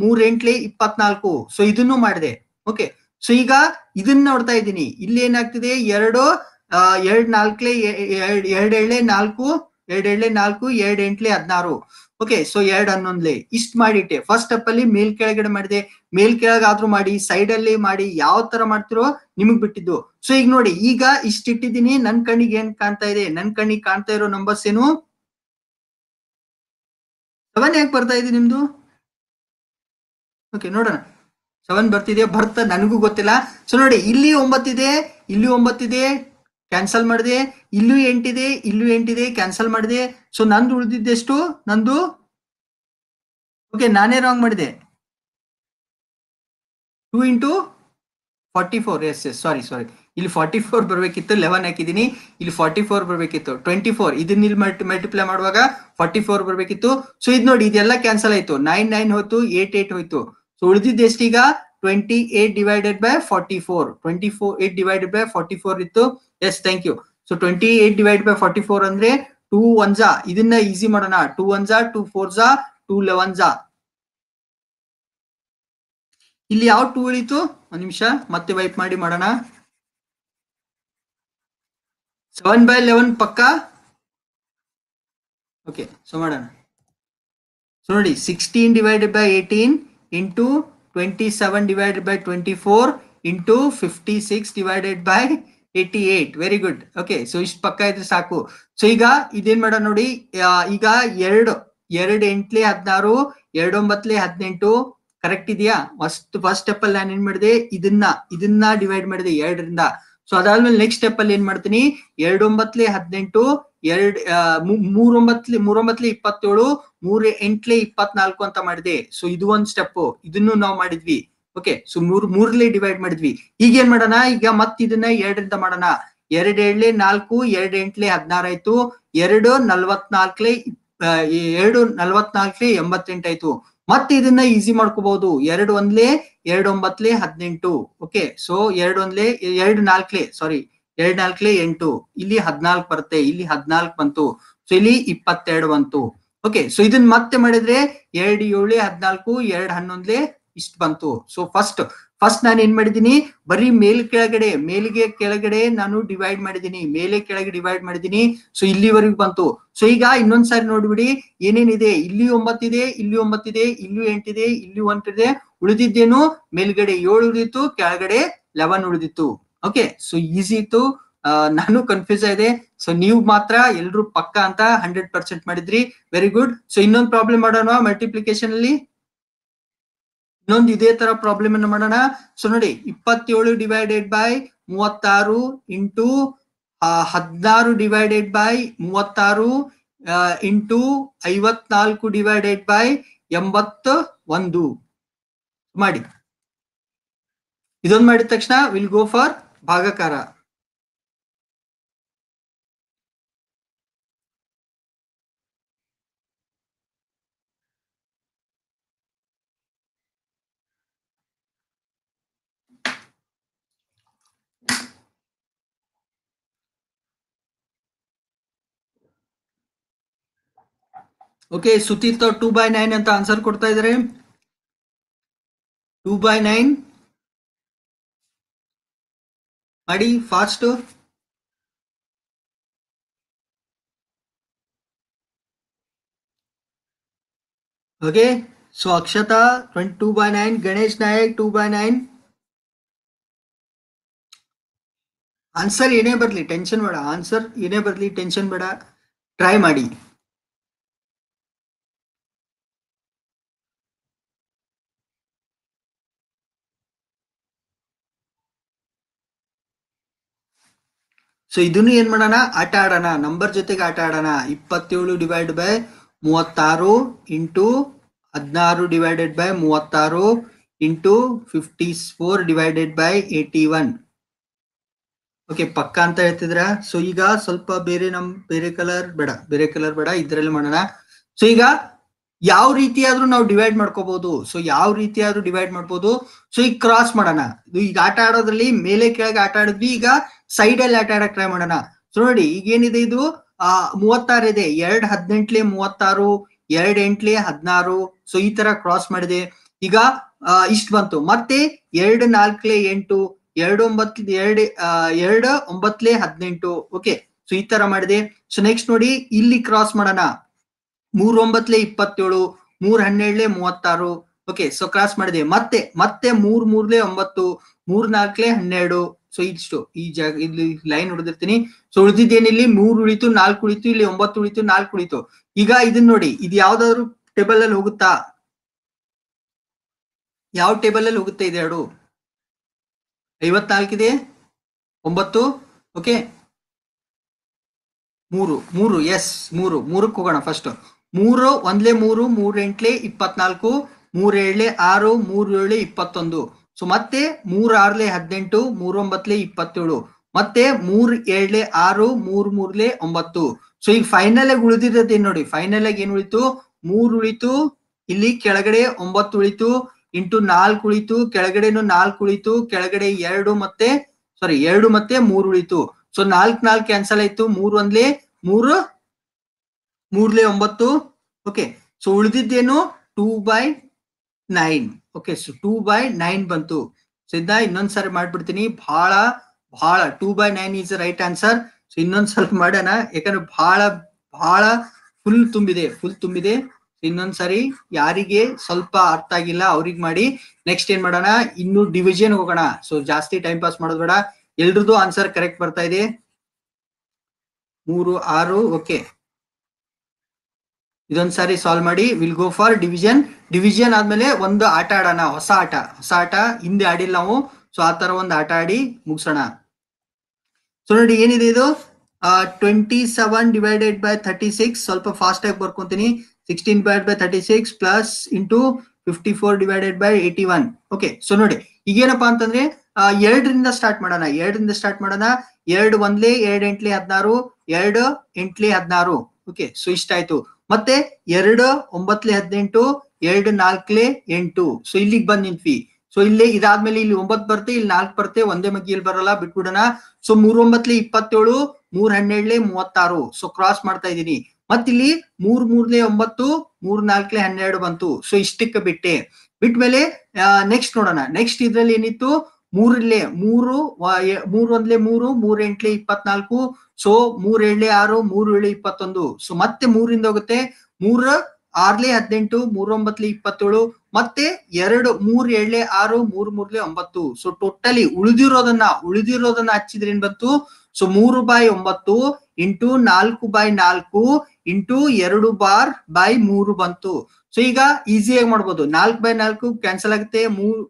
ಮೂರೆಂಟ್ಲೆ ಇಪ್ಪತ್ನಾಲ್ಕು ಸೊ ಇದನ್ನು ಮಾಡಿದೆ ಓಕೆ ಸೊ ಈಗ ಇದನ್ನ ನೋಡ್ತಾ ಇದ್ದೀನಿ ಇಲ್ಲಿ ಏನಾಗ್ತಿದೆ ಎರಡು ಎರಡ್ ನಾಲ್ಕಲೆ ಎರಡ್ ಎರಡ್ ನಾಲ್ಕು ಎರಡ್ ನಾಲ್ಕು ಎರಡ್ ಎಂಟ್ಲೆ ಹದಿನಾರು ಓಕೆ ಸೊ ಎರಡು ಹನ್ನೊಂದ್ಲೆ ಇಷ್ಟ್ ಮಾಡಿಟ್ಟೆ ಫಸ್ಟ್ ಸ್ಟೆಪ್ ಅಲ್ಲಿ ಮೇಲ್ ಕೆಳಗಡೆ ಮಾಡಿದೆ ಮೇಲ್ ಕೆಳಗಾದ್ರೂ ಮಾಡಿ ಸೈಡ್ ಅಲ್ಲಿ ಮಾಡಿ ಯಾವ ತರ ಮಾಡ್ತಿರೋ ನಿಮಗ್ ಬಿಟ್ಟಿದ್ದು ಸೊ ಈಗ ನೋಡಿ ಈಗ ಇಷ್ಟ ಇಟ್ಟಿದ್ದೀನಿ ನನ್ ಕಣ್ಣಿಗೆ ಏನ್ ಕಾಣ್ತಾ ಇದೆ ನನ್ ಕಣ್ಣಿಗೆ ಕಾಣ್ತಾ ಇರೋ ನಂಬರ್ಸ್ ಏನು ಸೆವೆನ್ ಯಾಕೆ ಬರ್ತಾ ಇದೆ ನಿಮ್ದು ಓಕೆ ನೋಡೋಣ ಸೆವೆನ್ ಬರ್ತಿದೆ ಬರ್ತಾ ನನಗೂ ಗೊತ್ತಿಲ್ಲ ಸೊ ನೋಡಿ ಇಲ್ಲಿ ಒಂಬತ್ತಿದೆ ಇಲ್ಲಿ ಒಂಬತ್ತಿದೆ ಕ್ಯಾನ್ಸಲ್ ಮಾಡಿದೆ ಇಲ್ಲೂ ಎಂಟಿದೆ ಇಲ್ಲೂ ಎಂಟಿದೆ ಕ್ಯಾನ್ಸಲ್ ಮಾಡಿದೆ ಸೊ ನಂದು ಉಳಿದಿದ್ದೆಷ್ಟು ನಂದು ಓಕೆ ನಾನೇ ರಾಂಗ್ ಮಾಡಿದೆ two into forty four yes yes sorry sorry ಇಲ್ಲಿ ಫಾರ್ಟಿ ಫೋರ್ ಬರಬೇಕಿತ್ತು ಲೆವೆನ್ ಹಾಕಿದ್ದೀನಿ ಇಲ್ಲಿ ಫಾರ್ಟಿ ಫೋರ್ ಬರಬೇಕಿತ್ತು ಟ್ವೆಂಟಿ ಫೋರ್ ಇದನ್ನ ಇಲ್ಲಿ ಮಲ್ಟಿ ಮಲ್ಟಿಪ್ಲೈ ಮಾಡುವಾಗ ಫಾರ್ಟಿ ಫೋರ್ ಬರಬೇಕಿತ್ತು ಸೊ ಇದು ನೋಡಿ ಇದೆಲ್ಲ ಕ್ಯಾನ್ಸಲ್ ಆಯಿತು ನೈನ್ ನೈನ್ ಹೋಯ್ತು ಏಟ್ ಏಟ್ ಹೋಯ್ತು ಸೊ ಉಳಿದಿದ್ದು ಎಷ್ಟೀಗ twenty eight divided by forty four twenty four eight divided by forty four ಇತ್ತು yes thank you so twenty eight divide by forty four ಅಂದ್ರೆ ಟೂ ಒನ್ ಜಾ ಇದನ್ನ easy ಮಾಡೋಣ two one ಜಾ two four ಜಾ two eleven ಜಾ ಇಲ್ಲಿ ಯಾವ ಟೂ ಇಳಿತು ಒಂದ್ ನಿಮಿಷ ಮತ್ತೆ ವೈಪ್ ಮಾಡಿ ಮಾಡೋಣ ಸೆವೆನ್ ಬೈ ಲೆವೆನ್ ಪಕ್ಕ ಓಕೆ ಸೊ ಮಾಡೋಣ ಸೊ ನೋಡಿ sixteen divided by eighteen into twenty seven divided by twenty four into fifty six divided by eighty eight very good okay so ಇಷ್ಟು ಪಕ್ಕ ಇದ್ರೆ ಸಾಕು ಸೊ ಈಗ ಇದೇನ್ ಮಾಡೋಣ ನೋಡಿ ಈಗ ಎರಡು ಎರಡು ಎಂಟ್ಲೆ ಹದಿನಾರು ಎರಡು ಒಂಬತ್ಲೆ ಹದಿನೆಂಟು ಕರೆಕ್ಟ್ ಇದೆಯಾ ಫಸ್ಟ್ ಫಸ್ಟ್ ಸ್ಟೆಪ್ ಅಲ್ಲಿ ನಾನು ಏನ್ ಮಾಡಿದೆ ಇದನ್ನ ಇದನ್ನ ಡಿವೈಡ್ ಮಾಡಿದೆ ಎರಡರಿಂದ ಸೊ ಅದಾದ್ಮೇಲೆ ನೆಕ್ಸ್ಟ್ ಸ್ಟೆಪ್ ಅಲ್ಲಿ ಏನ್ ಮಾಡ್ತೀನಿ ಎರಡು ಒಂಬತ್ಲೆ ಹದಿನೆಂಟು ಎರಡ್ ಮೂರೊಂಬತ್ಲಿ ಮೂರೊಂಬತ್ಲೆ ಇಪ್ಪತ್ತೇಳು ಮೂರ್ ಎಂಟ್ಲೆ ಇಪ್ಪತ್ನಾಲ್ಕು ಅಂತ ಮಾಡಿದೆ ಸೊ ಇದು ಒಂದ್ ಸ್ಟೆಪ್ ಇದನ್ನು ನಾವು ಮಾಡಿದ್ವಿ ಓಕೆ ಸೊ ಮೂರ್ ಮೂರ್ಲಿ ಡಿವೈಡ್ ಮಾಡಿದ್ವಿ ಈಗ ಏನ್ ಮಾಡೋಣ ಈಗ ಮತ್ ಇದನ್ನ ಎರಡರಿಂದ ಮಾಡೋಣ ಎರಡ್ ಏಳ್ಲಿ ನಾಲ್ಕು ಎರಡ್ ಎಂಟ್ಲಿ ಹದಿನಾರು ಆಯ್ತು ಎರಡು ನಲ್ವತ್ನಾಲ್ಕಲಿ ಎರಡು ನಲ್ವತ್ನಾಲ್ಕಲಿ ಎಂಬತ್ತೆಂಟು ಆಯ್ತು ಮತ್ತೆ ಇದನ್ನ ಈಸಿ ಮಾಡ್ಕೋಬಹುದು ಎರಡು ಒಂದ್ಲೆ ಎರಡು ಒಂಬತ್ಲಿ ಹದಿನೆಂಟು ಓಕೆ ಸೊ ಎರಡು ಒಂದ್ಲಿ ಎರಡು ನಾಲ್ಕಲೆ ಸಾರಿ ಎರಡ್ ನಾಲ್ಕಲೆ ಎಂಟು ಇಲ್ಲಿ ಹದಿನಾಲ್ಕು ಬರುತ್ತೆ ಇಲ್ಲಿ ಹದ್ನಾಲ್ಕ್ ಬಂತು ಸೊ ಇಲ್ಲಿ ಇಪ್ಪತ್ತೆರಡು ಬಂತು ಓಕೆ ಸೊ ಇದನ್ನ ಮತ್ತೆ ಮಾಡಿದ್ರೆ ಎರಡು ಏಳು ಹದ್ನಾಲ್ಕು ಎರಡ್ ಹನ್ನೊಂದ್ಲೆ ಇಷ್ಟು ಬಂತು ಸೊ ಫಸ್ಟ್ ಫಸ್ಟ್ ನಾನು ಏನ್ ಮಾಡಿದೀನಿ ಬರೀ ಮೇಲ್ ಕೆಳಗಡೆ ಮೇಲ್ಗೆ ಕೆಳಗಡೆ ನಾನು ಡಿವೈಡ್ ಮಾಡಿದ್ದೀನಿ ಮೇಲೆ ಕೆಳಗೆ ಡಿವೈಡ್ ಮಾಡಿದ್ದೀನಿ ಸೊ ಇಲ್ಲಿವರೆಗೂ ಬಂತು ಸೊ ಈಗ ಇನ್ನೊಂದ್ಸಾರಿ ನೋಡ್ಬಿಡಿ ಏನೇನಿದೆ ಇಲ್ಲಿ ಒಂಬತ್ತಿದೆ ಇಲ್ಲಿ ಒಂಬತ್ತಿದೆ ಇಲ್ಲಿ ಎಂಟಿದೆ ಇಲ್ಲಿ ಒಂಟಿದೆ ಉಳಿದಿದ್ದೇನು ಮೇಲ್ಗಡೆ ಏಳು ಉಳಿದಿತ್ತು ಕೆಳಗಡೆ ಲೆವೆನ್ ಉಳಿದಿತ್ತು ಓಕೆ ಸೊ ಈಸಿ ಇತ್ತು ನಾನು ಕನ್ಫ್ಯೂಸ್ ಆಗಿದೆ ಸೊ ನೀವು ಮಾತ್ರ ಎಲ್ರು ಪಕ್ಕ ಅಂತ ಹಂಡ್ರೆಡ್ ಪರ್ಸೆಂಟ್ ಮಾಡಿದ್ರಿ ವೆರಿ ಗುಡ್ ಸೊ ಇನ್ನೊಂದು ಪ್ರಾಬ್ಲಮ್ ಮಾಡೋಣ ಮಲ್ಟಿಪ್ಲಿಕೇಶನ್ ಅಲ್ಲಿ ಇನ್ನೊಂದು ಇದೇ ತರ ಪ್ರಾಬ್ಲಮ್ ಅನ್ನು ಮಾಡೋಣ ಸೊ ನೋಡಿ ಇಪ್ಪತ್ತೇಳು ಡಿವೈಡೆಡ್ ಬೈ ಮೂವತ್ತಾರು ಇಂಟು ಹದಿನಾರು ಡಿವೈಡೆಡ್ ಬೈ ಮೂವತ್ತಾರು ಇಂಟು ಐವತ್ನಾಲ್ಕು ಡಿವೈಡೆಡ್ ಬೈ ಎಂಬತ್ತ ಒಂದು ಮಾಡಿ ಇದೊಂದು ಮಾಡಿದ ತಕ್ಷಣ ವಿಲ್ ಗೋ ಫಾರ್ ಭಾಗಕಾರ ओके सुती तो 2/9 ಅಂತ ಆನ್ಸರ್ ಕೊಡ್ತಾ ಇದಿರಿ 2/9 پڑھی fast okay so Akshata 22/9 Ganesh Nayak 2/9 answer ಇದೇ ಬರಲಿ ಟೆನ್ಷನ್ ಬೇಡ ಆನ್ಸರ್ ಇದೇ ಬರಲಿ ಟೆನ್ಷನ್ ಬೇಡ ಟ್ರೈ ಮಾಡಿ ಸೊ ಇದನ್ನು ಏನ್ ಮಾಡೋಣ ಆಟ ಆಡೋಣ ನಂಬರ್ ಜೊತೆಗೆ ಆಟ ಆಡೋಣ ಇಪ್ಪತ್ತೇಳು ಡಿವೈಡ್ ಬೈ ಮೂವತ್ತಾರು ಇಂಟು ಹದಿನಾರು ಡಿವೈಡೆಡ್ ಬೈ ಮೂವತ್ತಾರು into fifty four divided by eighty one okay ಪಕ್ಕ ಅಂತ ಹೇಳ್ತಿದ್ರ ಸೊ ಈಗ ಸ್ವಲ್ಪ ಬೇರೆ ನಮ್ ಬೇರೆ ಕಲರ್ ಬೇಡ ಬೇರೆ ಕಲರ್ ಬೇಡ ಇದ್ರಲ್ಲಿ ಮಾಡೋಣ ಸೊ ಈಗ ಯಾವ ರೀತಿಯಾದರೂ ನಾವು ಡಿವೈಡ್ ಮಾಡ್ಕೋಬಹುದು ಸೊ ಯಾವ ರೀತಿಯಾದರೂ ಡಿವೈಡ್ ಮಾಡ್ಬೋದು ಸೊ ಈಗ ಕ್ರಾಸ್ ಮಾಡೋಣ ಈಗ ಆಟ ಆಡೋದ್ರಲ್ಲಿ ಮೇಲೆ ಕೆಳಗೆ ಆಟ ಆಡಿದ್ವಿ ಈಗ ಸೈಡ್ ಅಲ್ಲಿ ಆಟ ಆಡಕ್ ಟ್ರೈ ಮಾಡೋಣ ಸೊ ನೋಡಿ ಈಗೇನಿದೆ ಇದು ಆ ಮೂವತ್ತಾರು ಇದೆ ಎರಡ್ ಹದಿನೆಂಟ್ಲೆ ಮೂವತ್ತಾರು ಎರಡ್ ಎಂಟ್ಲೆ ಹದಿನಾರು ಸೊ ಈ ತರ ಕ್ರಾಸ್ ಮಾಡಿದೆ ಈಗ ಇಷ್ಟು ಬಂತು ಮತ್ತೆ ಎರಡ್ ನಾಲ್ಕಲೆ ಎಂಟು ಎರಡು ಒಂಬತ್ ಎರಡು ಎರಡ್ ಒಂಬತ್ಲೆ ಹದಿನೆಂಟು ಓಕೆ ಸೊ ಈ ತರ ಮಾಡಿದೆ ಸೊ ನೆಕ್ಸ್ಟ್ ನೋಡಿ ಇಲ್ಲಿ ಕ್ರಾಸ್ ಮಾಡೋಣ ಮೂರ್ ಒಂಬತ್ಲೆ ಇಪ್ಪತ್ತೇಳು ಮೂರ್ ಹನ್ನೆರಡ್ಲೆ ಮೂವತ್ತಾರು ಓಕೆ ಸೊ ಕ್ರಾಸ್ ಮಾಡಿದೆ ಮತ್ತೆ ಮತ್ತೆ ಮೂರ್ ಮೂರ್ಲೆ ಒಂಬತ್ತು ಮೂರ್ ನಾಲ್ಕಲೆ ಹನ್ನೆರಡು ಸೊ ಇಷ್ಟು ಈ ಜಾಗ ಇಲ್ಲಿ ಲೈನ್ ಹೊಡೆದಿರ್ತೀನಿ ಸೊ ಉಳಿದಿದ್ದೇನಿಲ್ಲಿ ಮೂರು ಉಳಿತು ನಾಲ್ಕು ಉಳಿತು ಇಲ್ಲಿ ಒಂಬತ್ತು ಉಳಿತು ನಾಲ್ಕು ಉಳಿತು ಈಗ ಇದನ್ನ ನೋಡಿ ಇದು ಯಾವ್ದಾದ್ರು ಟೇಬಲ್ ಅಲ್ಲಿ ಹೋಗುತ್ತಾ ಯಾವ ಟೇಬಲ್ ಅಲ್ಲಿ ಹೋಗುತ್ತೆ ಇದೆರಡು ಎರಡು ಐವತ್ನಾಲ್ಕಿದೆ ಒಂಬತ್ತು ಓಕೆ ಮೂರು ಮೂರು ಎಸ್ ಮೂರು ಮೂರಕ್ಕೆ ಹೋಗೋಣ ಫಸ್ಟ್ ಮೂರು ಒಂದ್ಲೆ ಮೂರು ಮೂರೆಂಟ್ಲೆ ಎಂಟ್ಲೆ ಇಪ್ಪತ್ನಾಲ್ಕು ಮೂರ್ ಏಳ್ಲೆ ಆರು ಮೂರು ಏಳು ಇಪ್ಪತ್ತೊಂದು ಸೊ ಮತ್ತೆ ಮೂರ್ ಆರ್ಲೆ ಹದಿನೆಂಟು ಮೂರ್ ಮೂರೊಂಬತ್ಲೆ ಇಪ್ಪತ್ತೇಳು ಮತ್ತೆ ಮೂರ್ ಏಳ್ಲೆ ಆರು ಮೂರ್ ಮೂರ್ಲೆ ಒಂಬತ್ತು ಸೊ ಈಗ ಫೈನಲ್ ಆಗಿ ಉಳಿದಿರೋದ್ ಏನ್ ನೋಡಿ ಫೈನಲ್ ಆಗಿ ಏನ್ ಉಳಿತು ಮೂರ್ ಉಳಿತು ಇಲ್ಲಿ ಕೆಳಗಡೆ ಒಂಬತ್ತು ಉಳಿತು ಇಂಟು ನಾಲ್ಕು ಉಳಿತು ಕೆಳಗಡೆನು ನಾಲ್ಕು ಉಳಿತು ಕೆಳಗಡೆ ಎರಡು ಮತ್ತೆ ಸಾರಿ ಎರಡು ಮತ್ತೆ ಮೂರ್ ಉಳಿತು ಸೊ ನಾಲ್ಕ್ ನಾಲ್ಕು ಕ್ಯಾನ್ಸಲ್ ಆಯ್ತು ಮೂರ್ ಒಂದ್ಲೆ ಮೂರು ಮೂರ್ಲೆ ಒಂಬತ್ತು ಓಕೆ ಸೊ ಉಳಿದಿದ್ದೇನು two by nine okay so two by nine ಬಂತು ಸಿದ್ಧ ಇನ್ನೊಂದ್ಸರಿ ಮಾಡ್ಬಿಡ್ತೀನಿ ಬಹಳ ಬಹಳ two by nine is right answer so ಇನ್ನೊಂದ್ಸಲ ಮಾಡೋಣ ಯಾಕಂದ್ರೆ ಬಹಳ ಬಹಳ ಫುಲ್ ತುಂಬಿದೆ ಫುಲ್ ತುಂಬಿದೆ ಇನ್ನೊಂದ್ಸರಿ ಯಾರಿಗೆ ಸ್ವಲ್ಪ ಅರ್ಥ ಆಗಿಲ್ಲ ಅವ್ರಿಗೆ ಮಾಡಿ ನೆಕ್ಸ್ಟ್ ಏನ್ ಮಾಡೋಣ ಇನ್ನು ಡಿವಿಷನ್ ಹೋಗೋಣ ಸೊ ಜಾಸ್ತಿ ಟೈಮ್ ಪಾಸ್ ಮಾಡೋದು ಬೇಡ ಆನ್ಸರ್ ಕರೆಕ್ಟ್ ಬರ್ತಾ ಇದೆ ಮೂರು ಆರು ಓಕೆ ಇದೊಂದ್ಸಾರಿ ಸಾಲ್ವ್ ಮಾಡಿ will go for division division ಆದ್ಮೇಲೆ ಒಂದು ಆಟ ಆಡೋಣ ಹೊಸ ಆಟ ಹೊಸ ಆಟ ಹಿಂದೆ ಆಡಿಲ್ಲ ನಾವು ಸೊ ಆ ತರ ಒಂದು ಆಟ ಆಡಿ ಮುಗಿಸೋಣ ಸೊ ನೋಡಿ ಏನಿದೆ ಇದು twenty seven divided by thirty six ಸ್ವಲ್ಪ ಫಾಸ್ಟ್ ಆಗಿ ಬರ್ಕೊಂತೀನಿ sixteen divide by thirty six plus into fifty four divided by eighty one okay so ನೋಡಿ ಈಗೇನಪ್ಪಾ ಅಂತಂದ್ರೆ ಎರಡರಿಂದ ಸ್ಟಾರ್ಟ್ ಮಾಡೋಣ ಎರಡರಿಂದ ಸ್ಟಾರ್ಟ್ ಮಾಡೋಣ ಎರಡು ಒಂದ್ಲಿ ಎರಡು ಎಂಟ್ಲಿ ಹದಿನಾರು ಎರಡು ಎಂಟ್ಲಿ ಹದಿನಾರು ಓಕೆ ಸೊ ಇಷ್ಟ ಆಯ್ತು ಮತ್ತೆ ಎರಡು ಒಂಬತ್ಲಿ ಹದಿನೆಂಟು ಎರಡು ನಾಲ್ಕಲೆ ಎಂಟು ಸೊ ಇಲ್ಲಿಗೆ ಬಂದ್ ನಿಂತ್ವಿ ಸೊ ಇಲ್ಲಿ ಇದಾದ್ಮೇಲೆ ಇಲ್ಲಿ ಒಂಬತ್ ಬರ್ತೆ ಇಲ್ಲಿ ನಾಲ್ಕು ಬರ್ತೆ ಒಂದೇ ಮಗ್ಗಿಲ್ ಬರಲ್ಲ ಬಿಟ್ಬಿಡೋಣ ಸೊ ಮೂರ್ ಒಂಬತ್ಲೆ ಇಪ್ಪತ್ತೇಳು ಮೂರ್ ಹನ್ನೆರಡ್ಲೆ ಮೂವತ್ತಾರು ಸೊ ಕ್ರಾಸ್ ಮಾಡ್ತಾ ಇದೀನಿ ಮತ್ತಿಲ್ಲಿ ಮೂರ್ ಮೂರ್ಲೆ ಒಂಬತ್ತು ಮೂರ್ ನಾಲ್ಕಲೆ ಹನ್ನೆರಡು ಬಂತು ಸೊ ಇಷ್ಟಕ್ಕೆ ಬಿಟ್ಟೆ ಬಿಟ್ಮೇಲೆ ನೆಕ್ಸ್ಟ್ ನೋಡೋಣ ನೆಕ್ಸ್ಟ್ ಇದ್ರಲ್ಲಿ ಏನಿತ್ತು ಮೂರಲ್ಲೇ ಮೂರು ಮೂರ್ ಒಂದ್ಲೆ ಮೂರು ಮೂರ್ ಎಂಟ್ಲೆ ಇಪ್ಪತ್ನಾಲ್ಕು ಸೊ ಮೂರ್ ಏಳ್ಲೆ ಆರು ಮೂರು ಏಳು ಇಪ್ಪತ್ತೊಂದು ಸೊ ಮತ್ತೆ ಮೂರಿಂದ ಹೋಗುತ್ತೆ ಮೂರ್ ಆರ್ಲೆ ಹದಿನೆಂಟು ಮೂರೊಂಬತ್ಲಿ ಇಪ್ಪತ್ತೇಳು ಮತ್ತೆ ಎರಡು ಮೂರ್ ಏಳ್ಲೆ ಆರು ಮೂರ್ ಮೂರ್ಲೆ ಒಂಬತ್ತು ಸೊ ಟೋಟಲಿ ಉಳಿದಿರೋದನ್ನ ಉಳಿದಿರೋದನ್ನ ಹಚ್ಚಿದ್ರೆ ಏನ್ ಬಂತು ಸೊ ಮೂರು ಬಾಯ್ ಒಂಬತ್ತು ಇಂಟು ನಾಲ್ಕು ಬೈ ನಾಲ್ಕು ಇಂಟು ಎರಡು ಬಾರ್ ಬೈ ಮೂರು ಬಂತು ಸೊ ಈಗ ಈಸಿಯಾಗಿ ಮಾಡ್ಬೋದು ನಾಲ್ಕು ಬೈ ನಾಲ್ಕು ಕ್ಯಾನ್ಸಲ್ ಆಗುತ್ತೆ ಮೂರು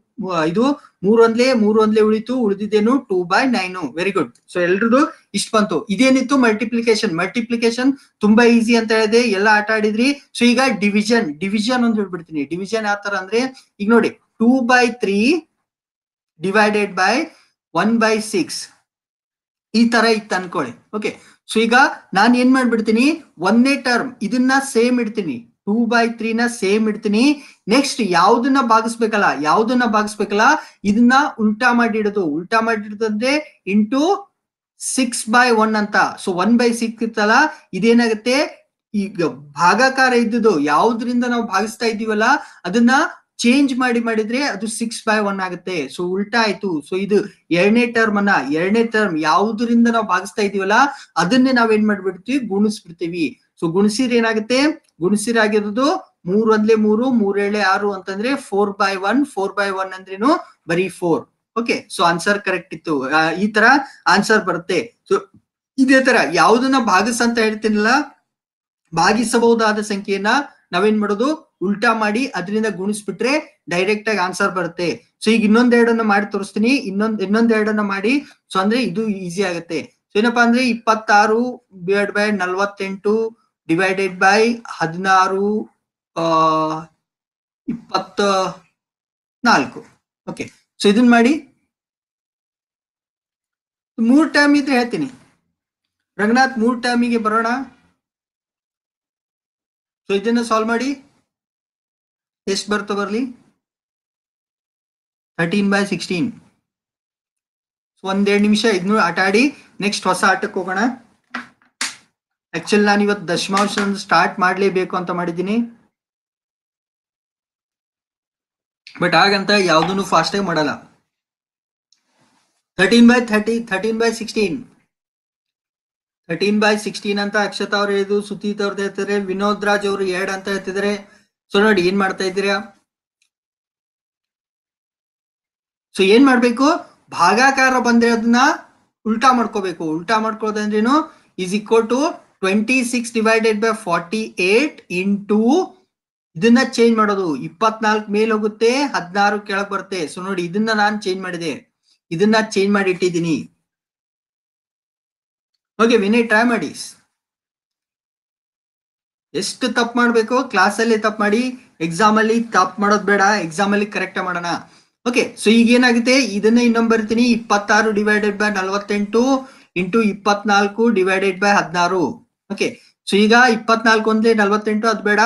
ಇದು ಮೂರ್ ಒಂದ್ಲೇ ಮೂರ್ ಒಂದ್ಲೇ ಉಳಿತು ಉಳಿದಿದ್ದೇನು two by nine very good so ಎಲ್ರದು ಇಷ್ಟ ಬಂತು ಇದೇನಿತ್ತು ಮಲ್ಟಿಪ್ಲಿಕೇಶನ್ ಮಲ್ಟಿಪ್ಲಿಕೇಶನ್ ತುಂಬಾ ಈಸಿ ಅಂತ ಹೇಳಿದೆ ಎಲ್ಲ ಆಟ ಆಡಿದ್ರಿ ಸೊ ಈಗ ಡಿವಿಷನ್ ಡಿವಿಷನ್ ಒಂದ್ ಹೇಳ್ಬಿಡ್ತೀನಿ ಡಿವಿಜನ್ ಯಾವ ತರ ಅಂದ್ರೆ ಈಗ ನೋಡಿ two by three divided by one by six ಈ ತರ ಇತ್ತು ಅನ್ಕೊಳ್ಳಿ ಓಕೆ ಸೊ ಈಗ ನಾನು ಏನ್ ಮಾಡ್ಬಿಡ್ತೀನಿ ಒಂದೇ ಟರ್ಮ್ ಇದನ್ನ ಸೇಮ್ ಇಡ್ತೀನಿ ಟೂ ಬೈ ತ್ರೀನ ನ ಸೇಮ್ ಇಡ್ತೀನಿ ನೆಕ್ಸ್ಟ್ ಯಾವ್ದನ್ನ ಭಾಗಿಸ್ಬೇಕಲ್ಲ ಯಾವ್ದನ್ನ ಭಾಗಿಸ್ಬೇಕಲ್ಲ ಇದನ್ನ ಉಲ್ಟಾ ಮಾಡಿ ಇಡೋದು ಉಲ್ಟಾ ಮಾಡಿಡೋದಂದ್ರೆ ಇಂಟು ಸಿಕ್ಸ್ ಬೈ ಒನ್ ಅಂತ ಸೊ ಒನ್ ಬೈ ಸಿಕ್ಸ್ ಇತ್ತಲ್ಲ ಇದೇನಾಗುತ್ತೆ ಈಗ ಭಾಗಾಕಾರ ಇದ್ದದ್ದು ಯಾವ್ದ್ರಿಂದ ನಾವು ಭಾಗಿಸ್ತಾ ಇದೀವಲ್ಲ ಅದನ್ನ ಚೇಂಜ್ ಮಾಡಿ ಮಾಡಿದ್ರೆ ಅದು ಸಿಕ್ಸ್ ಬೈ ಒನ್ ಆಗುತ್ತೆ ಸೊ ಉಲ್ಟಾ ಆಯ್ತು ಸೊ ಇದು ಎರಡನೇ ಟರ್ಮ್ ಅನ್ನ ಎರಡನೇ ಟರ್ಮ್ ಯಾವ್ದ್ರಿಂದ ನಾವು ಭಾಗಿಸ್ತಾ ಇದೀವಲ್ಲ ಅದನ್ನೇ ಏನ್ ಮಾಡ್ಬಿಡ್ತೀವಿ ಗುಣಿಸ್ಬಿಡ್ತೀವಿ ಸೊ ಗುಣಿಸಿದ್ರೆ ಏನಾಗುತ್ತೆ ಗುಣಿಸಿರಾಗಿರೋದು ಮೂರ್ ಒಂದ್ಲೆ ಮೂರು ಮೂರೇಳೆ ಆರು ಅಂತಂದ್ರೆ four by one four by one ಅಂದ್ರೇನು ಬರೀ four okay so answer correct ಇತ್ತು ಈ ತರ ಆನ್ಸರ್ ಬರುತ್ತೆ ಸೊ ಇದೇ ತರ ಯಾವ್ದನ್ನ ಭಾಗಿಸ ಅಂತ ಹೇಳ್ತೀನಲ್ಲ ಭಾಗಿಸಬಹುದಾದ ಸಂಖ್ಯೆಯನ್ನ ನಾವೇನ್ ಮಾಡೋದು ಉಲ್ಟಾ ಮಾಡಿ ಅದರಿಂದ ಗುಣಿಸ್ಬಿಟ್ರೆ ಡೈರೆಕ್ಟ್ ಆಗಿ ಆನ್ಸರ್ ಬರುತ್ತೆ ಸೊ ಈಗ ಇನ್ನೊಂದೆರಡನ್ನ ಮಾಡಿ ತೋರಿಸ್ತೀನಿ ಇನ್ನೊಂದ್ ಇನ್ನೊಂದೆರಡನ್ನ ಮಾಡಿ ಸೊ ಅಂದ್ರೆ ಇದು ಈಸಿ ಆಗುತ್ತೆ ಸೊ ಏನಪ್ಪಾ ಅಂದ್ರೆ ಇಪ್ಪತ್ತಾರು ಡಿವೈಡ್ ಬೈ ನಲ್ವತ್ತೆಂಟು ಡಿವೈಡೆಡ್ ಬೈ ಹದಿನಾರು ಇಪ್ಪತ್ತ ನಾಲ್ಕು ಓಕೆ ಸೊ ಇದನ್ನ ಮಾಡಿ ಮೂರ್ ಟೈಮ್ ಇದ್ರೆ ಹೇಳ್ತೀನಿ ರಂಗನಾಥ್ ಮೂರ್ ಟೈಮಿಗೆ ಬರೋಣ ಸೊ ಇದನ್ನ ಸಾಲ್ವ್ ಮಾಡಿ ಎಷ್ಟು ಬರ್ತ ಬರಲಿ ಥರ್ಟೀನ್ ಬೈ ಸಿಕ್ಸ್ಟೀನ್ ಸೊ ಒಂದೆರಡು ನಿಮಿಷ ಇದನ್ನು ಆಟ ಆಡಿ ನೆಕ್ಸ್ಟ್ ಹೊಸ ಆಟಕ್ಕೆ ಹೋಗೋಣ ಆಕ್ಚುಲಿ ನಾನು ಇವತ್ತು ದಶಮಾಂಶ ಸ್ಟಾರ್ಟ್ ಮಾಡಲೇಬೇಕು ಅಂತ ಮಾಡಿದ್ದೀನಿ ಬಟ್ ಹಾಗಂತ ಫಾಸ್ಟ್ ಆಗಿ ಮಾಡಲ್ಲ thirteen by thirty thirteen by sixteen thirteen by sixteen ಅಂತ ಅಕ್ಷತಾ ಅವ್ರು ಹೇಳಿದ್ರು ಸುತೀತ್ ಅವ್ರದ್ದು ಹೇಳ್ತಿದ್ರೆ ವಿನೋದ್ ರಾಜ್ ಅವರು ಎರಡ್ ಅಂತ ಹೇಳ್ತಿದ್ರೆ ಸೊ ನೋಡಿ ಏನ್ ಮಾಡ್ತಾ ಇದ್ದೀರಾ ಸೊ ಏನ್ ಮಾಡ್ಬೇಕು ಭಾಗಾಕಾರ ಬಂದ್ರೆ ಅದನ್ನ ಉಲ್ಟಾ ಮಾಡ್ಕೋಬೇಕು ಉಲ್ಟಾ ಮಾಡ್ಕೋದಂದ್ರೇನು is equal to twenty divided by forty eight into ಇದನ್ನ ಚೇಂಜ್ ಮಾಡೋದು ಇಪ್ಪತ್ನಾಲ್ಕು ಮೇಲ್ ಹೋಗುತ್ತೆ ಹದಿನಾರು ಕೆಳಗೆ ಬರುತ್ತೆ ಸೊ ನೋಡಿ ಇದನ್ನ ನಾನು ಚೇಂಜ್ ಮಾಡಿದೆ ಇದನ್ನ ಚೇಂಜ್ ಮಾಡಿ ಇಟ್ಟಿದ್ದೀನಿ ಓಕೆ ವಿನಯ್ ಟ್ರೈ ಮಾಡಿ ಎಷ್ಟು ತಪ್ಪು ಮಾಡಬೇಕು ಕ್ಲಾಸಲ್ಲಿ ತಪ್ಪು ಮಾಡಿ ಎಕ್ಸಾಮ್ ಅಲ್ಲಿ ತಪ್ಪು ಮಾಡೋದು ಬೇಡ ಎಕ್ಸಾಮ್ ಅಲ್ಲಿ ಕರೆಕ್ಟ್ ಮಾಡೋಣ ಓಕೆ ಸೊ ಈಗ ಏನಾಗುತ್ತೆ ಇದನ್ನ ಇನ್ನೊಂದು ಬರ್ತೀನಿ ಇಪ್ಪತ್ತಾರು ಡಿವೈಡೆಡ್ ಬೈ ನಲ್ವತ್ತೆಂಟು ಇಂಟು ಇಪ್ಪತ್ನಾಲ್ಕು ಡಿವೈಡೆಡ್ ಬೈ ಹದಿನಾರು ಓಕೆ ಸೊ ಈಗ ಇಪ್ಪತ್ನಾಲ್ಕು ಒಂದ್ಲಿ ನಲ್ವತ್ತೆಂಟು ಅದ್ ಬೇಡ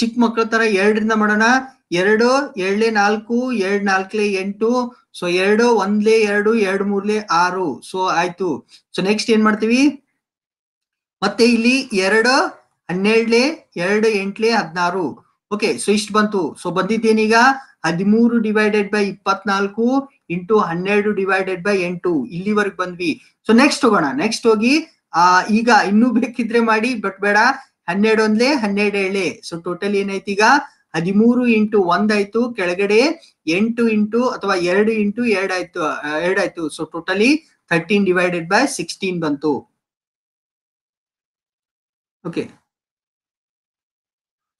ಚಿಕ್ಕ ಮಕ್ಳ ತರ ಎರಡರಿಂದ ಮಾಡೋಣ ಎರಡು ಎರಡ್ಲೆ ನಾಲ್ಕು ಎರಡ್ ನಾಲ್ಕಲೆ ಎಂಟು ಸೊ ಎರಡು ಒಂದ್ಲೆ ಎರಡು ಎರಡ್ ಮೂರ್ಲೆ ಆರು ಸೊ ಆಯ್ತು ಸೊ ನೆಕ್ಸ್ಟ್ ಏನ್ ಮಾಡ್ತೀವಿ ಮತ್ತೆ ಇಲ್ಲಿ ಎರಡು ಹನ್ನೆರಡ್ಲೆ ಎರಡು ಎಂಟ್ಲೆ ಹದಿನಾರು ಓಕೆ ಸೊ ಇಷ್ಟು ಬಂತು ಸೊ ಬಂದಿದ್ದೇನೀಗ ಹದಿಮೂರು ಡಿವೈಡೆಡ್ ಬೈ ಇಪ್ಪತ್ನಾಲ್ಕು ಇಂಟು ಹನ್ನೆರಡು ಡಿವೈಡೆಡ್ ಬೈ ಎಂಟು ಇಲ್ಲಿವರೆಗೆ ಬಂದ್ವಿ ಸೊ ನೆಕ್ಸ್ಟ್ ಹೋಗೋಣ ನೆಕ್ಸ್ಟ್ ಹೋಗಿ ಆ ಈಗ ಇನ್ನೂ ಬೇಕಿದ್ರೆ ಮಾಡಿ ಬಟ್ ಬೇಡ ಹನ್ನೆರಡು ಒಂದ್ಲೆ ಹನ್ನೆರಡು ಏಳೆ ಸೊ ಟೋಟಲ್ ಏನಾಯ್ತು ಈಗ ಹದಿಮೂರು ಇಂಟು ಒಂದಾಯ್ತು ಕೆಳಗಡೆ ಎಂಟು ಇಂಟು ಅಥವಾ ಎರಡು ಇಂಟು ಎರಡಾಯ್ತು ಎರಡಾಯ್ತು so totally thirteen divided by sixteen ಬಂತು ಓಕೆ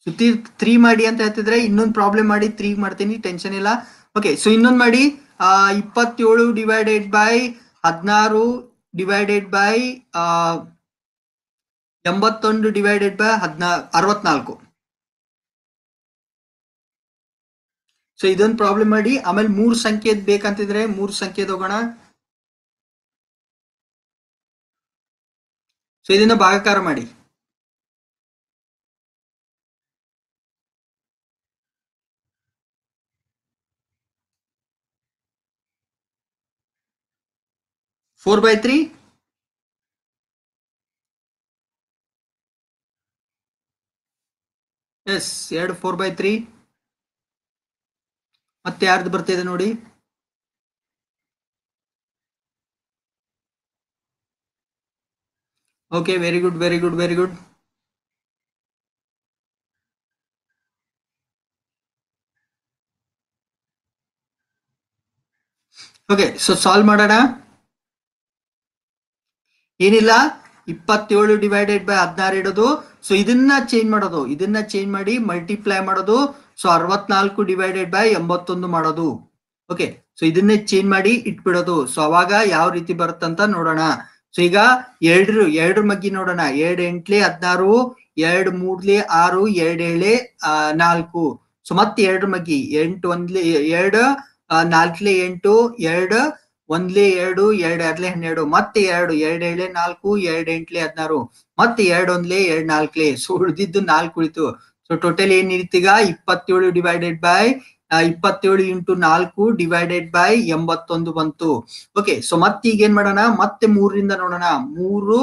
ಸುತ್ತಿ ತ್ರೀ ಮಾಡಿ ಅಂತ ಹೇಳ್ತಿದ್ರೆ ಇನ್ನೊಂದು ಪ್ರಾಬ್ಲಮ್ ಮಾಡಿ ತ್ರೀ ಮಾಡ್ತೀನಿ ಟೆನ್ಷನ್ ಇಲ್ಲ ಓಕೆ ಸೊ ಇನ್ನೊಂದು ಮಾಡಿ ಇಪ್ಪತ್ತೇಳು ಡಿವೈಡೆಡ್ ಬೈ ಹದಿನಾರು ಡಿವೈಡೆಡ್ ಬೈ ಎಂಬತ್ತೊಂದು ಡಿವೈಡೆಡ್ ಬೈ ಹದಿನಾ ಅರವತ್ನಾಲ್ಕು ಸೊ ಇದೊಂದು ಪ್ರಾಬ್ಲಮ್ ಮಾಡಿ ಆಮೇಲೆ ಮೂರು ಸಂಖ್ಯೆ ಬೇಕಂತಿದ್ರೆ ಮೂರು ಸಂಖ್ಯೆ ಹೋಗೋಣ ಸೊ ಇದನ್ನ ಭಾಗಕಾರ ಮಾಡಿ 4 by 3 ಎಸ್ ಎರಡು ಫೋರ್ ಬೈ ತ್ರೀ ಮತ್ತೆ ಯಾರ್ದು ಬರ್ತಿದೆ ನೋಡಿ okay very good very good very good okay so solve ಮಾಡೋಣ ಏನಿಲ್ಲ ಇಪ್ಪತ್ತೇಳು ಡಿವೈಡೆಡ್ ಬೈ ಹದಿನಾರು ಇಡೋದು ಸೊ ಇದನ್ನ ಚೇಂಜ್ ಮಾಡೋದು ಇದನ್ನ ಚೇಂಜ್ ಮಾಡಿ ಮಲ್ಟಿಪ್ಲೈ ಮಾಡೋದು ಸೊ ಅರವತ್ನಾಲ್ಕು ಡಿವೈಡೆಡ್ ಬೈ ಎಂಬತ್ತೊಂದು ಮಾಡೋದು ಓಕೆ ಸೊ ಇದನ್ನೇ ಚೇಂಜ್ ಮಾಡಿ ಇಟ್ಬಿಡೋದು ಸೊ ಅವಾಗ ಯಾವ ರೀತಿ ಬರುತ್ತಂತ ನೋಡೋಣ ಸೊ ಈಗ ಎರಡ್ರು ಎರಡ್ರ ಮಗ್ಗಿ ನೋಡೋಣ ಎರಡ್ ಎಂಟ್ಲಿ ಹದಿನಾರು ಎರಡ್ ಮೂರ್ಲಿ ಆರು ಎರಡ್ ಏಳೆ ನಾಲ್ಕು ಸೊ ಮತ್ತೆ ಎರಡ್ರ ಮಗ್ಗಿ ಎಂಟು ಒಂದ್ಲಿ ಎರಡು ನಾಲ್ಕಲಿ ಎಂಟು ಎರಡು ಒಂದ್ಲೆ ಎರಡು ಎರಡು ಎರಡ್ಲೆ ಹನ್ನೆರಡು ಮತ್ತೆ ಎರಡು ಎರಡು ಏಳೆ ನಾಲ್ಕು ಎರಡು ಎಂಟ್ಲೆ ಹದಿನಾರು ಮತ್ತೆ ಎರಡು ಒಂದ್ಲೆ ಎರಡ್ ನಾಲ್ಕ್ಲೆ ಸೊ ಉಳಿದಿದ್ದು ನಾಲ್ಕು ಉಳಿತು ಸೊ ಟೋಟಲ್ ಏನಿರ್ತೀಗ ಇಪ್ಪತ್ತೇಳು ಡಿವೈಡೆಡ್ ಬೈ ಇಪ್ಪತ್ತೇಳು ಇಂಟು ನಾಲ್ಕು ಡಿವೈಡೆಡ್ ಬೈ ಎಂಬತ್ತೊಂದು ಬಂತು ಓಕೆ ಸೊ ಮತ್ತೆ ಈಗ ಏನ್ ಮಾಡೋಣ ಮತ್ತೆ ಮೂರರಿಂದ ನೋಡೋಣ ಮೂರು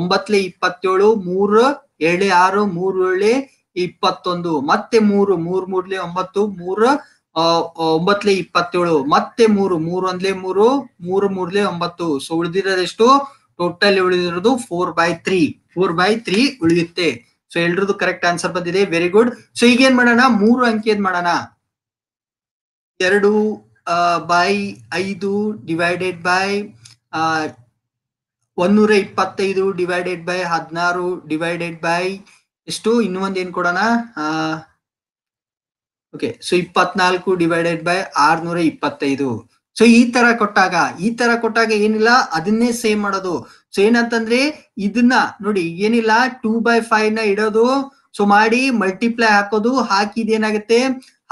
ಒಂಬತ್ಲೆ ಇಪ್ಪತ್ತೇಳು ಮೂರು ಏಳೆ ಆರು ಮೂರು ಏಳೆ ಇಪ್ಪತ್ತೊಂದು ಮತ್ತೆ ಮೂರು ಮೂರ್ ಮೂರ್ಲೆ ಒಂಬತ್ತು ಮೂರು ಒಂಬತ್ಲೆ ಇಪ್ಪತ್ತೇಳು ಮತ್ತೆ ಮೂರು ಮೂರು ಒಂದ್ಲೆ ಮೂರು ಮೂರು ಮೂರ್ಲೆ ಒಂಬತ್ತು ಸೊ ಉಳಿದಿರೋದೆಷ್ಟು ಟೋಟಲ್ ಉಳಿದಿರೋದು four by three four by three ಉಳಿಯುತ್ತೆ ಸೊ ಎಲ್ರದ್ದು ಕರೆಕ್ಟ್ ಆನ್ಸರ್ ಬಂದಿದೆ ವೆರಿ ಗುಡ್ ಸೊ ಈಗ ಏನ್ ಮಾಡೋಣ ಮೂರು ಅಂಕಿ ಏನ್ ಮಾಡೋಣ ಎರಡು ಬೈ ಐದು ಡಿವೈಡೆಡ್ ಬೈ ಒಂದೂರ ಇಪ್ಪತ್ತೈದು ಡಿವೈಡೆಡ್ ಬೈ ಹದಿನಾರು ಡಿವೈಡೆಡ್ ಬೈ ಎಷ್ಟು ಇನ್ನೊಂದು ಏನ್ ಕೊಡೋಣ ಓಕೆ ಸೊ ಇಪ್ಪತ್ನಾಲ್ಕು ಡಿವೈಡೆಡ್ ಬೈ ಆರ್ನೂರ ಇಪ್ಪತ್ತೈದು ಸೊ ಈ ತರ ಕೊಟ್ಟಾಗ ಈ ತರ ಕೊಟ್ಟಾಗ ಏನಿಲ್ಲ ಅದನ್ನೇ ಸೇವ್ ಮಾಡೋದು ಸೊ ಏನಂತಂದ್ರೆ ಇದನ್ನ ನೋಡಿ ಏನಿಲ್ಲ ಟೂ ಬೈ ಫೈವ್ ನ ಇಡೋದು ಸೊ ಮಾಡಿ ಮಲ್ಟಿಪ್ಲೈ ಹಾಕೋದು ಹಾಕಿದ್ ಏನಾಗುತ್ತೆ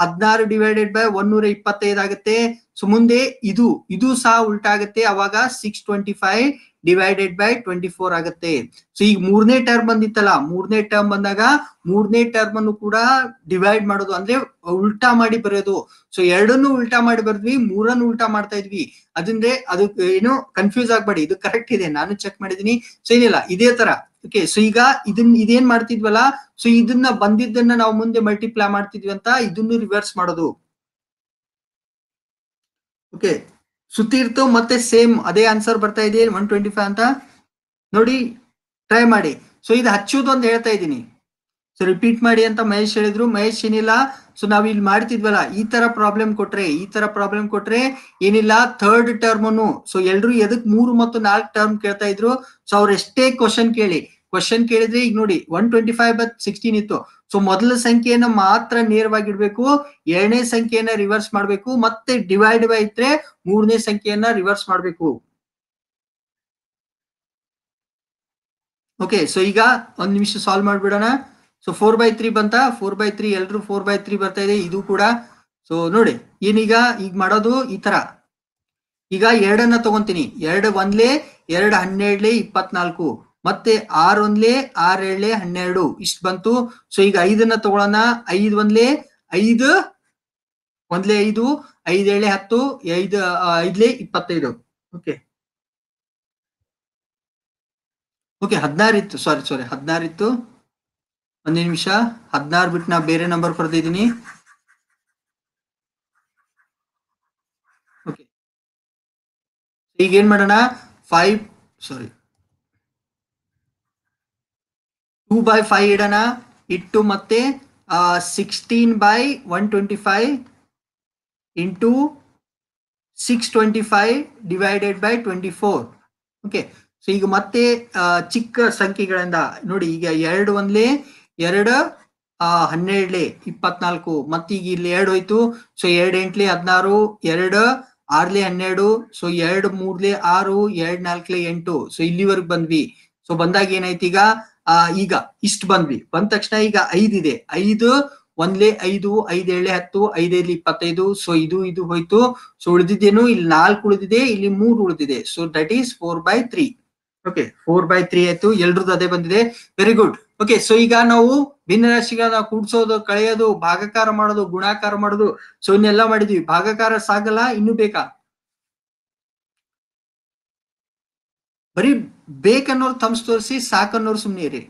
ಹದಿನಾರು ಡಿವೈಡೆಡ್ ಬೈ ಒನ್ನೂರ ಇಪ್ಪತ್ತೈದು ಆಗುತ್ತೆ ಸೊ ಮುಂದೆ ಇದು ಇದು ಸಹ ಉಲ್ಟಾಗುತ್ತೆ ಅವಾಗ six twenty five divided by twenty four ಆಗುತ್ತೆ ಸೊ ಈಗ ಮೂರನೇ ಟರ್ಮ್ ಬಂದಿತ್ತಲ್ಲ ಮೂರನೇ ಟರ್ಮ್ ಬಂದಾಗ ಮೂರನೇ ಟರ್ಮ್ ಅನ್ನು ಕೂಡ ಡಿವೈಡ್ ಮಾಡೋದು ಅಂದ್ರೆ ಉಲ್ಟಾ ಮಾಡಿ ಬರೆಯೋದು ಸೊ ಎರಡನ್ನು ಉಲ್ಟಾ ಮಾಡಿ ಬರೆದ್ವಿ ಮೂರನ್ನು ಉಲ್ಟಾ ಮಾಡ್ತಾ ಇದ್ವಿ ಅದಂದ್ರೆ ಅದು ಏನು ಕನ್ಫ್ಯೂಸ್ ಆಗ್ಬೇಡಿ ಇದು ಕರೆಕ್ಟ್ ಇದೆ ನಾನು ಚೆಕ್ ಮಾಡಿದೀನಿ ಸೊ ಏನಿಲ್ಲ ಇದೇ ತರ ಓಕೆ ಸೊ ಈಗ ಇದನ್ನ ಇದೇನ್ ಮಾಡ್ತಿದ್ವಲ್ಲ ಸೊ ಇದನ್ನ ಬಂದಿದ್ದನ್ನ ನಾವು ಮುಂದೆ ಮಲ್ಟಿಪ್ಲೈ ಮಾಡ್ತಿದ್ವಿ ಅಂತ ಇದನ್ನು ರಿವರ್ಸ್ ಮಾಡೋದು ಓಕೆ ಸುತ್ತಿರ್ತು ಮತ್ತೆ ಸೇಮ್ ಅದೇ ಆನ್ಸರ್ ಬರ್ತಾ ಇದೆ ಒನ್ ಟ್ವೆಂಟಿ ಫೈವ್ ಅಂತ ನೋಡಿ ಟ್ರೈ ಮಾಡಿ ಸೊ ಇದು ಹಚ್ಚೋದು ಅಂತ ಹೇಳ್ತಾ ಇದ್ದೀನಿ ಸೊ ರಿಪೀಟ್ ಮಾಡಿ ಅಂತ ಮಹೇಶ್ ಹೇಳಿದ್ರು ಮಹೇಶ್ ಏನಿಲ್ಲ ಸೊ ನಾವು ಇಲ್ಲಿ ಮಾಡ್ತಿದ್ವಲ್ಲ ಈ ತರ ಪ್ರಾಬ್ಲಮ್ ಕೊಟ್ರೆ ಈ ತರ ಪ್ರಾಬ್ಲಮ್ ಕೊಟ್ರೆ ಏನಿಲ್ಲ ಥರ್ಡ್ ಅನ್ನು ಸೊ ಎಲ್ರು ಎದಕ್ ಮೂರು ಮತ್ತು ನಾಲ್ಕು ಟರ್ಮ್ ಕೇಳ್ತಾ ಇದ್ರು ಸೊ ಅವ್ರು ಎಷ್ಟೇ ಕ್ವಶನ್ ಕೇಳಿ ಕ್ವಶನ್ ಕೇಳಿದ್ರೆ ಈಗ ನೋಡಿ one twenty five but sixteen ಇತ್ತು ಸೊ ಮೊದಲ ಸಂಖ್ಯೆಯನ್ನ ಮಾತ್ರ ಇಡಬೇಕು ಎರಡನೇ ಸಂಖ್ಯೆಯನ್ನ ರಿವರ್ಸ್ ಮಾಡಬೇಕು ಮತ್ತೆ ಡಿವೈಡ್ ಬೈ ಇದ್ರೆ ಮೂರನೇ ಸಂಖ್ಯೆಯನ್ನ ರಿವರ್ಸ್ ಮಾಡಬೇಕು ಓಕೆ ಸೊ ಈಗ ಒಂದ್ ನಿಮಿಷ ಸಾಲ್ವ್ ಮಾಡ್ಬಿಡೋಣ ಸೊ ಫೋರ್ ಬೈ ತ್ರೀ ಬಂತ ಫೋರ್ ಬೈ ತ್ರೀ ಎಲ್ರು ಫೋರ್ ಬೈ ತ್ರೀ ಬರ್ತಾ ಇದೆ ಇದು ಕೂಡ ಸೊ ನೋಡಿ ಏನೀಗ ಈಗ ಮಾಡೋದು ಈ ತರ ಈಗ ಎರಡನ್ನ ತಗೊಂತೀನಿ ಎರಡು ಒಂದ್ಲೆ ಎರಡು ಹನ್ನೆರಡ್ಲೆ ಇಪ್ಪತ್ನಾಲ್ಕು ಮತ್ತೆ ಆರ್ ಒಂದ್ಲೆ ಆರ್ ಏಳ್ಲೆ ಹನ್ನೆರಡು ಇಷ್ಟು ಬಂತು ಸೊ ಈಗ ಐದನ್ನ ತಗೊಳ್ಳೋಣ ಐದ್ ಒಂದ್ಲೆ ಐದು ಒಂದ್ಲೆ ಐದು ಐದ್ ಏಳೆ ಹತ್ತು ಐದು ಐದ್ಲೆ ಇಪ್ಪತ್ತೈದು ಓಕೆ ಓಕೆ ಹದಿನಾರು ಇತ್ತು ಸಾರಿ ಸಾರಿ ಹದಿನಾರು ಇತ್ತು ಒಂದೇ ನಿಮಿಷ ಹದಿನಾರು ಬಿಟ್ಟು ನಾ ಬೇರೆ ನಂಬರ್ ಕೊಡ್ತಿದ್ದೀನಿ ಈಗ ಏನ್ ಮಾಡೋಣ five sorry two by five ಇಡೋಣ ಇಟ್ಟು ಮತ್ತೆ sixteen by one twenty five into six twenty five divided by twenty four okay so ಈಗ ಮತ್ತೆ ಚಿಕ್ಕ ಸಂಖ್ಯೆಗಳಿಂದ ನೋಡಿ ಈಗ ಎರಡು ಒಂದ್ಲೆ ಎರಡು ಹನ್ನೆರಡ್ಲೆ ಇಪ್ಪತ್ನಾಲ್ಕು ಮತ್ತೆ ಈಗ ಇಲ್ಲಿ ಎರಡು ಹೋಯ್ತು ಸೊ ಎರಡು ಎಂಟ್ಲೆ ಹದಿನಾರು ಎರಡು ಆರ್ಲೆ ಹನ್ನೆರಡು ಸೊ ಎರಡು ಮೂರ್ಲೆ ಆರು ಎರಡ್ ನಾಲ್ಕಲೆ ಎಂಟು ಸೊ ಇಲ್ಲಿವರೆಗೆ ಬಂದ್ವಿ ಸೊ ಬಂದಾಗ ಏನಾಯ್ತು ಈಗ ಆ ಈಗ ಇಷ್ಟು ಬಂದ್ವಿ ಬಂದ ತಕ್ಷಣ ಈಗ ಐದಿದೆ ಐದು ಒಂದ್ಲೆ ಐದು ಐದೇಳೆ ಹತ್ತು ಐದೇಲಿ ಇಪ್ಪತ್ತೈದು ಸೊ ಇದು ಇದು ಹೋಯ್ತು ಸೊ ಉಳಿದಿದ್ದೇನು ಇಲ್ಲಿ ನಾಲ್ಕು ಉಳಿದಿದೆ ಇಲ್ಲಿ ಮೂರು ಉಳಿದಿದೆ so that is four by three okay four by three ಆಯ್ತು ಎಲ್ರದ್ದು ಅದೇ ಬಂದಿದೆ ವೆರಿ ಗುಡ್ ಓಕೆ ಸೊ ಈಗ ನಾವು ಭಿನ್ನ ರಾಶಿಗಳ ಕೂಡ್ಸೋದು ಕಳೆಯೋದು ಭಾಗಾಕಾರ ಮಾಡೋದು ಗುಣಾಕಾರ ಮಾಡೋದು ಸೊ ಇನ್ನೆಲ್ಲ ಮಾಡಿದ್ವಿ ಭಾಗಾಕಾರ ಸಾಗಲ್ಲ ಇನ್ನು ಬೇಕಾ ಬರೀ ಬೇಕನ್ನೋರು ಥಮ್ಸ್ ತೋರಿಸಿ ಸಾಕನ್ನೋರು ಸುಮ್ಮನೆ ಇರಿ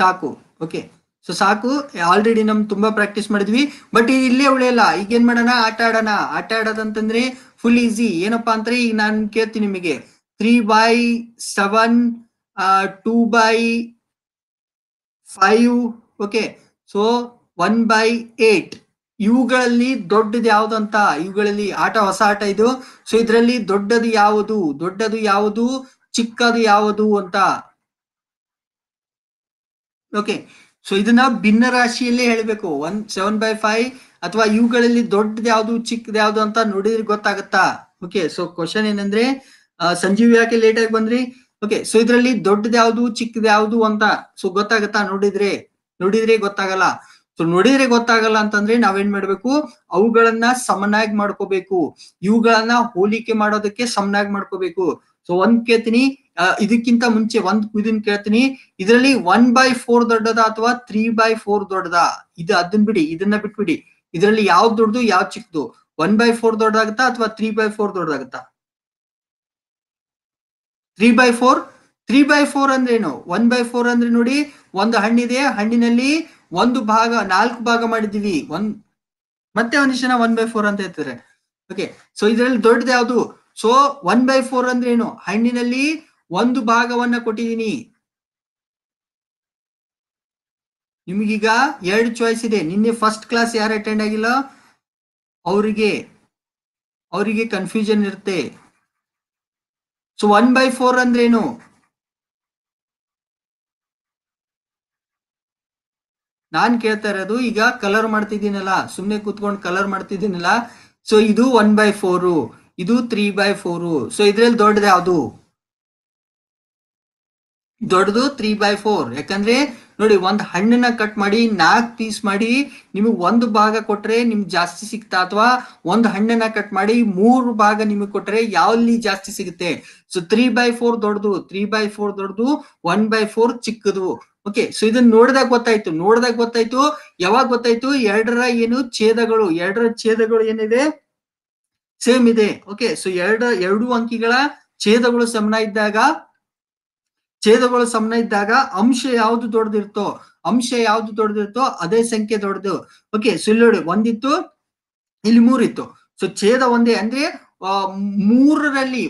ಸಾಕು ಓಕೆ ಸೊ ಸಾಕು ಆಲ್ರೆಡಿ ನಮ್ ತುಂಬಾ ಪ್ರಾಕ್ಟೀಸ್ ಮಾಡಿದ್ವಿ ಬಟ್ ಇಲ್ಲೇ ಉಳಿಯಲ್ಲ ಈಗ ಏನ್ ಮಾಡೋಣ ಆಟ ಆಡೋಣ ಆಟ ಆಡೋದಂತಂದ್ರೆ ಫುಲ್ ಈಸಿ ಏನಪ್ಪಾ ಅಂದ್ರೆ ಈಗ ನಾನು ಕೇಳ್ತೀನಿ ನಿಮಗೆ three by seven two by five okay so one by eight ಇವುಗಳಲ್ಲಿ ದೊಡ್ಡದು ಯಾವುದಂತ ಇವುಗಳಲ್ಲಿ ಆಟ ಹೊಸ ಆಟ ಇದು ಸೊ ಇದರಲ್ಲಿ ದೊಡ್ಡದು ಯಾವುದು ದೊಡ್ಡದು ಯಾವುದು ಚಿಕ್ಕದು ಯಾವುದು ಅಂತ ಓಕೆ ಸೊ ಇದನ್ನ ಭಿನ್ನ ರಾಶಿಯಲ್ಲಿ ಹೇಳಬೇಕು ಒನ್ ಸೆವೆನ್ ಬೈ ಫೈವ್ ಅಥವಾ ಇವುಗಳಲ್ಲಿ ದೊಡ್ಡದು ಯಾವುದು ಚಿಕ್ಕದು ಯಾವುದು ಅಂತ ನೋಡಿದ್ರೆ ಗೊತ್ತಾಗತ್ತಾ ಓಕೆ ಸೊ ಕ್ವಶನ್ ಏನಂದ್ರೆ ಸಂಜೀವ್ ಯಾಕೆ ಲೇಟ್ ಆಗಿ ಬಂದ್ರಿ ಓಕೆ ಸೊ ಇದರಲ್ಲಿ ದೊಡ್ಡದು ಯಾವುದು ಚಿಕ್ಕದು ಯಾವುದು ಅಂತ ಸೊ ಗೊತ್ತಾಗತ್ತಾ ನೋಡಿದ್ರೆ ನೋಡಿದ್ರೆ ಗೊತ್ತಾಗಲ್ಲ ಸೊ ನೋಡಿದ್ರೆ ಗೊತ್ತಾಗಲ್ಲ ಅಂತಂದ್ರೆ ನಾವೇನ್ ಮಾಡ್ಬೇಕು ಅವುಗಳನ್ನ ಸಮನಾಗಿ ಮಾಡ್ಕೋಬೇಕು ಇವುಗಳನ್ನ ಹೋಲಿಕೆ ಮಾಡೋದಕ್ಕೆ ಸಮನಾಗಿ ಮಾಡ್ಕೋಬೇಕು ಸೊ ಒಂದ್ ಕೇಳ್ತೀನಿ ಇದಕ್ಕಿಂತ ಮುಂಚೆ ಒಂದ್ ಇದನ್ನ ಕೇಳ್ತೀನಿ ಇದರಲ್ಲಿ ಒನ್ ಬೈ ಫೋರ್ ದೊಡ್ಡದ ಅಥವಾ ತ್ರೀ ಬೈ ಫೋರ್ ದೊಡ್ಡದ ಇದು ಅದನ್ನ ಬಿಡಿ ಇದನ್ನ ಬಿಟ್ಬಿಡಿ ಇದರಲ್ಲಿ ಯಾವ್ದು ದೊಡ್ಡದು ಯಾವ್ ಚಿಕ್ಕದು ಒನ್ ಬೈ ಫೋರ್ ದೊಡ್ಡದಾಗತ್ತ ಅಥವಾ ತ್ರೀ ಬೈ ಫೋರ್ ದೊಡ್ಡದಾಗತ್ತಾ three by four three by four ಅಂದ್ರೇನು ಒನ್ ಬೈ ಫೋರ್ ಅಂದ್ರೆ ನೋಡಿ ಒಂದು ಹಣ್ಣಿದೆ ಹಣ್ಣಿನಲ್ಲಿ ಒಂದು ಭಾಗ ನಾಲ್ಕು ಭಾಗ ಮಾಡಿದೀವಿ ಒಂದ್ ಮತ್ತೆ ಮನುಷ್ಯನ ಒನ್ ಬೈ ಫೋರ್ ಅಂತ ಹೇಳ್ತಾರೆ ಓಕೆ ಸೊ ಇದರಲ್ಲಿ ದೊಡ್ಡದು ಯಾವುದು ಸೊ ಒನ್ ಬೈ ಫೋರ್ ಅಂದ್ರೆ ಏನು ಹಣ್ಣಿನಲ್ಲಿ ಒಂದು ಭಾಗವನ್ನ ಕೊಟ್ಟಿದ್ದೀನಿ ನಿಮಗೀಗ ಎರಡು ಚಾಯ್ಸ್ ಇದೆ ನಿನ್ನೆ ಫಸ್ಟ್ ಕ್ಲಾಸ್ ಯಾರು ಅಟೆಂಡ್ ಆಗಿಲ್ಲ ಅವರಿಗೆ ಅವರಿಗೆ ಕನ್ಫ್ಯೂಷನ್ ಇರುತ್ತೆ ಸೊ ಒನ್ ಬೈ ಫೋರ್ ಅಂದ್ರೇನು ನಾನ್ ಕೇಳ್ತಾ ಇರೋದು ಈಗ ಕಲರ್ ಮಾಡ್ತಿದ್ದೀನಲ್ಲ ಸುಮ್ನೆ ಕೂತ್ಕೊಂಡು ಕಲರ್ ಮಾಡ್ತಿದ್ದೀನಲ್ಲ ಸೊ ಇದು ಒನ್ ಬೈ ಫೋರು ಇದು ತ್ರೀ ಬೈ ಫೋರು ಸೊ ಇದ್ರಲ್ಲಿ ದೊಡ್ಡದು ಯಾವುದು ದೊಡ್ಡದು ತ್ರೀ ಬೈ ಫೋರ್ ಯಾಕಂದ್ರೆ ನೋಡಿ ಒಂದ್ ಹಣ್ಣನ್ನ ಕಟ್ ಮಾಡಿ ನಾಲ್ಕು ಪೀಸ್ ಮಾಡಿ ನಿಮಗೆ ಒಂದು ಭಾಗ ಕೊಟ್ರೆ ನಿಮ್ಗೆ ಜಾಸ್ತಿ ಸಿಗ್ತಾ ಅಥವಾ ಒಂದು ಹಣ್ಣನ್ನ ಕಟ್ ಮಾಡಿ ಮೂರು ಭಾಗ ನಿಮಗೆ ಕೊಟ್ರೆ ಯಾವಲ್ಲಿ ಜಾಸ್ತಿ ಸಿಗುತ್ತೆ ಸೊ ತ್ರೀ ಬೈ ಫೋರ್ ದೊಡ್ಡದು ತ್ರೀ ಬೈ ಫೋರ್ ದೊಡ್ಡದು ಒನ್ ಬೈ ಫೋರ್ ಚಿಕ್ಕದು ಓಕೆ ಸೊ ಇದನ್ನ ನೋಡಿದಾಗ ಗೊತ್ತಾಯ್ತು ನೋಡಿದಾಗ ಗೊತ್ತಾಯ್ತು ಯಾವಾಗ ಗೊತ್ತಾಯ್ತು ಎರಡರ ಏನು ಛೇದಗಳು ಎರಡರ ಛೇದಗಳು ಏನಿದೆ ಸೇಮ್ ಇದೆ ಓಕೆ ಸೊ ಎರಡ ಎರಡು ಅಂಕಿಗಳ ಛೇದಗಳು ಸಮನ ಇದ್ದಾಗ ಛೇದಗಳು ಸಮನ ಇದ್ದಾಗ ಅಂಶ ಯಾವ್ದು ದೊಡ್ಡದಿರ್ತೋ ಅಂಶ ಯಾವ್ದು ದೊಡ್ಡದಿರ್ತೋ ಅದೇ ಸಂಖ್ಯೆ ದೊಡ್ಡದು ಓಕೆ ಸೊ ಇಲ್ಲಿ ನೋಡಿ ಒಂದಿತ್ತು ಇಲ್ಲಿ ಮೂರಿತ್ತು ಸೊ ಛೇದ ಒಂದೇ ಅಂದ್ರೆ ಮೂರರಲ್ಲಿ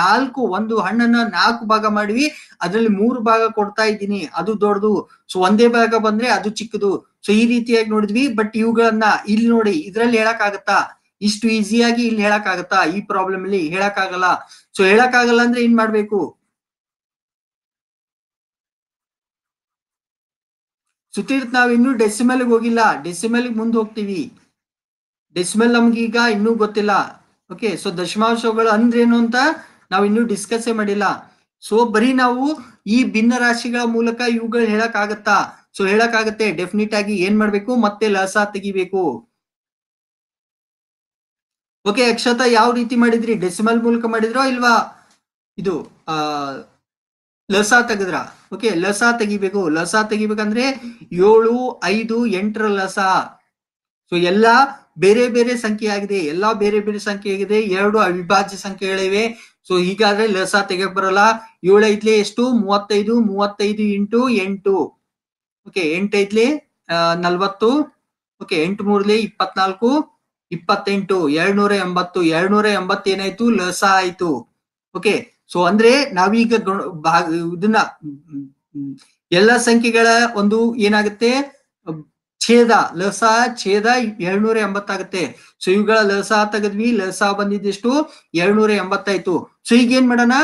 ನಾಲ್ಕು ಒಂದು ಹಣ್ಣನ್ನ ನಾಲ್ಕು ಭಾಗ ಮಾಡಿವಿ ಅದರಲ್ಲಿ ಮೂರು ಭಾಗ ಕೊಡ್ತಾ ಇದ್ದೀನಿ ಅದು ದೊಡ್ಡದು ಸೊ ಒಂದೇ ಭಾಗ ಬಂದ್ರೆ ಅದು ಚಿಕ್ಕದು ಸೊ ಈ ರೀತಿಯಾಗಿ ನೋಡಿದ್ವಿ ಬಟ್ ಇವುಗಳನ್ನ ಇಲ್ಲಿ ನೋಡಿ ಇದ್ರಲ್ಲಿ ಹೇಳಕ್ ಆಗತ್ತಾ ಇಷ್ಟು ಈಸಿಯಾಗಿ ಇಲ್ಲಿ ಹೇಳಕ್ ಆಗತ್ತಾ ಈ ಪ್ರಾಬ್ಲಮ್ ಅಲ್ಲಿ ಹೇಳಕ್ ಆಗಲ್ಲ ಸೊ ಹೇಳಕ್ ಆಗಲ್ಲ ಅಂದ್ರೆ ಏನ್ ಮಾಡ್ಬೇಕು ಸುತೀರ್ತ್ ನಾವ್ ಇನ್ನು ಡೆಸಿಮಲ್ ಹೋಗಿಲ್ಲ ಡೆಸಿಮಲ್ ಮುಂದೆ ಹೋಗ್ತೀವಿ ಡೆಸಿಮಲ್ ನಮ್ಗೀಗ ಇನ್ನೂ ಗೊತ್ತಿಲ್ಲ ಓಕೆ ಸೊ ದಶಮಾಂಶಗಳು ಅಂದ್ರೇನು ಅಂತ ನಾವು ಇನ್ನೂ ಡಿಸ್ಕಸ್ ಮಾಡಿಲ್ಲ ಸೊ ಬರೀ ನಾವು ಈ ಭಿನ್ನ ರಾಶಿಗಳ ಮೂಲಕ ಇವುಗಳು ಹೇಳಕ್ ಆಗತ್ತಾ ಸೊ ಹೇಳಕ್ ಆಗತ್ತೆ ಡೆಫಿನೆಟ್ ಆಗಿ ಏನ್ ಮಾಡ್ಬೇಕು ಮತ್ತೆ ಲಸ ತೆಗಿಬೇಕು ಓಕೆ ಅಕ್ಷತ ಯಾವ ರೀತಿ ಮಾಡಿದ್ರಿ ಡೆಸಿಮಲ್ ಮೂಲಕ ಮಾಡಿದ್ರೋ ಇಲ್ವಾ ಇದು ಆ ಲಸ ತೆಗದ್ರ ಓಕೆ ಲಸ ತೆಗಿಬೇಕು ಲಸ ತೆಗಿಬೇಕಂದ್ರೆ ಏಳು ಐದು ಎಂಟರ ಲಸ ಸೊ ಎಲ್ಲಾ ಬೇರೆ ಬೇರೆ ಸಂಖ್ಯೆ ಆಗಿದೆ ಎಲ್ಲಾ ಬೇರೆ ಬೇರೆ ಸಂಖ್ಯೆ ಆಗಿದೆ ಎರಡು ಅವಿಭಾಜ್ಯ ಸಂಖ್ಯೆಗಳಿವೆ ಸೊ ಹೀಗಾದ್ರೆ ಲಸ ತೆಗೆ ಬರಲ್ಲ ಏಳು ಐದ್ಲಿ ಎಷ್ಟು ಮೂವತ್ತೈದು ಮೂವತ್ತೈದು ಇಂಟು ಎಂಟು ಓಕೆ ಎಂಟೈದ್ಲಿ ನಲ್ವತ್ತು ಓಕೆ ಎಂಟು ಮೂರ್ಲಿ ಇಪ್ಪತ್ನಾಲ್ಕು ಇಪ್ಪತ್ತೆಂಟು ಎರಡ್ನೂರ ಎಂಬತ್ತು ಎರಡ್ನೂರ ಏನಾಯ್ತು ಲಸ ಆಯ್ತು ಓಕೆ ಸೊ ಅಂದ್ರೆ ನಾವೀಗ ಇದನ್ನ ಎಲ್ಲ ಸಂಖ್ಯೆಗಳ ಒಂದು ಏನಾಗುತ್ತೆ ಛೇದ ಲಸ ಛೇದ ಏಳ್ನೂರ ಎಂಬತ್ತಾಗತ್ತೆ ಸೊ ಇವುಗಳ ಲಸ ತೆಗೆದ್ವಿ ಲಸ ಬಂದಿದ್ದಿಷ್ಟು ಎರಡ್ನೂರ ಎಂಬತ್ತಾಯ್ತು ಸೊ ಈಗ ಏನ್ ಮಾಡೋಣ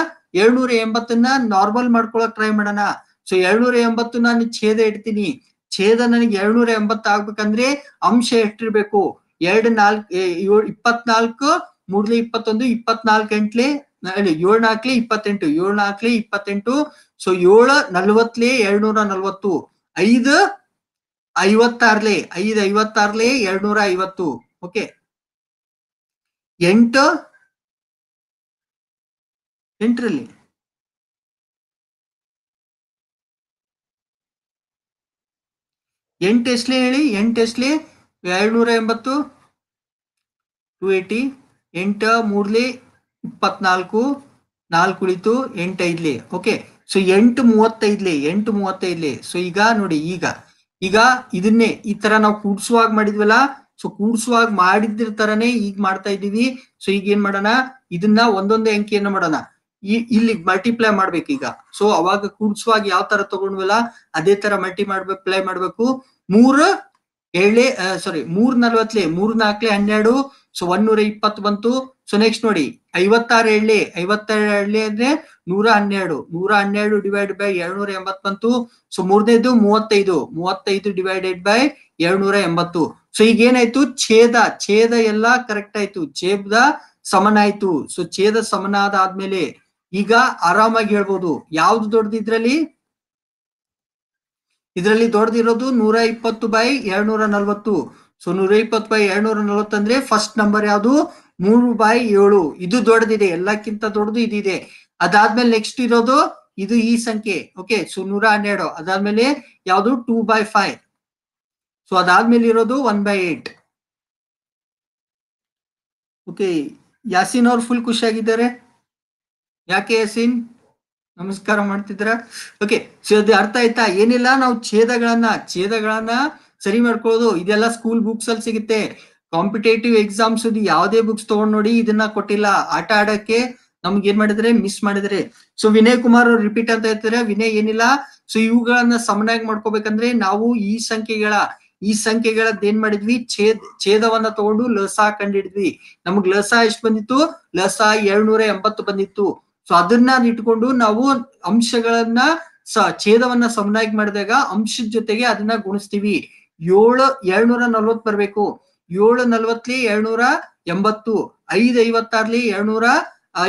ಏಳ್ನೂರ ಎಂಬತ್ತನ್ನ ನಾರ್ಮಲ್ ಮಾಡ್ಕೊಳಕ್ ಟ್ರೈ ಮಾಡೋಣ ಸೊ ಎರಡ್ನೂರ ಎಂಬತ್ತು ನಾನು ಛೇದ ಇಡ್ತೀನಿ ಛೇದ ನನಗೆ ಎರಡ್ನೂರ ಎಂಬತ್ತು ಆಗ್ಬೇಕಂದ್ರೆ ಅಂಶ ಎಷ್ಟಿರ್ಬೇಕು ಎರಡು ನಾಲ್ಕು ಇಪ್ಪತ್ನಾಲ್ಕು ಮೂರ್ಲಿ ಇಪ್ಪತ್ತೊಂದು ಇಪ್ಪತ್ನಾಲ್ಕು ಎಂಟ್ಲಿ ಏಳ್ ನಾಲ್ಕಲಿ ಇಪ್ಪತ್ತೆಂಟು ಏಳ್ ನಾಲ್ಕಲಿ ಇಪ್ಪತ್ತೆಂಟು ಸೊ ಏಳು ನಲ್ವತ್ಲೆ ಎರಡ್ನೂರ ನಲ್ವತ್ತು ಐದು ಐವತ್ತಾರ್ಲೆ ಐದು ಐವತ್ತಾರ್ಲೆ ಎರಡ್ನೂರ ಐವತ್ತು ಓಕೆ ಎಂಟು ಎಂಟರಲ್ಲಿ ಎಂಟು ಎಸ್ಲೆ ಹೇಳಿ ಎಂಟು ಎಸ್ಲೆ ಎರಡ್ನೂರ ಎಂಬತ್ತು ಟೂ ಏಯ್ಟಿ ಎಂಟ ಮೂರ್ಲಿ ಇಪ್ಪತ್ನಾಲ್ಕು ನಾಲ್ಕು ಉಳಿತು ಎಂಟೈದ್ಲಿ ಓಕೆ ಸೊ ಎಂಟು ಮೂವತ್ತೈದ್ಲಿ ಎಂಟು ಮೂವತ್ತೈದ್ಲಿ ಸೊ ಈಗ ನೋಡಿ ಈಗ ಈಗ ಇದನ್ನೇ ಈ ತರ ನಾವು ಕೂಡ್ಸುವಾಗ ಮಾಡಿದ್ವಲ್ಲ ಸೊ ಕೂಡ್ಸುವಾಗ ಮಾಡಿದ್ರ ತರನೇ ಈಗ ಮಾಡ್ತಾ ಇದೀವಿ ಸೊ ಈಗ ಏನ್ ಮಾಡೋಣ ಇದನ್ನ ಒಂದೊಂದೇ ಅಂಕಿಯನ್ನು ಮಾಡೋಣ ಈ ಇಲ್ಲಿ ಮಲ್ಟಿಪ್ಲೈ ಈಗ ಸೊ ಅವಾಗ ಕೂಡ್ಸುವಾಗ ಯಾವ ತರ ತಗೊಂಡ್ವಲ್ಲ ಅದೇ ತರ ಮಲ್ಟಿ ಮಾಡ್ಬೇಕು ಮಾಡ್ಬೇಕು ಮೂರ್ ಏಳೆ ಸಾರಿ ಮೂರ್ ನಲ್ವತ್ಲೆ ಮೂರ್ ನಾಲ್ಕಲೆ ಹನ್ನೆರಡು ಸೊ ಒನ್ನೂರ ಇಪ್ಪತ್ತು ಬಂತು ಸೊ ನೆಕ್ಸ್ಟ್ ನೋಡಿ ಐವತ್ತಾರು ಎಳ್ಳಿ ಐವತ್ತಾರು ಎಳ್ಳಿ ಅಂದ್ರೆ ನೂರ ಹನ್ನೆರಡು ನೂರ ಹನ್ನೆರಡು ಡಿವೈಡ್ ಬೈ ಎರಡ್ನೂರ ಎಂಬತ್ ಬಂತು ಸೊ ಮೂರನೇದು ಮೂವತ್ತೈದು ಮೂವತ್ತೈದು ಡಿವೈಡೆಡ್ ಬೈ ಎರಡ್ನೂರ ಎಂಬತ್ತು ಸೊ ಈಗ ಏನಾಯ್ತು ಛೇದ ಛೇದ ಎಲ್ಲ ಕರೆಕ್ಟ್ ಆಯ್ತು ಛೇದ ಸಮನ ಆಯ್ತು ಸೊ ಛೇದ ಸಮನ ಆದ್ಮೇಲೆ ಈಗ ಆರಾಮಾಗಿ ಹೇಳ್ಬೋದು ಯಾವ್ದು ದೊಡ್ಡದು ಇದ್ರಲ್ಲಿ ಇದರಲ್ಲಿ ದೊಡ್ಡದಿರೋದು ನೂರ ಇಪ್ಪತ್ತು ಬೈ ಎರಡ್ನೂರ ನಲ್ವತ್ತು ಸೊ ನೂರ ಇಪ್ಪತ್ತು ಬೈ ಎರಡ್ನೂರ ನಲವತ್ತಂದ್ರೆ ಫಸ್ಟ್ ನಂಬರ್ ಯಾವುದು ಮೂರು ಬೈ ಏಳು ಇದು ದೊಡ್ಡದಿದೆ ಎಲ್ಲಕ್ಕಿಂತ ದೊಡ್ಡದು ಇದಿದೆ ಅದಾದ್ಮೇಲೆ ನೆಕ್ಸ್ಟ್ ಇರೋದು ಇದು ಈ ಸಂಖ್ಯೆ ಓಕೆ ಸೊ ನೂರ ಹನ್ನೆರಡು ಅದಾದ್ಮೇಲೆ ಯಾವುದು ಟೂ ಬೈ ಫೈವ್ ಸೊ ಅದಾದ್ಮೇಲೆ ಇರೋದು one by eight okay Yasin ಅವ್ರು ಫುಲ್ ಖುಷಿಯಾಗಿದ್ದಾರೆ ಯಾಕೆ ಯಾಸಿನ್ ನಮಸ್ಕಾರ ಮಾಡ್ತಿದ್ರ ಓಕೆ ಸೊ ಅದು ಅರ್ಥ ಆಯ್ತಾ ಏನಿಲ್ಲ ನಾವು ಛೇದಗಳನ್ನ ಛೇದಗಳನ್ನ ಸರಿ ಮಾಡ್ಕೊಳ್ಳೋದು ಇದೆಲ್ಲ ಸ್ಕೂಲ್ ಬುಕ್ಸ್ ಅಲ್ಲಿ ಸಿಗುತ್ತೆ ಕಾಂಪಿಟೇಟಿವ್ ಎಕ್ಸಾಮ್ಸ್ ಯಾವ್ದೇ ಬುಕ್ಸ್ ತಗೊಂಡ್ ನೋಡಿ ಇದನ್ನ ಕೊಟ್ಟಿಲ್ಲ ಆಟ ಆಡಕ್ಕೆ ನಮ್ಗೆ ಏನ್ ಮಾಡಿದ್ರೆ ಮಿಸ್ ಮಾಡಿದ್ರೆ ಸೊ ವಿನಯ್ ಕುಮಾರ್ ಅವ್ರು ರಿಪೀಟ್ ಅಂತ ಹೇಳ್ತಾರೆ ವಿನಯ್ ಏನಿಲ್ಲ ಸೊ ಇವುಗಳನ್ನ ಸಮನಾಗಿ ಮಾಡ್ಕೋಬೇಕಂದ್ರೆ ನಾವು ಈ ಸಂಖ್ಯೆಗಳ ಈ ಸಂಖ್ಯೆಗಳದ್ ಏನ್ ಮಾಡಿದ್ವಿ ಛೇದ್ ಛೇದವನ್ನ ತಗೊಂಡು ಲಸಾ ಕಂಡಿಡಿದ್ವಿ ನಮಗ್ ಲಸ ಎಷ್ಟು ಬಂದಿತ್ತು ಲಸ ನೂರ ಎಂಬತ್ತು ಬಂದಿತ್ತು ಸೊ ಅದನ್ನ ಇಟ್ಕೊಂಡು ನಾವು ಅಂಶಗಳನ್ನ ಸ ಛೇದವನ್ನ ಸಮನಾಗಿ ಮಾಡಿದಾಗ ಅಂಶದ ಜೊತೆಗೆ ಅದನ್ನ ಗುಣಿಸ್ತೀವಿ ಏಳು ಏಳ್ನೂರ ನಲ್ವತ್ ಬರ್ಬೇಕು ಏಳು ನಲ್ವತ್ಲಿ ಏಳ್ನೂರ ಎಂಬತ್ತು ಐದ್ ಐವತ್ತಾರ್ಲಿ ಏಳ್ನೂರ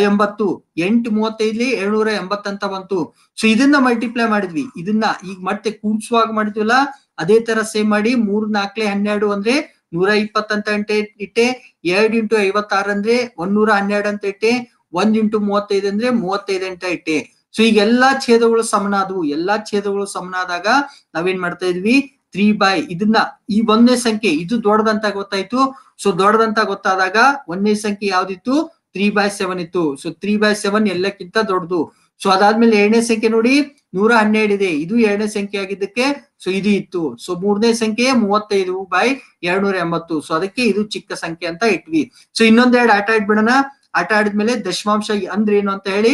ಎಂಬತ್ತು ಎಂಟು ಮೂವತ್ತೈದ್ಲಿ ಎಂಬತ್ ಎಂಬತ್ತಂತ ಬಂತು ಸೊ ಇದನ್ನ ಮಲ್ಟಿಪ್ಲೈ ಮಾಡಿದ್ವಿ ಇದನ್ನ ಈಗ ಮತ್ತೆ ಕೂಡ್ಸುವಾಗ ಮಾಡಿದ್ವಲ್ಲ ಅದೇ ತರ ಸೇಮ್ ಮಾಡಿ ಮೂರ್ ನಾಲ್ಕಲೆ ಹನ್ನೆರಡು ಅಂದ್ರೆ ನೂರ ಇಪ್ಪತ್ತಂತ ಅಂತ ಇಟ್ಟೆ ಎರಡ್ ಇಂಟು ಐವತ್ತಾರು ಅಂದ್ರೆ ಒಂದ್ ಹನ್ನೆರಡು ಅಂತ ಇಟ್ಟೆ ಒಂದ್ ಇಂಟು ಮೂವತ್ತೈದು ಅಂದ್ರೆ ಮೂವತ್ತೈದು ಅಂತ ಇಟ್ಟೆ ಸೊ ಈಗೆಲ್ಲಾ ಛೇದಗಳು ಸಮನಾದವು ಎಲ್ಲಾ ಛೇದಗಳು ಸಮನಾದಾಗ ನಾವೇನ್ ಮಾಡ್ತಾ ಇದ್ವಿ ತ್ರೀ ಬೈ ಇದನ್ನ ಈ ಒಂದನೇ ಸಂಖ್ಯೆ ಇದು ದೊಡ್ಡದಂತ ಗೊತ್ತಾಯ್ತು ಸೊ ದೊಡ್ಡದಂತ ಗೊತ್ತಾದಾಗ ಒಂದನೇ ಸಂಖ್ಯೆ ಯಾವ್ದಿತ್ತು ತ್ರೀ ಬೈ ಸೆವೆನ್ ಇತ್ತು ಸೊ ತ್ರೀ ಬೈ ಸೆವೆನ್ ಎಲ್ಲಕ್ಕಿಂತ ದೊಡ್ಡದು ಸೊ ಅದಾದ್ಮೇಲೆ ಎರಡನೇ ಸಂಖ್ಯೆ ನೋಡಿ ನೂರ ಹನ್ನೆರಡು ಇದೆ ಇದು ಎರಡನೇ ಸಂಖ್ಯೆ ಆಗಿದ್ದಕ್ಕೆ ಸೊ ಇದು ಇತ್ತು ಸೊ ಮೂರನೇ ಸಂಖ್ಯೆ ಮೂವತ್ತೈದು ಬೈ ಎರಡ್ನೂರ ಎಂಬತ್ತು ಸೊ ಅದಕ್ಕೆ ಇದು ಚಿಕ್ಕ ಸಂಖ್ಯೆ ಅಂತ ಇಟ್ವಿ ಸೊ ಇನ್ನೊಂದೆರಡು ಆಟ ಇಟ್ಬಿಡೋಣ ಆಟ ಆಡಿದ್ಮೇಲೆ ದಶಮಾಂಶ ಅಂದ್ರೆ ಏನು ಅಂತ ಹೇಳಿ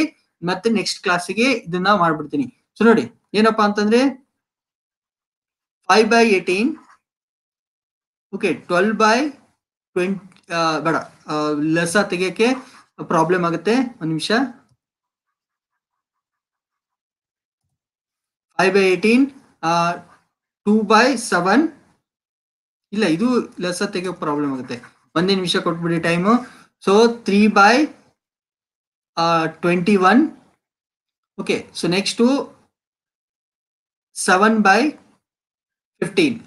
ಮತ್ತೆ ನೆಕ್ಸ್ಟ್ ಕ್ಲಾಸಿಗೆ ಇದನ್ನ ಮಾಡ್ಬಿಡ್ತೀನಿ ಸೊ ನೋಡಿ ಏನಪ್ಪಾ ಅಂತಂದ್ರೆ 5 by 18 okay twelve by twenty ಬೇಡ ಲೆಸ ತೆಗಿಯಕ್ಕೆ ಪ್ರಾಬ್ಲಮ್ ಆಗುತ್ತೆ ಒಂದು ನಿಮಿಷ five by eighteen two by seven ಇಲ್ಲ ಇದು ಲೆಸ ತೆಗಿಯೋ ಪ್ರಾಬ್ಲಮ್ ಆಗುತ್ತೆ ಒಂದೇ ನಿಮಿಷ ಕೊಟ್ಬಿಡಿ time so three by twenty one okay so next seven by fifteen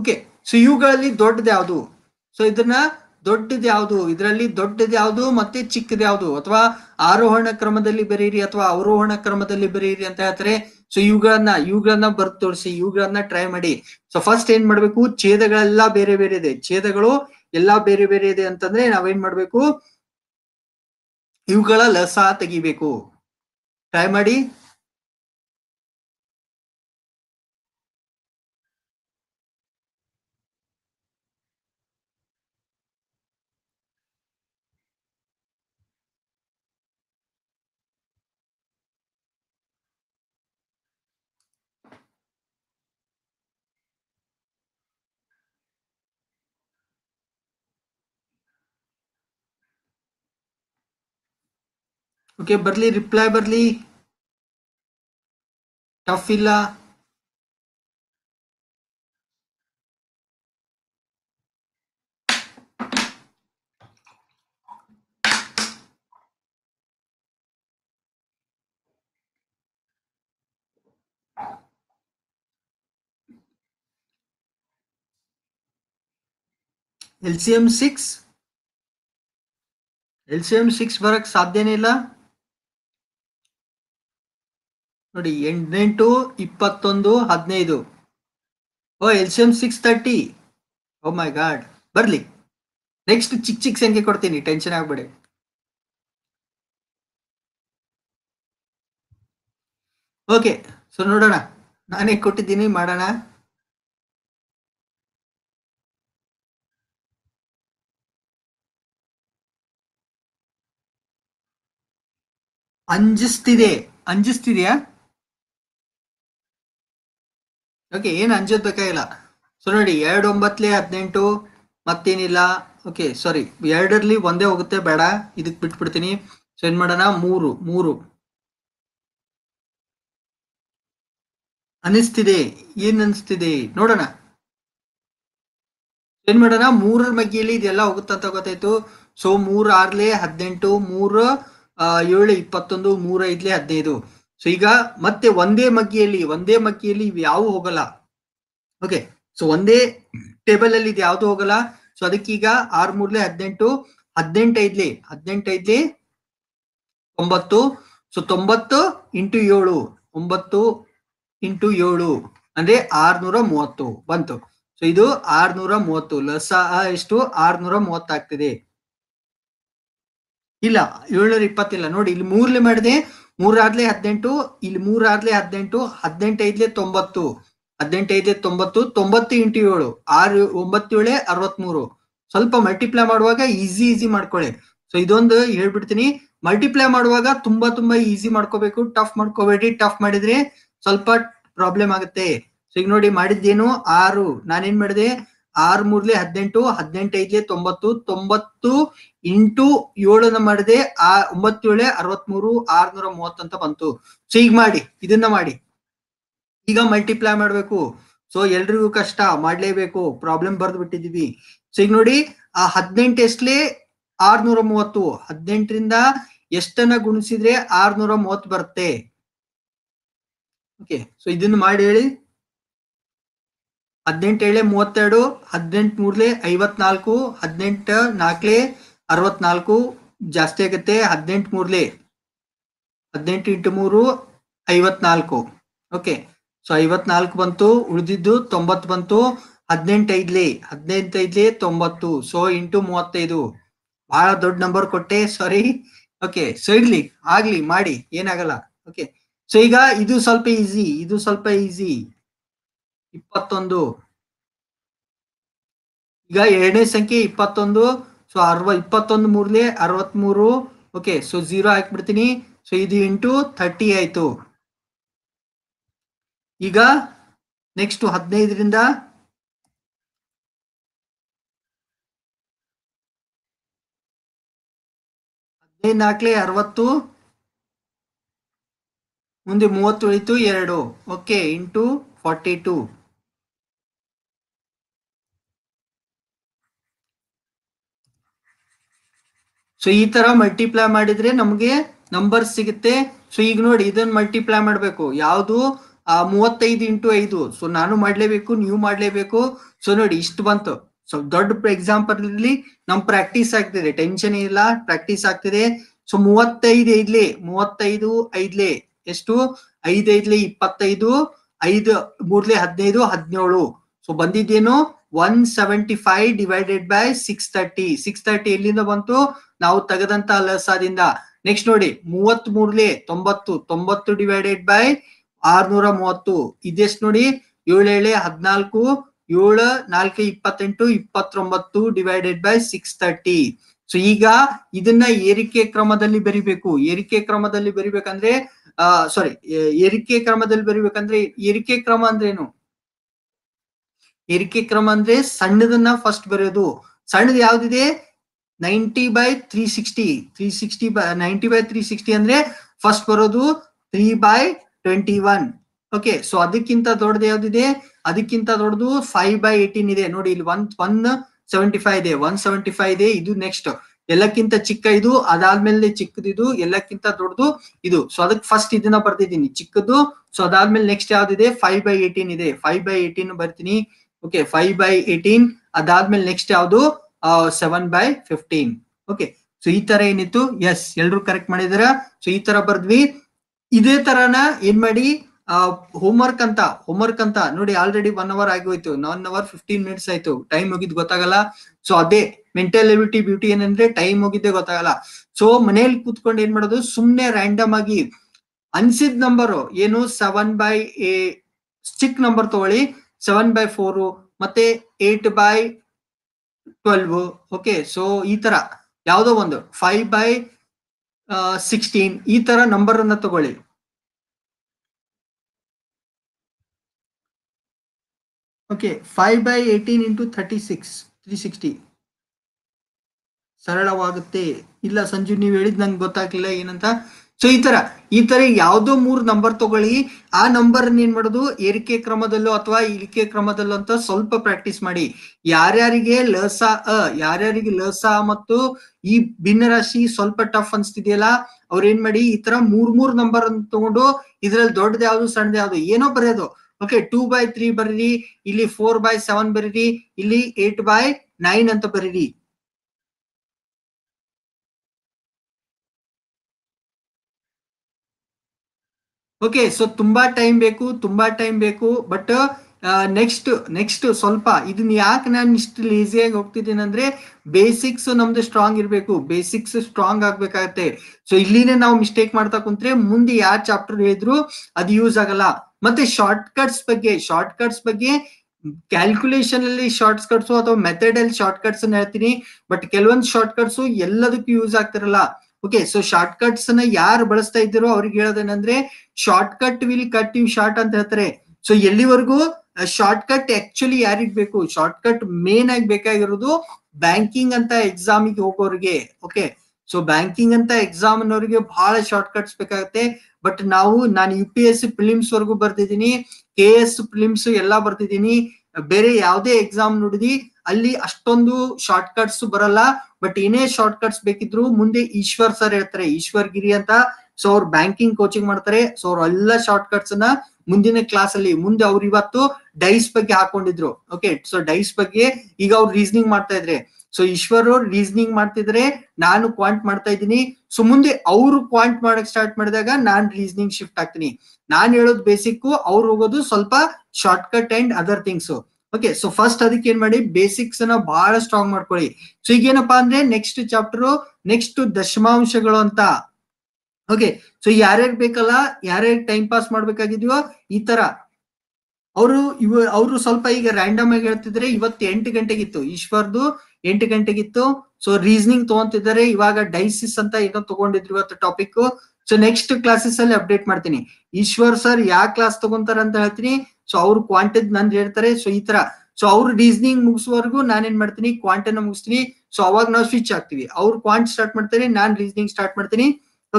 okay so ಇವುಗಳಲ್ಲಿ ದೊಡ್ಡದು ಯಾವುದು ಸೊ ಇದನ್ನ ದೊಡ್ಡದು ಯಾವುದು ಇದರಲ್ಲಿ ದೊಡ್ಡದು ಯಾವುದು ಮತ್ತೆ ಚಿಕ್ಕದು ಯಾವುದು ಅಥವಾ ಆರೋಹಣ ಕ್ರಮದಲ್ಲಿ ಬರೀರಿ ಅಥವಾ ಅವರೋಹಣ ಕ್ರಮದಲ್ಲಿ ಬರೀರಿ ಅಂತ ಹೇಳ್ತಾರೆ ಸೊ ಇವುಗಳನ್ನ ಇವುಗಳನ್ನ ಬರ್ದು ತೋರಿಸಿ ಇವುಗಳನ್ನ ಟ್ರೈ ಮಾಡಿ ಸೊ ಫಸ್ಟ್ ಏನ್ ಮಾಡ್ಬೇಕು ಛೇದಗಳೆಲ್ಲ ಬೇರೆ ಬೇರೆ ಇದೆ ಛೇದಗಳು ಎಲ್ಲಾ ಬೇರೆ ಬೇರೆ ಇದೆ ಅಂತಂದ್ರೆ ನಾವೇನ್ ಮಾಡ್ಬೇಕು ಇವುಗಳ ಲಸ ತೆಗಿಬೇಕು ಟ್ರೈ ಮಾಡಿ Okay, Burley, reply Burley. Tafila. LCM six LCM six वरक साध्य नेला ನೋಡಿ ಎಂಟು ಇಪ್ಪತ್ತೊಂದು ಹದಿನೈದು ಓ L C M six thirty oh my god ಬರ್ಲಿ ನೆಕ್ಸ್ಟ್ ಚಿಕ್ಕ ಚಿಕ್ಕ ಸಂಖ್ಯೆ ಕೊಡ್ತೀನಿ ಟೆನ್ಷನ್ ಆಗ್ಬೇಡಿ ಓಕೆ ಸೊ ನೋಡೋಣ ನಾನೇ ಕೊಟ್ಟಿದ್ದೀನಿ ಮಾಡೋಣ ಅಂಜಿಸ್ತಿದೆ ಅಂಜಿಸ್ತಿದೆಯಾ ಓಕೆ ಏನು ಅಂಜೋದ್ ಬೇಕಾಗಿಲ್ಲ ಸೊ ನೋಡಿ ಎರಡು ಒಂಬತ್ತಲಿ ಹದಿನೆಂಟು ಮತ್ತೇನಿಲ್ಲ ಓಕೆ ಸಾರಿ ಎರಡರಲ್ಲಿ ಒಂದೇ ಹೋಗುತ್ತೆ ಬೇಡ ಇದಕ್ಕೆ ಬಿಟ್ಬಿಡ್ತೀನಿ ಸೊ ಏನ್ ಮಾಡೋಣ ಮೂರು ಮೂರು ಅನಿಸ್ತಿದೆ ಏನ್ ಅನಿಸ್ತಿದೆ ನೋಡೋಣ ಏನ್ ಮಾಡೋಣ ಮೂರರ ಮಗ್ಗಿಯಲ್ಲಿ ಇದೆಲ್ಲ ಹೋಗುತ್ತಂತ ಗೊತ್ತಾಯ್ತು ಸೊ ಮೂರು ಆರ್ಲೆ ಹದಿನೆಂಟು ಮೂರು ಏಳು ಇಪ್ಪತ್ತೊಂದು ಮೂರ್ ಐದ್ಲೆ ಹದಿನೈದು ಸೊ ಈಗ ಮತ್ತೆ ಒಂದೇ ಮಗ್ಗಿಯಲ್ಲಿ ಒಂದೇ ಮಗ್ಗಿಯಲ್ಲಿ ಇವು ಯಾವ ಹೋಗಲ್ಲ ಓಕೆ ಸೊ ಒಂದೇ ಟೇಬಲ್ ಅಲ್ಲಿ ಇದು ಯಾವುದು ಹೋಗಲ್ಲ ಸೊ ಅದಕ್ಕೀಗ ಆರ್ ಮೂರ್ಲೆ ಹದಿನೆಂಟು ಹದಿನೆಂಟೈದ್ಲಿ ಹದಿನೆಂಟೈದ್ಲಿ ಒಂಬತ್ತು ಸೊ ತೊಂಬತ್ತು ಇಂಟು ಏಳು ಒಂಬತ್ತು ಇಂಟು ಏಳು ಅಂದ್ರೆ ಆರ್ನೂರ ಮೂವತ್ತು ಬಂತು ಸೊ ಇದು ಆರ್ನೂರ ಮೂವತ್ತು ಲಸ ಎಷ್ಟು ಆರ್ನೂರ ಮೂವತ್ತಾಗ್ತಿದೆ ಇಲ್ಲ ಏಳ್ನೂರ ಇಪ್ಪತ್ತಿಲ್ಲ ನೋಡಿ ಇಲ್ಲಿ ಮೂರ್ಲೆ ಮಾಡಿದೆ ಮೂರಾದ್ಲೆ ಹದಿನೆಂಟು ಇಲ್ಲಿ ಮೂರಾದ್ಲೆ ಹದಿನೆಂಟು ಹದಿನೆಂಟೈದ್ಲೆ ತೊಂಬತ್ತು ಹದಿನೆಂಟೈದ್ಲೆ ತೊಂಬತ್ತು ತೊಂಬತ್ತು ಇಂಟು ಏಳು ಆರು ಒಂಬತ್ತೇಳೆ ಅರವತ್ಮೂರು ಸ್ವಲ್ಪ ಮಲ್ಟಿಪ್ಲೈ ಮಾಡುವಾಗ ಈಸಿ ಈಸಿ ಮಾಡ್ಕೊಳ್ಳಿ ಸೊ ಇದೊಂದು ಹೇಳ್ಬಿಡ್ತೀನಿ ಮಲ್ಟಿಪ್ಲೈ ಮಾಡುವಾಗ ತುಂಬಾ ತುಂಬಾ ಈಸಿ ಮಾಡ್ಕೋಬೇಕು ಟಫ್ ಮಾಡ್ಕೋಬೇಡಿ ಟಫ್ ಮಾಡಿದ್ರೆ ಸ್ವಲ್ಪ ಪ್ರಾಬ್ಲಮ್ ಆಗುತ್ತೆ ಸೊ ಈಗ ನೋಡಿ ಮಾಡಿದ್ದೇನು ಆರು ನಾನೇನ್ ಮಾಡಿದೆ ಆರ್ ಮೂರ್ಲೆ ಹದಿನೆಂಟು ಹದಿನೆಂಟೈದ್ಲೆ ತೊಂಬತ್ತು ತೊಂಬತ್ತು ಇಂಟು ಏಳನ್ನ ಮಾಡಿದೆ ಆ ಒಂಬತ್ತೇಳೆ ಅರವತ್ಮೂರು ಆರ್ನೂರ ಅಂತ ಬಂತು ಸೊ ಈಗ ಮಾಡಿ ಇದನ್ನ ಮಾಡಿ ಈಗ ಮಲ್ಟಿಪ್ಲೈ ಮಾಡ್ಬೇಕು ಸೊ ಎಲ್ರಿಗೂ ಕಷ್ಟ ಮಾಡ್ಲೇಬೇಕು ಪ್ರಾಬ್ಲಮ್ ಬರ್ದು ಬಿಟ್ಟಿದೀವಿ ಸೊ ಈಗ ನೋಡಿ ಆ ಹದಿನೆಂಟು ಎಷ್ಟಲೇ ಆರ್ನೂರ ಮೂವತ್ತು ಹದಿನೆಂಟರಿಂದ ಎಷ್ಟನ್ನ ಗುಣಿಸಿದ್ರೆ ಆರ್ನೂರ ಮೂವತ್ತು ಬರುತ್ತೆ ಸೊ ಇದನ್ನು ಮಾಡಿ ಹೇಳಿ ಹದಿನೆಂಟೇಳೆ ಮೂವತ್ತೆರಡು ಹದಿನೆಂಟು ಮೂರ್ಲೆ ಐವತ್ನಾಲ್ಕು ಹದಿನೆಂಟು ನಾಲ್ಕಲೆ ಅರವತ್ನಾಲ್ಕು ಜಾಸ್ತಿ ಆಗುತ್ತೆ ಹದಿನೆಂಟು ಮೂರ್ಲೆ ಹದಿನೆಂಟು ಇಂಟು ಮೂರು ಐವತ್ನಾಲ್ಕು ಓಕೆ ಸೊ ಐವತ್ನಾಲ್ಕು ಬಂತು ಉಳಿದಿದ್ದು ತೊಂಬತ್ತು ಬಂತು ಹದಿನೆಂಟೈದ್ಲಿ ಹದಿನೆಂಟೈದ್ಲಿ ತೊಂಬತ್ತು ಸೊ ಇಂಟು ಮೂವತ್ತೈದು ಭಾಳ ದೊಡ್ಡ ನಂಬರ್ ಕೊಟ್ಟೆ ಸಾರಿ ಓಕೆ ಸೊ ಇರಲಿ ಆಗಲಿ ಮಾಡಿ ಏನಾಗಲ್ಲ ಓಕೆ ಸೊ ಈಗ ಇದು ಸ್ವಲ್ಪ ಈಸಿ ಇದು ಸ್ವಲ್ಪ ಈಸಿ ಇಪ್ಪತ್ತೊಂದು ಈಗ ಎರಡನೇ ಸಂಖ್ಯೆ ಇಪ್ಪತ್ತೊಂದು ಸೊ ಅರ್ವ ಇಪ್ಪತ್ತೊಂದು ಮೂರ್ಲೆ ಅರವತ್ಮೂರು ಓಕೆ ಸೊ ಜೀರೋ ಹಾಕ್ಬಿಡ್ತೀನಿ ಸೊ ಇದು ಇಂಟು ಥರ್ಟಿ ಆಯ್ತು ಈಗ ನೆಕ್ಸ್ಟ್ ಹದಿನೈದರಿಂದ ಹದಿನೈದು ನಾಲ್ಕಲಿ ಅರವತ್ತು ಮುಂದೆ ಮೂವತ್ತು ಉಳಿತು ಎರಡು okay into forty two so ಈ ತರ ಮಲ್ಟಿಪ್ಲೈ ಮಾಡಿದ್ರೆ ನಮ್ಗೆ ನಂಬರ್ ಸಿಗುತ್ತೆ ಸೊ ಈಗ ನೋಡಿ ಇದನ್ನ ಮಲ್ಟಿಪ್ಲೈ ಮಾಡ್ಬೇಕು ಯಾವುದು ಮೂವತ್ತೈದು ಇಂಟು ಐದು ಸೊ ನಾನು ಮಾಡ್ಲೇಬೇಕು ನೀವು ಮಾಡ್ಲೇಬೇಕು ಸೊ ನೋಡಿ ಇಷ್ಟು ಬಂತು ಸೊ ದೊಡ್ಡ ಎಕ್ಸಾಂಪಲ್ ಇಲ್ಲಿ ನಮ್ ಪ್ರಾಕ್ಟೀಸ್ ಆಗ್ತಿದೆ ಟೆನ್ಷನ್ ಇಲ್ಲ ಪ್ರಾಕ್ಟೀಸ್ ಆಗ್ತಿದೆ ಸೊ ಮೂವತ್ತೈದು ಐದ್ಲೆ ಮೂವತ್ತೈದು ಐದ್ಲೆ ಎಷ್ಟು ಐದೈದ್ಲೆ ಇಪ್ಪತ್ತೈದು ಐದು ಮೂರ್ಲೆ ಹದಿನೈದು ಹದಿನೇಳು ಸೊ ಬಂದಿದ್ದೇನು one seventy five divided by six thirty six thirty ಎಲ್ಲಿಂದ ಬಂತು ನಾವು ತೆಗೆದಂತ ಲಸಾದಿಂದ ನೆಕ್ಸ್ಟ್ ನೋಡಿ ಮೂವತ್ ಮೂರ್ಲಿ ತೊಂಬತ್ತು ತೊಂಬತ್ತು ಡಿವೈಡೆಡ್ ಬೈ ಆರ್ನೂರ ಮೂವತ್ತು ಇದೆಷ್ಟು ನೋಡಿ ಏಳು ಏಳು ಹದಿನಾಲ್ಕು ಏಳು ನಾಲ್ಕು ಇಪ್ಪತ್ತೆಂಟು ಇಪ್ಪತ್ತೊಂಬತ್ತು divided by six thirty so ಈಗ ಇದನ್ನ ಏರಿಕೆ ಕ್ರಮದಲ್ಲಿ ಬರಿಬೇಕು ಏರಿಕೆ ಕ್ರಮದಲ್ಲಿ ಬರಿಬೇಕಂದ್ರೆ ಆ ಸಾರಿ ಏರಿಕೆ ಕ್ರಮದಲ್ಲಿ ಬರಿಬೇಕಂದ್ರೆ ಏರಿಕೆ ಕ್ರಮ ಅಂದ್ರೇನು ಏರಿಕೆ ಕ್ರಮ ಅಂದ್ರೆ ಸಣ್ಣದನ್ನ ಫಸ್ಟ್ ಬರೆಯೋದು ಸಣ್ಣದು ಯಾವ್ದಿದೆ ninety by three sixty three sixty by ninety by three sixty ಅಂದ್ರೆ ಫಸ್ಟ್ ಬರೋದು three by twenty one okay so ಅದಕ್ಕಿಂತ ದೊಡ್ಡದು ಯಾವ್ದಿದೆ ಅದಕ್ಕಿಂತ ದೊಡ್ಡದು ಫೈವ್ ಬೈ ಏಟೀನ್ ಇದೆ ನೋಡಿ ಇಲ್ಲಿ ಒನ್ ಒನ್ ಸೆವೆಂಟಿ ಫೈವ್ ಇದೆ ಒನ್ ಸೆವೆಂಟಿ ಫೈವ್ ಇದೆ ಇದು ನೆಕ್ಸ್ಟ್ ಎಲ್ಲಕ್ಕಿಂತ ಚಿಕ್ಕ ಇದು ಅದಾದ್ಮೇಲೆ ಇದು ಎಲ್ಲಕ್ಕಿಂತ ದೊಡ್ಡದು ಇದು ಸೊ ಅದಕ್ಕೆ ಫಸ್ಟ್ ಇದನ್ನ ಬರ್ತಿದ್ದೀನಿ ಚಿಕ್ಕದು ಸೊ ಅದಾದ್ಮೇಲೆ ನೆಕ್ಸ್ಟ್ ಯಾವ್ದಿದೆ ಫೈವ್ ಬೈ ಏಟೀನ್ ಇದೆ ಫೈವ್ ಬೈ ಏಟೀನ್ ಬರ್ತೀನಿ ಓಕೆ ಫೈವ್ ಬೈ ಏಟೀನ್ ಅದಾದ್ಮೇಲೆ ನೆಕ್ಸ್ಟ್ ಯಾವ್ದು seven by fifteen okay so ಈ ತರ ಏನಿತ್ತು ಎಸ್ ಎಲ್ರು ಕರೆಕ್ಟ್ ಮಾಡಿದಿರ ಸೊ ಈ ತರ ಬರ್ದ್ವಿ ಇದೇ ತರನ ಏನ್ ಮಾಡಿ ಹೋಮ್ ವರ್ಕ್ ಅಂತ ಹೋಮ್ ವರ್ಕ್ ಅಂತ ನೋಡಿ ಆಲ್ರೆಡಿ ಒನ್ ಅವರ್ ಆಗಿ ಹೋಯ್ತು ಒನ್ ಅವರ್ ಫಿಫ್ಟೀನ್ ಮಿನಿಟ್ಸ್ ಆಯ್ತು ಟೈಮ್ ಹೋಗಿದ್ ಗೊತ್ತಾಗಲ್ಲ ಸೊ ಅದೇ ಮೆಂಟಲ್ ಎಬಿಲಿಟಿ ಬ್ಯೂಟಿ ಏನಂದ್ರೆ ಟೈಮ್ ಹೋಗಿದ್ದೆ ಗೊತ್ತಾಗಲ್ಲ ಸೊ ಮನೇಲಿ ಕೂತ್ಕೊಂಡು ಏನ್ ಮಾಡೋದು ಸುಮ್ನೆ ರ್ಯಾಂಡಮ್ ಆಗಿ ಅನ್ಸಿದ್ ನಂಬರ್ ಏನು ಸೆವೆನ್ ಬೈ ಎ ಚಿಕ್ ನಂಬರ್ ತಗೊಳ್ಳಿ ಸೆವೆನ್ ಬೈ ಫೋರು ಮತ್ತೆ eight by twelve okay so ಈ ತರ ಯಾವುದೋ ಒಂದು ಫೈವ್ ಬೈ ಸಿಕ್ಸ್ಟೀನ್ ಈ ತರ ನಂಬರ್ ಅನ್ನ ತಗೊಳ್ಳಿ okay five by eighteen into thirty six three sixty ಸರಳವಾಗುತ್ತೆ ಇಲ್ಲ ಸಂಜು ನೀವು ಹೇಳಿದ್ ನಂಗೆ ಗೊತ್ತಾಗ್ಲಿಲ್ಲ ಏನಂತ ಸೊ ಈ ತರ ಈ ತರ ಯಾವ್ದೋ ಮೂರ್ ನಂಬರ್ ತಗೊಳ್ಳಿ ಆ ನಂಬರ್ ಏನ್ ಮಾಡೋದು ಏರಿಕೆ ಕ್ರಮದಲ್ಲೋ ಅಥವಾ ಇಳಿಕೆ ಕ್ರಮದಲ್ಲೋ ಅಂತ ಸ್ವಲ್ಪ ಪ್ರಾಕ್ಟೀಸ್ ಮಾಡಿ ಯಾರ್ಯಾರಿಗೆ ಲಸ ಅ ಯಾರ್ಯಾರಿಗೆ ಲಸ ಮತ್ತು ಈ ಭಿನ್ನರಾಶಿ ಸ್ವಲ್ಪ ಟಫ್ ಅನ್ಸ್ತಿದೆಯಲ್ಲ ಅವ್ರ ಏನ್ ಮಾಡಿ ಈ ತರ ಮೂರ್ ಮೂರ್ ನಂಬರ್ ಅಂತ ತಗೊಂಡು ಇದ್ರಲ್ಲಿ ದೊಡ್ಡದ ಯಾವ್ದು ಸಣ್ಣದ ಯಾವ್ದು ಏನೋ ಬರೆಯೋದು ಓಕೆ ಟೂ ಬೈ ತ್ರೀ ಬರೀರಿ ಇಲ್ಲಿ ಫೋರ್ ಬೈ ಸೆವೆನ್ ಬರೀರಿ ಇಲ್ಲಿ ಏಟ್ ಬೈ ನೈನ್ ಅಂತ ಬರೀರಿ ಓಕೆ ಸೊ ತುಂಬಾ ಟೈಮ್ ಬೇಕು ತುಂಬಾ ಟೈಮ್ ಬೇಕು ಬಟ್ ನೆಕ್ಸ್ಟ್ ನೆಕ್ಸ್ಟ್ ಸ್ವಲ್ಪ ಇದನ್ನ ಯಾಕೆ ನಾನು ಇಷ್ಟು ಲೇಸಿಯಾಗಿ ಹೋಗ್ತಿದ್ದೀನಿ ಅಂದ್ರೆ ಬೇಸಿಕ್ಸ್ ನಮ್ದು ಸ್ಟ್ರಾಂಗ್ ಇರಬೇಕು ಬೇಸಿಕ್ಸ್ ಸ್ಟ್ರಾಂಗ್ ಆಗ್ಬೇಕಾಗತ್ತೆ ಸೊ ಇಲ್ಲಿನೇ ನಾವು ಮಿಸ್ಟೇಕ್ ಮಾಡ್ತಾ ಕುಂತ್ರೆ ಮುಂದೆ ಯಾರು ಚಾಪ್ಟರ್ ಹೇಳಿದ್ರು ಅದು ಯೂಸ್ ಆಗಲ್ಲ ಮತ್ತೆ ಶಾರ್ಟ್ ಕಟ್ಸ್ ಬಗ್ಗೆ ಶಾರ್ಟ್ ಕಟ್ಸ್ ಬಗ್ಗೆ ಕ್ಯಾಲ್ಕುಲೇಷನ್ ಅಲ್ಲಿ ಶಾರ್ಟ್ ಕಟ್ಸು ಅಥವಾ ಮೆಥಡ್ ಅಲ್ಲಿ ಶಾರ್ಟ್ ಕಟ್ಸ್ ಹೇಳ್ತೀನಿ ಬಟ್ ಕೆಲವೊಂದು ಶಾರ್ಟ್ ಕಟ್ಸು ಎಲ್ಲದಕ್ಕೂ ಯೂಸ್ ಆಗ್ತಿರಲ್ಲ ಓಕೆ ಸೊ ಶಾರ್ಟ್ ಕಟ್ಸ್ ನ ಯಾರು ಬಳಸ್ತಾ ಇದ್ದಿರೋ ಅವ್ರಿಗೆ ಹೇಳೋದೇನಂದ್ರೆ shortcut will cut you short ಅಂತ ಹೇಳ್ತಾರೆ ಸೊ ಎಲ್ಲಿವರೆಗೂ ಶಾರ್ಟ್ ಕಟ್ ಆಕ್ಚುಲಿ ಯಾರಿಗ್ ಬೇಕು ಶಾರ್ಟ್ ಕಟ್ ಮೇನ್ ಆಗಿ ಬೇಕಾಗಿರೋದು ಬ್ಯಾಂಕಿಂಗ್ ಅಂತ ಎಕ್ಸಾಮ್ ಗೆ ಹೋಗೋರಿಗೆ ಓಕೆ ಸೊ ಬ್ಯಾಂಕಿಂಗ್ ಅಂತ ಎಕ್ಸಾಮ್ ಅನ್ನೋರಿಗೆ ಬಹಳ ಶಾರ್ಟ್ ಕಟ್ಸ್ ಬೇಕಾಗುತ್ತೆ ಬಟ್ ನಾವು ನಾನು ಯು ಪಿ ಎಸ್ ಸಿ ಫಿಲಿಮ್ಸ್ ವರ್ಗೂ ಬರ್ತಿದ್ದೀನಿ ಕೆ ಎಸ್ ಫಿಲಿಮ್ಸ್ ಎಲ್ಲಾ ಬರ್ತಿದ್ದೀನಿ ಬೇರೆ ಯಾವುದೇ ಎಕ್ಸಾಮ್ ನೋಡಿದಿ ಅಲ್ಲಿ ಅಷ್ಟೊಂದು ಶಾರ್ಟ್ ಕಟ್ಸ್ ಬರಲ್ಲ ಬಟ್ ಏನೇ ಶಾರ್ಟ್ ಕಟ್ಸ್ ಬೇಕಿದ್ರು ಮುಂದೆ ಈಶ್ವರ್ ಸರ್ ಹೇಳ್ತಾರೆ ಈಶ್ವರ್ ಗಿರಿ ಅಂತ ಸೊ ಅವ್ರು ಬ್ಯಾಂಕಿಂಗ್ ಕೋಚಿಂಗ್ ಮಾಡ್ತಾರೆ ಸೊ ಅವ್ರ ಎಲ್ಲ ಶಾರ್ಟ್ ಕಟ್ಸ್ ಅನ್ನ ಮುಂದಿನ ಕ್ಲಾಸ್ ಅಲ್ಲಿ ಮುಂದೆ ಅವ್ರು ಇವತ್ತು ಡೈಸ್ ಬಗ್ಗೆ ಹಾಕೊಂಡಿದ್ರು ಓಕೆ ಸೊ ಡೈಸ್ ಬಗ್ಗೆ ಈಗ ಅವ್ರು ರೀಸನಿಂಗ್ ಮಾಡ್ತಾ ಇದ್ರೆ ಸೊ ಈಶ್ವರ ರೀಸನಿಂಗ್ ಮಾಡ್ತಿದ್ರೆ ನಾನು ಕ್ವಾಂಟ್ ಮಾಡ್ತಾ ಇದ್ದೀನಿ ಸೊ ಮುಂದೆ ಅವರು ಕ್ವಾಂಟ್ ಮಾಡಕ್ ಸ್ಟಾರ್ಟ್ ಮಾಡಿದಾಗ ನಾನ್ ರೀಸನಿಂಗ್ ಶಿಫ್ಟ್ ಆಗ್ತೀನಿ ನಾನ್ ಹೇಳೋದು ಬೇಸಿಕ್ ಅವ್ರು ಹೋಗೋದು ಸ್ವಲ್ಪ shortcut and other things okay so first ಅದಕ್ಕೆ ಏನ್ ಮಾಡಿ ಬೇಸಿಕ್ಸ್ ನ ಬಹಳ ಸ್ಟ್ರಾಂಗ್ ಮಾಡ್ಕೊಳ್ಳಿ ಸೊ ಈಗ ಏನಪ್ಪಾ ಅಂದ್ರೆ ನೆಕ್ಸ್ಟ್ ಚಾಪ್ಟರ್ ನೆಕ್ಸ್ಟ್ ದಶಮಾಂಶಗಳು ಅಂತ ಓಕೆ ಸೊ ಯಾರ್ಯಾರು ಬೇಕಲ್ಲ ಯಾರ್ಯಾರು ಟೈಮ್ ಪಾಸ್ ಮಾಡ್ಬೇಕಾಗಿದ್ಯೋ ಈ ತರ ಅವರು ಇವ ಅವರು ಸ್ವಲ್ಪ ಈಗ ರ್ಯಾಂಡಮ್ ಆಗಿ ಹೇಳ್ತಿದ್ರೆ ಇವತ್ತು ಎಂಟು ಗಂಟೆಗಿತ್ತು ಈಶ್ವರ್ದು ಎಂಟು ಇತ್ತು ಸೊ ರೀಸನಿಂಗ್ ತಗೊಂತಿದ್ದಾರೆ ಇವಾಗ ಡೈಸಿಸ್ ಅಂತ ಏನೋ ತಗೊಂಡಿದ್ರು ಇವತ್ತು ಟಾಪಿಕ್ ಸೊ ನೆಕ್ಸ್ಟ್ ಕ್ಲಾಸಸ್ ಅಲ್ಲಿ ಅಪ್ಡೇಟ್ ಮಾಡ್ತೀನಿ ಈಶ್ವರ್ ಸರ್ ಯಾವ ಕ್ಲಾಸ್ ತಗೊಂತಾರ ಅಂತ ಹೇಳ್ತೀನಿ ಸೊ ಅವ್ರು ಕ್ವಾಂಟದ್ ನನ್ ಹೇಳ್ತಾರೆ ಸೊ ಈ ತರ ಸೊ ಅವ್ರ ರೀಸನಿಂಗ್ ಮುಗಿಸುವವರೆಗೂ ನಾನೇನ್ ಮಾಡ್ತೀನಿ ಕ್ವಾಂಟನ ಮುಗಿಸ್ತೀನಿ ಸೊ ಅವಾಗ ನಾವು ಸ್ವಿಚ್ ಆಗ್ತೀವಿ ಅವ್ರು ಕ್ವಾಂಟ್ ಸ್ಟಾರ್ಟ್ ಮಾಡ್ತಾರೆ ನಾನ್ ರೀಸನಿಂಗ್ ಸ್ಟಾರ್ಟ್ ಮಾಡ್ತೀನಿ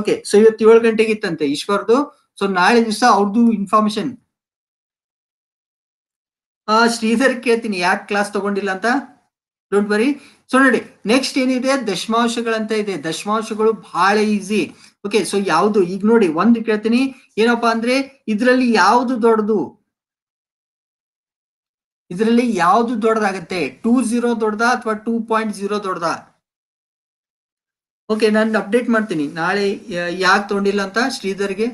ಓಕೆ ಸೊ ಇವತ್ತು ಏಳು ಗಂಟೆಗೆ ಇತ್ತಂತೆ ಈಶ್ವರ್ದು ಸೊ ನಾಳೆ ದಿವಸ ಅವ್ರದ್ದು ಇನ್ಫಾರ್ಮೇಶನ್ ಶ್ರೀಧರ್ ಕೇಳ್ತೀನಿ ಯಾಕೆ ಕ್ಲಾಸ್ ತಗೊಂಡಿಲ್ಲ ಅಂತ ಡೋಂಟ್ ವರಿ ಸೊ ನೋಡಿ ನೆಕ್ಸ್ಟ್ ಏನಿದೆ ದಶಮಾಂಶಗಳಂತ ಇದೆ ದಶಮಾಂಶಗಳು ಬಹಳ ಈಸಿ ಓಕೆ ಸೊ ಯಾವುದು ಈಗ ನೋಡಿ ಒಂದು ಕೇಳ್ತೀನಿ ಏನಪ್ಪಾ ಅಂದ್ರೆ ಇದರಲ್ಲಿ ಯಾವುದು ದೊಡ್ಡದು ಇದರಲ್ಲಿ ಯಾವುದು ದೊಡ್ಡದಾಗತ್ತೆ ಟೂ ಜೀರೋ ದೊಡ್ಡದ ಅಥವಾ ಟೂ ಪಾಯಿಂಟ್ ಜೀರೋ ದೊಡ್ಡದ ಓಕೆ ನಾನು ಅಪ್ಡೇಟ್ ಮಾಡ್ತೀನಿ ನಾಳೆ ಯಾಕೆ ತೊಗೊಂಡಿಲ್ಲ ಅಂತ ಶ್ರೀಧರ್ಗೆ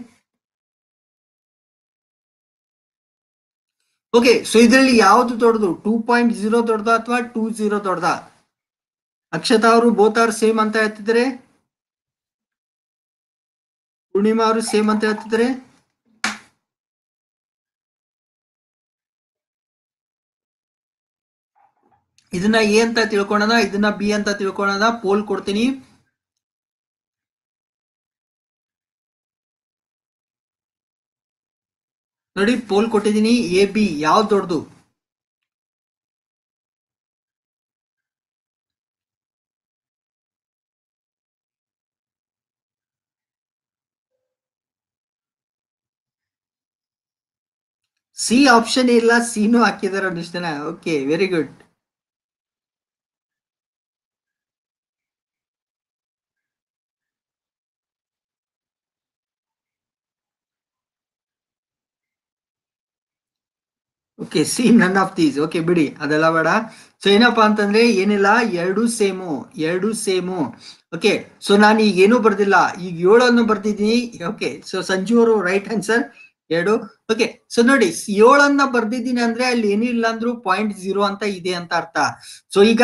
ಓಕೆ ಸೊ ಇದರಲ್ಲಿ ಯಾವುದು ದೊಡ್ಡದು ಟೂ ಪಾಯಿಂಟ್ ಜೀರೋ ದೊಡ್ಡದ ಅಥವಾ ಟೂ ಜೀರೋ ದೊಡ್ಡದ ಅಕ್ಷತಾ ಅವರು ಬೋತ್ ಅವರು ಸೇಮ್ ಅಂತ ಹೇಳ್ತಿದ್ರೆ ಪೂರ್ಣಿಮಾ ಅವರು ಸೇಮ್ ಅಂತ ಹೇಳ್ತಿದ್ರೆ ಇದನ್ನ ಎ ಅಂತ ತಿಳ್ಕೊಳ್ಳೋಣ ಇದನ್ನ ಬಿ ಅಂತ ತಿಳ್ಕೊಳ್ಳೋಣ ಪೋಲ್ ಕೊಡ್ತೀನಿ ನೋಡಿ ಪೋಲ್ ಕೊಟ್ಟಿದ್ದೀನಿ ಎ ಬಿ ಯಾವ್ದು ದೊಡ್ಡದು ಸಿ ಆಪ್ಷನ್ ಇಲ್ಲ ಸಿನೂ ಹಾಕಿದಾರೆ ಒಂದಿಷ್ಟು okay very good okay C none of these okay ಬಿಡಿ ಅದೆಲ್ಲ ಬೇಡ ಸೊ ಏನಪ್ಪಾ ಅಂತಂದ್ರೆ ಏನಿಲ್ಲ ಎರಡು ಸೇಮು ಎರಡು ಸೇಮು ಓಕೆ ಸೊ ನಾನು ಈಗ ಏನು ಬರ್ದಿಲ್ಲ ಈಗ ಏಳನ್ನು ಬರ್ದಿದ್ದೀನಿ ಓಕೆ ಸೊ ಸಂಜು ಅವರು ರೈಟ್ ಆನ್ಸರ್ ಎರಡು ಓಕೆ ಸೊ ನೋಡಿ ಏಳನ್ನ ಬರ್ದಿದ್ದೀನಿ ಅಂದ್ರೆ ಅಲ್ಲಿ ಏನಿಲ್ಲ ಅಂದ್ರು ಪಾಯಿಂಟ್ ಜೀರೋ ಅಂತ ಇದೆ ಅಂತ ಅರ್ಥ ಸೊ ಈಗ